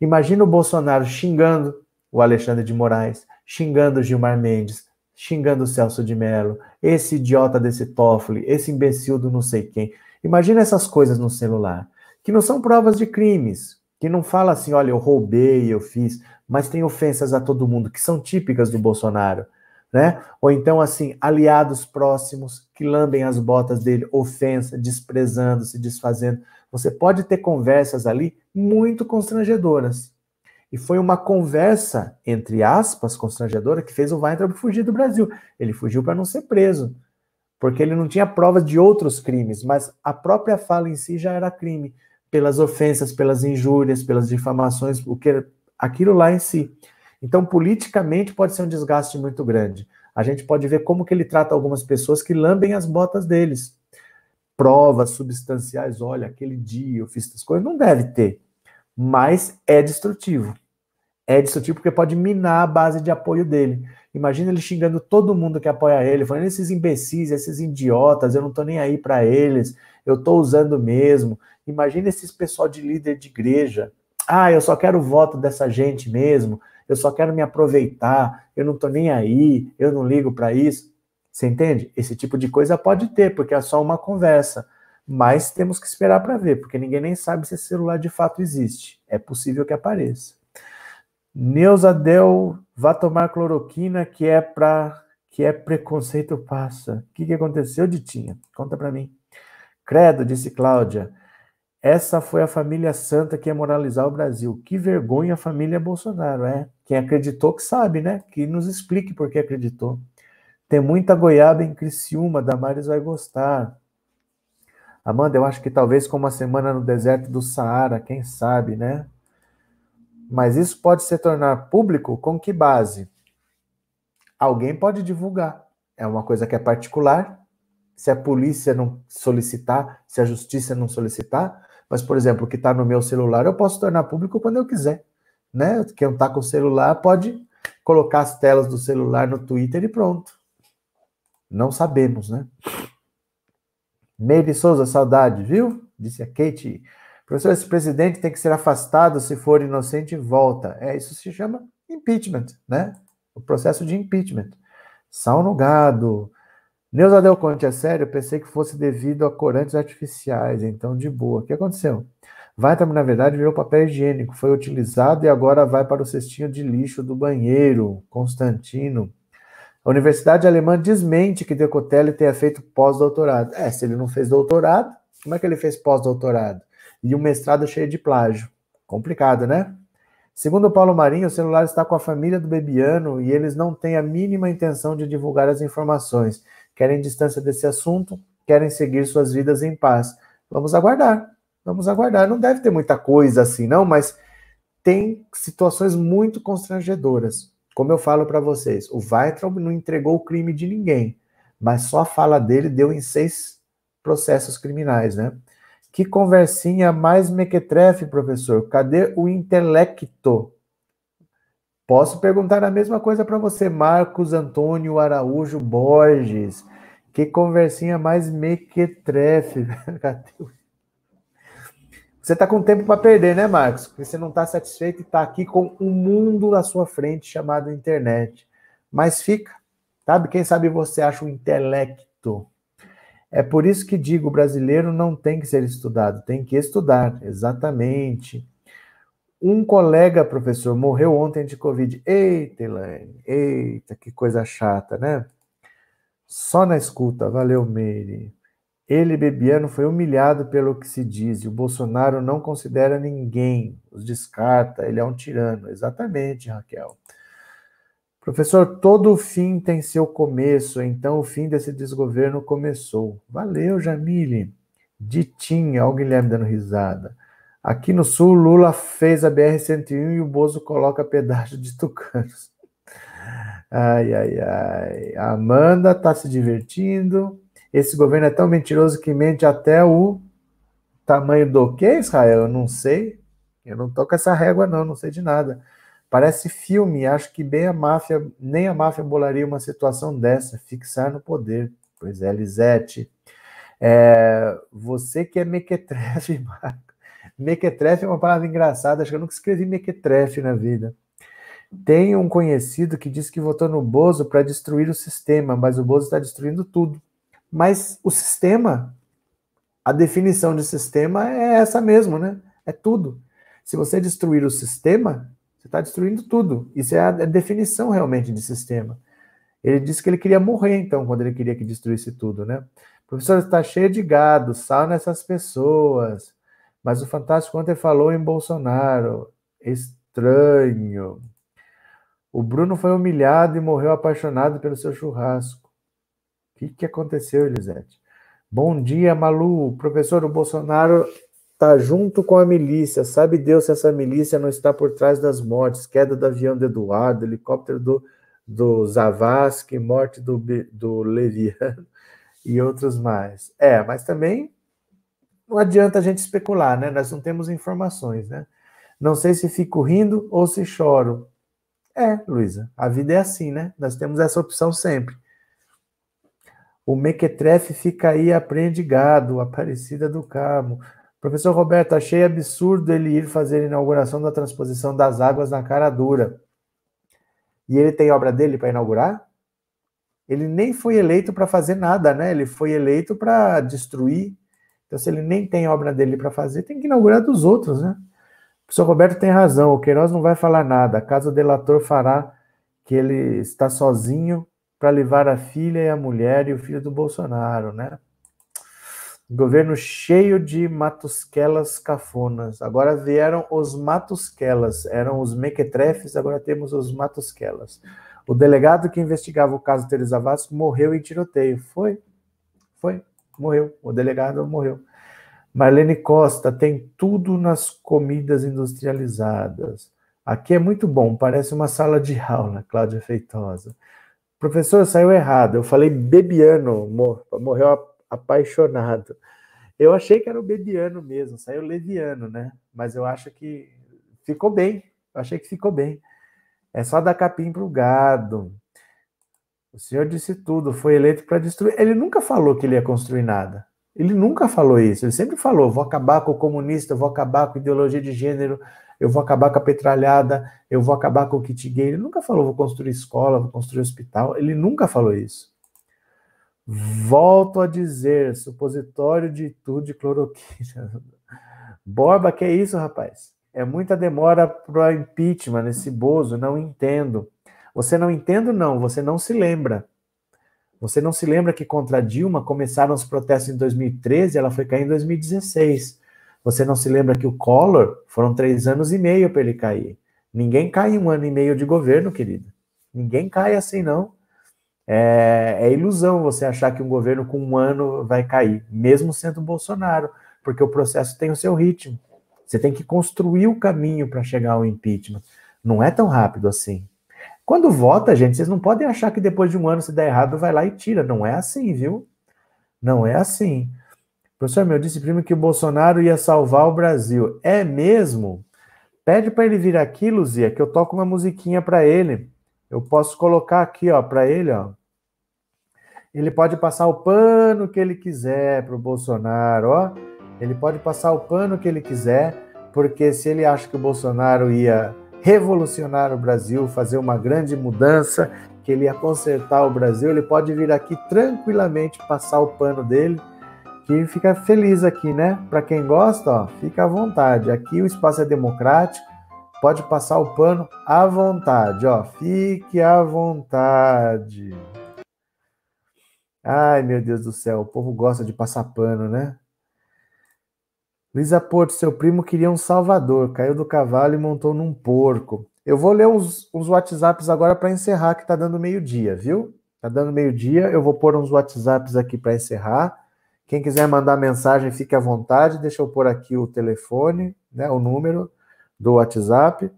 Imagina o Bolsonaro xingando o Alexandre de Moraes, xingando o Gilmar Mendes, xingando o Celso de Mello, esse idiota desse Toffoli, esse imbecil do não sei quem. Imagina essas coisas no celular, que não são provas de crimes, que não fala assim, olha, eu roubei, eu fiz, mas tem ofensas a todo mundo, que são típicas do Bolsonaro né? Ou então, assim, aliados próximos que lambem as botas dele, ofensa, desprezando, se desfazendo. Você pode ter conversas ali muito constrangedoras. E foi uma conversa, entre aspas, constrangedora, que fez o Weintraub fugir do Brasil. Ele fugiu para não ser preso, porque ele não tinha provas de outros crimes, mas a própria fala em si já era crime, pelas ofensas, pelas injúrias, pelas difamações, o que aquilo lá em si. Então, politicamente, pode ser um desgaste muito grande. A gente pode ver como que ele trata algumas pessoas que lambem as botas deles. Provas substanciais, olha, aquele dia eu fiz essas coisas, não deve ter. Mas é destrutivo. É destrutivo porque pode minar a base de apoio dele. Imagina ele xingando todo mundo que apoia ele, falando esses imbecis, esses idiotas, eu não tô nem aí para eles, eu tô usando mesmo. Imagina esses pessoal de líder de igreja, ah, eu só quero o voto dessa gente mesmo, eu só quero me aproveitar, eu não tô nem aí, eu não ligo para isso. Você entende? Esse tipo de coisa pode ter, porque é só uma conversa. Mas temos que esperar para ver, porque ninguém nem sabe se esse celular de fato existe. É possível que apareça. Neuza Del vá tomar cloroquina que é para que é preconceito passa. O que, que aconteceu, Ditinha? Conta para mim. Credo, disse Cláudia. Essa foi a família santa que ia moralizar o Brasil. Que vergonha a família Bolsonaro, é. Quem acreditou que sabe, né? Que nos explique por que acreditou. Tem muita goiaba em Criciúma, Damares vai gostar. Amanda, eu acho que talvez com uma semana no deserto do Saara, quem sabe, né? Mas isso pode se tornar público com que base? Alguém pode divulgar. É uma coisa que é particular. Se a polícia não solicitar, se a justiça não solicitar, mas, por exemplo, o que está no meu celular eu posso tornar público quando eu quiser. Né? Quem está com o celular pode colocar as telas do celular no Twitter e pronto. Não sabemos, né? Meire Souza, saudade, viu? Disse a Kate. Professor, esse presidente tem que ser afastado, se for inocente, e volta. É, isso se chama impeachment, né? O processo de impeachment. Sal no Gado, Neuza Del Conte, é sério? Eu pensei que fosse devido a corantes artificiais, então de boa. O que aconteceu? Vitamin, na verdade, virou papel higiênico, foi utilizado e agora vai para o cestinho de lixo do banheiro. Constantino. A Universidade Alemã desmente que Decotelli tenha feito pós-doutorado. É, se ele não fez doutorado, como é que ele fez pós-doutorado? E um mestrado cheio de plágio. Complicado, né? Segundo Paulo Marinho, o celular está com a família do Bebiano e eles não têm a mínima intenção de divulgar as informações querem distância desse assunto, querem seguir suas vidas em paz. Vamos aguardar, vamos aguardar. Não deve ter muita coisa assim, não, mas tem situações muito constrangedoras. Como eu falo para vocês, o Weitraub não entregou o crime de ninguém, mas só a fala dele deu em seis processos criminais, né? Que conversinha mais mequetrefe, professor. Cadê o intelecto? Posso perguntar a mesma coisa para você, Marcos Antônio Araújo Borges. Que conversinha mais mequetrefe. Você está com tempo para perder, né, Marcos? Porque você não está satisfeito e está aqui com um mundo na sua frente chamado internet. Mas fica, sabe? Quem sabe você acha um intelecto. É por isso que digo, o brasileiro não tem que ser estudado, tem que estudar, exatamente. Um colega, professor, morreu ontem de Covid. Eita, Elaine, eita, que coisa chata, né? Só na escuta, valeu, Meire. Ele, Bebiano, foi humilhado pelo que se diz, e o Bolsonaro não considera ninguém, os descarta, ele é um tirano. Exatamente, Raquel. Professor, todo fim tem seu começo, então o fim desse desgoverno começou. Valeu, Jamile. Ditinha, olha o Guilherme dando risada. Aqui no Sul, Lula fez a BR-101 e o Bozo coloca pedágio de tucanos. Ai, ai, ai. Amanda está se divertindo. Esse governo é tão mentiroso que mente até o tamanho do que, Israel? Eu não sei. Eu não tô com essa régua, não, não sei de nada. Parece filme, acho que bem a máfia, nem a máfia bolaria uma situação dessa, fixar no poder. Pois é, Lisete. É, você que é mequetrefe, Marco. Mequetrefe é uma palavra engraçada, acho que eu nunca escrevi mequetrefe na vida. Tem um conhecido que disse que votou no Bozo para destruir o sistema, mas o Bozo está destruindo tudo. Mas o sistema, a definição de sistema é essa mesmo, né? É tudo. Se você destruir o sistema, você está destruindo tudo. Isso é, é a definição realmente de sistema. Ele disse que ele queria morrer, então, quando ele queria que destruísse tudo, né? O professor, está cheio de gado, sal nessas pessoas. Mas o Fantástico ontem falou em Bolsonaro. Estranho. O Bruno foi humilhado e morreu apaixonado pelo seu churrasco. O que, que aconteceu, Elisete? Bom dia, Malu. Professor, o Bolsonaro está junto com a milícia. Sabe Deus se essa milícia não está por trás das mortes. Queda do avião do Eduardo, helicóptero do, do Zavascki, morte do, do Leviano e outros mais. É, mas também não adianta a gente especular, né? Nós não temos informações, né? Não sei se fico rindo ou se choro. É, Luísa, a vida é assim, né? Nós temos essa opção sempre. O Mequetrefe fica aí, aprendigado, Aparecida do Carmo. Professor Roberto, achei absurdo ele ir fazer a inauguração da transposição das águas na cara dura. E ele tem obra dele para inaugurar? Ele nem foi eleito para fazer nada, né? Ele foi eleito para destruir. Então, se ele nem tem obra dele para fazer, tem que inaugurar dos outros, né? Professor Roberto tem razão, o Queiroz não vai falar nada. A casa delator fará que ele está sozinho para levar a filha e a mulher e o filho do Bolsonaro, né? Governo cheio de matusquelas cafonas. Agora vieram os matusquelas, eram os mequetrefes, agora temos os matusquelas. O delegado que investigava o caso Teresa Vasco morreu em tiroteio. Foi? Foi? Morreu. O delegado morreu. Marlene Costa tem tudo nas comidas industrializadas. Aqui é muito bom, parece uma sala de aula, Cláudia Feitosa. Professor, saiu errado. Eu falei Bebiano, morreu apaixonado. Eu achei que era o Bebiano mesmo, saiu Leviano, né? Mas eu acho que ficou bem. Eu achei que ficou bem. É só dar capim para o gado. O senhor disse tudo, foi eleito para destruir. Ele nunca falou que ele ia construir nada. Ele nunca falou isso, ele sempre falou: vou acabar com o comunista, vou acabar com a ideologia de gênero, eu vou acabar com a petralhada, eu vou acabar com o kit gay. Ele nunca falou: vou construir escola, vou construir hospital. Ele nunca falou isso. Volto a dizer: supositório de tudo de cloroquina. Borba, que é isso, rapaz? É muita demora para o impeachment nesse bozo, não entendo. Você não entende, não, você não se lembra. Você não se lembra que contra Dilma começaram os protestos em 2013 ela foi cair em 2016. Você não se lembra que o Collor foram três anos e meio para ele cair. Ninguém cai um ano e meio de governo, querido. Ninguém cai assim, não. É, é, ilusão você achar que um governo com um ano vai cair, mesmo sendo Bolsonaro, porque o processo tem o seu ritmo. Você tem que construir o caminho para chegar ao impeachment. Não é tão rápido assim. Quando vota, gente, vocês não podem achar que depois de um ano se der errado, vai lá e tira. Não é assim, viu? Não é assim. Professor meu, disse primo que o Bolsonaro ia salvar o Brasil. É mesmo? Pede para ele vir aqui, Luzia, que eu toco uma musiquinha para ele. Eu posso colocar aqui, ó, para ele, ó. Ele pode passar o pano que ele quiser para o Bolsonaro, ó. Ele pode passar o pano que ele quiser, porque se ele acha que o Bolsonaro ia revolucionar o Brasil, fazer uma grande mudança, que ele ia consertar o Brasil, ele pode vir aqui tranquilamente passar o pano dele, que fica feliz aqui, né? Para quem gosta, ó, fica à vontade. Aqui o espaço é democrático, pode passar o pano à vontade, ó. Fique à vontade. Ai, meu Deus do céu, o povo gosta de passar pano, né? Luísa Porto, seu primo queria um salvador, caiu do cavalo e montou num porco. Eu vou ler uns, uns WhatsApps agora para encerrar, que está dando meio-dia, viu? Está dando meio-dia, eu vou pôr uns WhatsApps aqui para encerrar. Quem quiser mandar mensagem, fique à vontade. Deixa eu pôr aqui o telefone, né, o número do WhatsApp.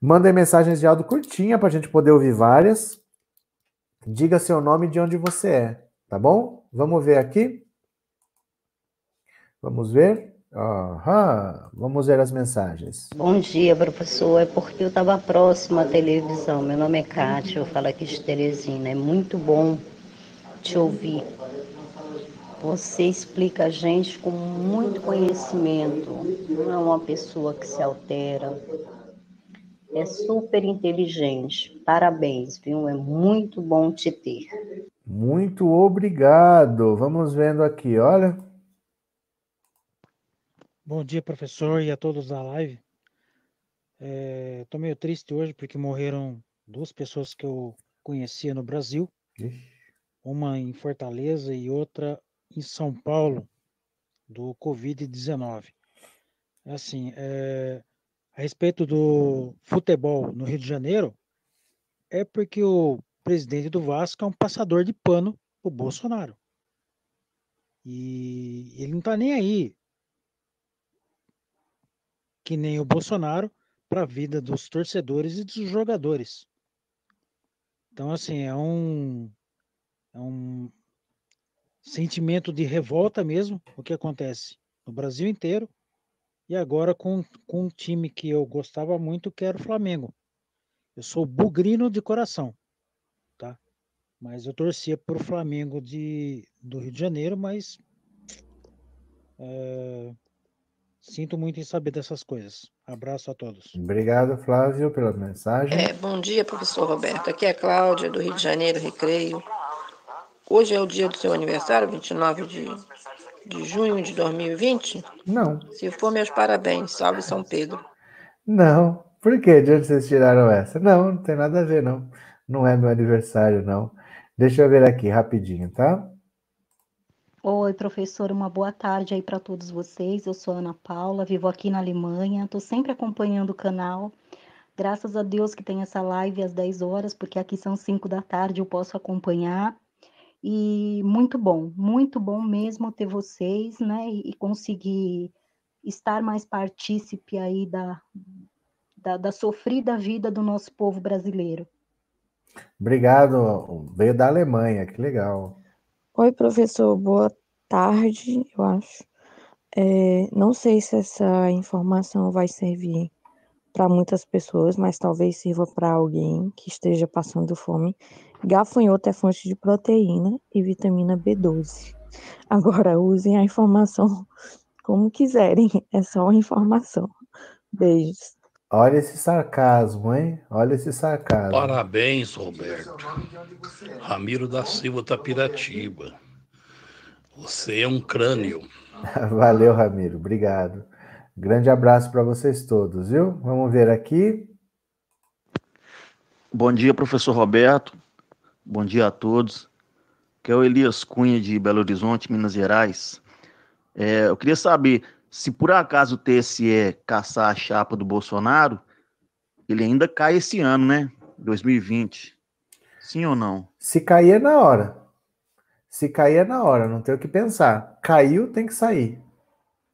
Mandem mensagens de áudio curtinha para a gente poder ouvir várias. Diga seu nome e de onde você é, tá bom? Vamos ver aqui. Vamos ver? Aham, vamos ver as mensagens. Bom dia, professor. É porque eu estava próximo à televisão. Meu nome é Kátia, eu falo aqui de Teresina. É muito bom te ouvir. Você explica a gente com muito conhecimento. Não é uma pessoa que se altera. É super inteligente. Parabéns, viu? É muito bom te ter. Muito obrigado. Vamos vendo aqui, olha. Bom dia, professor, e a todos da live. Estou é, meio triste hoje porque morreram duas pessoas que eu conhecia no Brasil, uma em Fortaleza e outra em São Paulo, do Covid-19. É assim, é, a respeito do futebol no Rio de Janeiro, é porque o presidente do Vasco é um passador de pano o Bolsonaro. E ele não está nem aí que nem o Bolsonaro, para a vida dos torcedores e dos jogadores. Então, assim, é um, é um sentimento de revolta mesmo, o que acontece no Brasil inteiro. E agora, com, com um time que eu gostava muito, que era o Flamengo. Eu sou bugrino de coração, tá? Mas eu torcia para o Flamengo de, do Rio de Janeiro, mas eh, Sinto muito em saber dessas coisas. Abraço a todos. Obrigado, Flávio, pela mensagem. É, bom dia, professor Roberto. Aqui é a Cláudia, do Rio de Janeiro, Recreio. Hoje é o dia do seu aniversário, 29 de, de junho de 2020? Não. Se for, meus parabéns. Salve São Pedro. Não. Por que de onde vocês tiraram essa? Não, não tem nada a ver, não. Não é meu aniversário, não. Deixa eu ver aqui rapidinho, tá? Oi, professor, uma boa tarde aí para todos vocês. Eu sou Ana Paula, vivo aqui na Alemanha, estou sempre acompanhando o canal. Graças a Deus que tem essa live às 10 horas, porque aqui são 5 da tarde, eu posso acompanhar. E muito bom, muito bom mesmo ter vocês, né? E conseguir estar mais partícipe aí da, da, da sofrida vida do nosso povo brasileiro. Obrigado, veio da Alemanha, que legal. Oi, professor, boa tarde, eu acho. É, não sei se essa informação vai servir para muitas pessoas, mas talvez sirva para alguém que esteja passando fome. Gafanhoto é fonte de proteína e vitamina B12. Agora, usem a informação como quiserem, é só uma informação. Beijos. Olha esse sarcasmo, hein? Olha esse sarcasmo. Parabéns, Roberto. Ramiro da Silva Tapiratiba. Você é um crânio. Valeu, Ramiro. Obrigado. Grande abraço para vocês todos, viu? Vamos ver aqui. Bom dia, professor Roberto. Bom dia a todos. Que é o Elias Cunha de Belo Horizonte, Minas Gerais. É, eu queria saber se por acaso o TSE caçar a chapa do Bolsonaro, ele ainda cai esse ano, né? 2020. Sim ou não? Se cair é na hora. Se cair é na hora, não tem o que pensar. Caiu, tem que sair.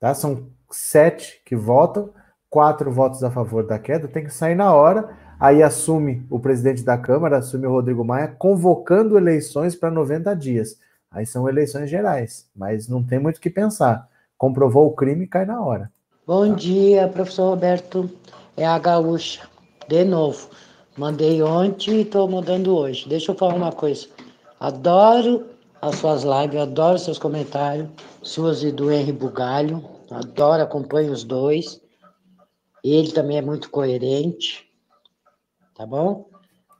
Tá? São sete que votam, quatro votos a favor da queda, tem que sair na hora. Aí assume o presidente da Câmara, assume o Rodrigo Maia, convocando eleições para 90 dias. Aí são eleições gerais, mas não tem muito o que pensar comprovou o crime, cai na hora. Bom tá? dia, professor Roberto. É a Gaúcha, de novo. Mandei ontem e estou mandando hoje. Deixa eu falar uma coisa. Adoro as suas lives, adoro seus comentários, suas e do Henry Bugalho. Adoro, acompanho os dois. Ele também é muito coerente. Tá bom?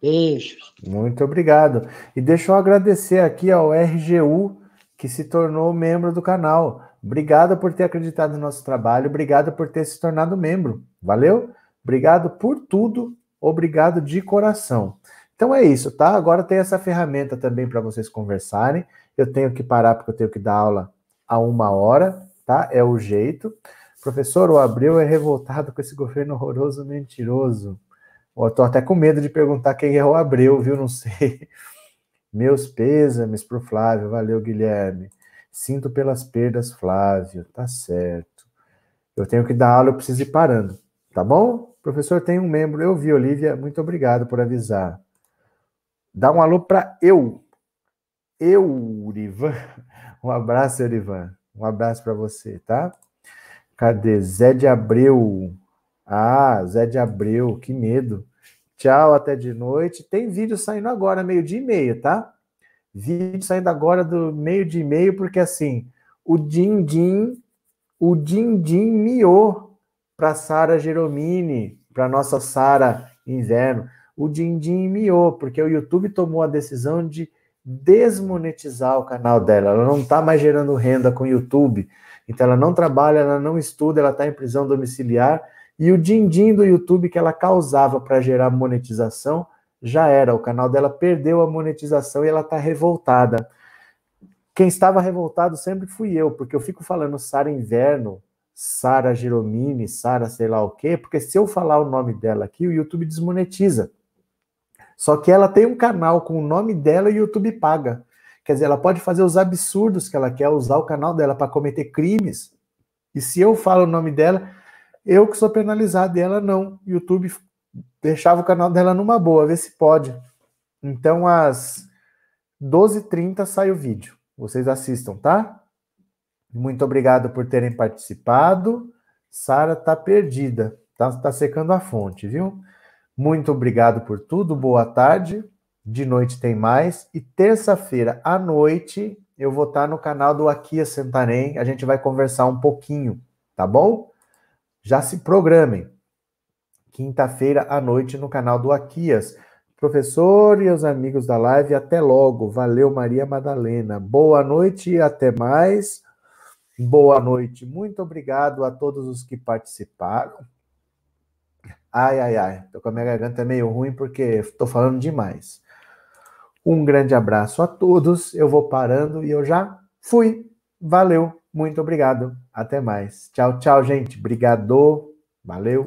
Beijos. Muito obrigado. E deixa eu agradecer aqui ao RGU, que se tornou membro do canal. Obrigado por ter acreditado no nosso trabalho, obrigado por ter se tornado membro. Valeu? Obrigado por tudo, obrigado de coração. Então é isso, tá? Agora tem essa ferramenta também para vocês conversarem. Eu tenho que parar porque eu tenho que dar aula a uma hora, tá? É o jeito. Professor, o Abreu é revoltado com esse governo horroroso mentiroso. Eu tô até com medo de perguntar quem é o Abreu, viu? Não sei. Meus pêsames pro Flávio. Valeu, Guilherme. Sinto pelas perdas, Flávio. Tá certo. Eu tenho que dar aula, eu preciso ir parando. Tá bom? Professor, tem um membro. Eu vi, Olivia. Muito obrigado por avisar. Dá um alô para eu. Eu, Urivan. Um abraço, Urivan. Um abraço para você, tá? Cadê? Zé de Abreu. Ah, Zé de Abreu, que medo. Tchau, até de noite. Tem vídeo saindo agora, meio-dia e meio, tá? Vídeo saindo agora do meio de e-mail, porque assim, o Din Din, o Din Din miou para Sara Geromini, para nossa Sara Inverno. O Din Din miou, porque o YouTube tomou a decisão de desmonetizar o canal dela. Ela não está mais gerando renda com o YouTube. Então ela não trabalha, ela não estuda, ela está em prisão domiciliar. E o din-din do YouTube que ela causava para gerar monetização já era, o canal dela perdeu a monetização e ela está revoltada. Quem estava revoltado sempre fui eu, porque eu fico falando Sara Inverno, Sara Giromini, Sara sei lá o quê, porque se eu falar o nome dela aqui, o YouTube desmonetiza. Só que ela tem um canal com o nome dela e o YouTube paga. Quer dizer, ela pode fazer os absurdos que ela quer, usar o canal dela para cometer crimes. E se eu falo o nome dela, eu que sou penalizado e ela não. YouTube deixava o canal dela numa boa, ver se pode. Então, às 12h30 sai o vídeo. Vocês assistam, tá? Muito obrigado por terem participado. Sara tá perdida, tá, tá secando a fonte, viu? Muito obrigado por tudo, boa tarde. De noite tem mais. E terça-feira à noite eu vou estar tá no canal do Akia Santarém. A gente vai conversar um pouquinho, tá bom? Já se programem quinta-feira à noite no canal do Aquias. Professor e os amigos da live, até logo. Valeu, Maria Madalena. Boa noite e até mais. Boa noite. Muito obrigado a todos os que participaram. Ai, ai, ai. Tô com a minha garganta meio ruim porque estou falando demais. Um grande abraço a todos. Eu vou parando e eu já fui. Valeu. Muito obrigado. Até mais. Tchau, tchau, gente. Obrigado. Valeu.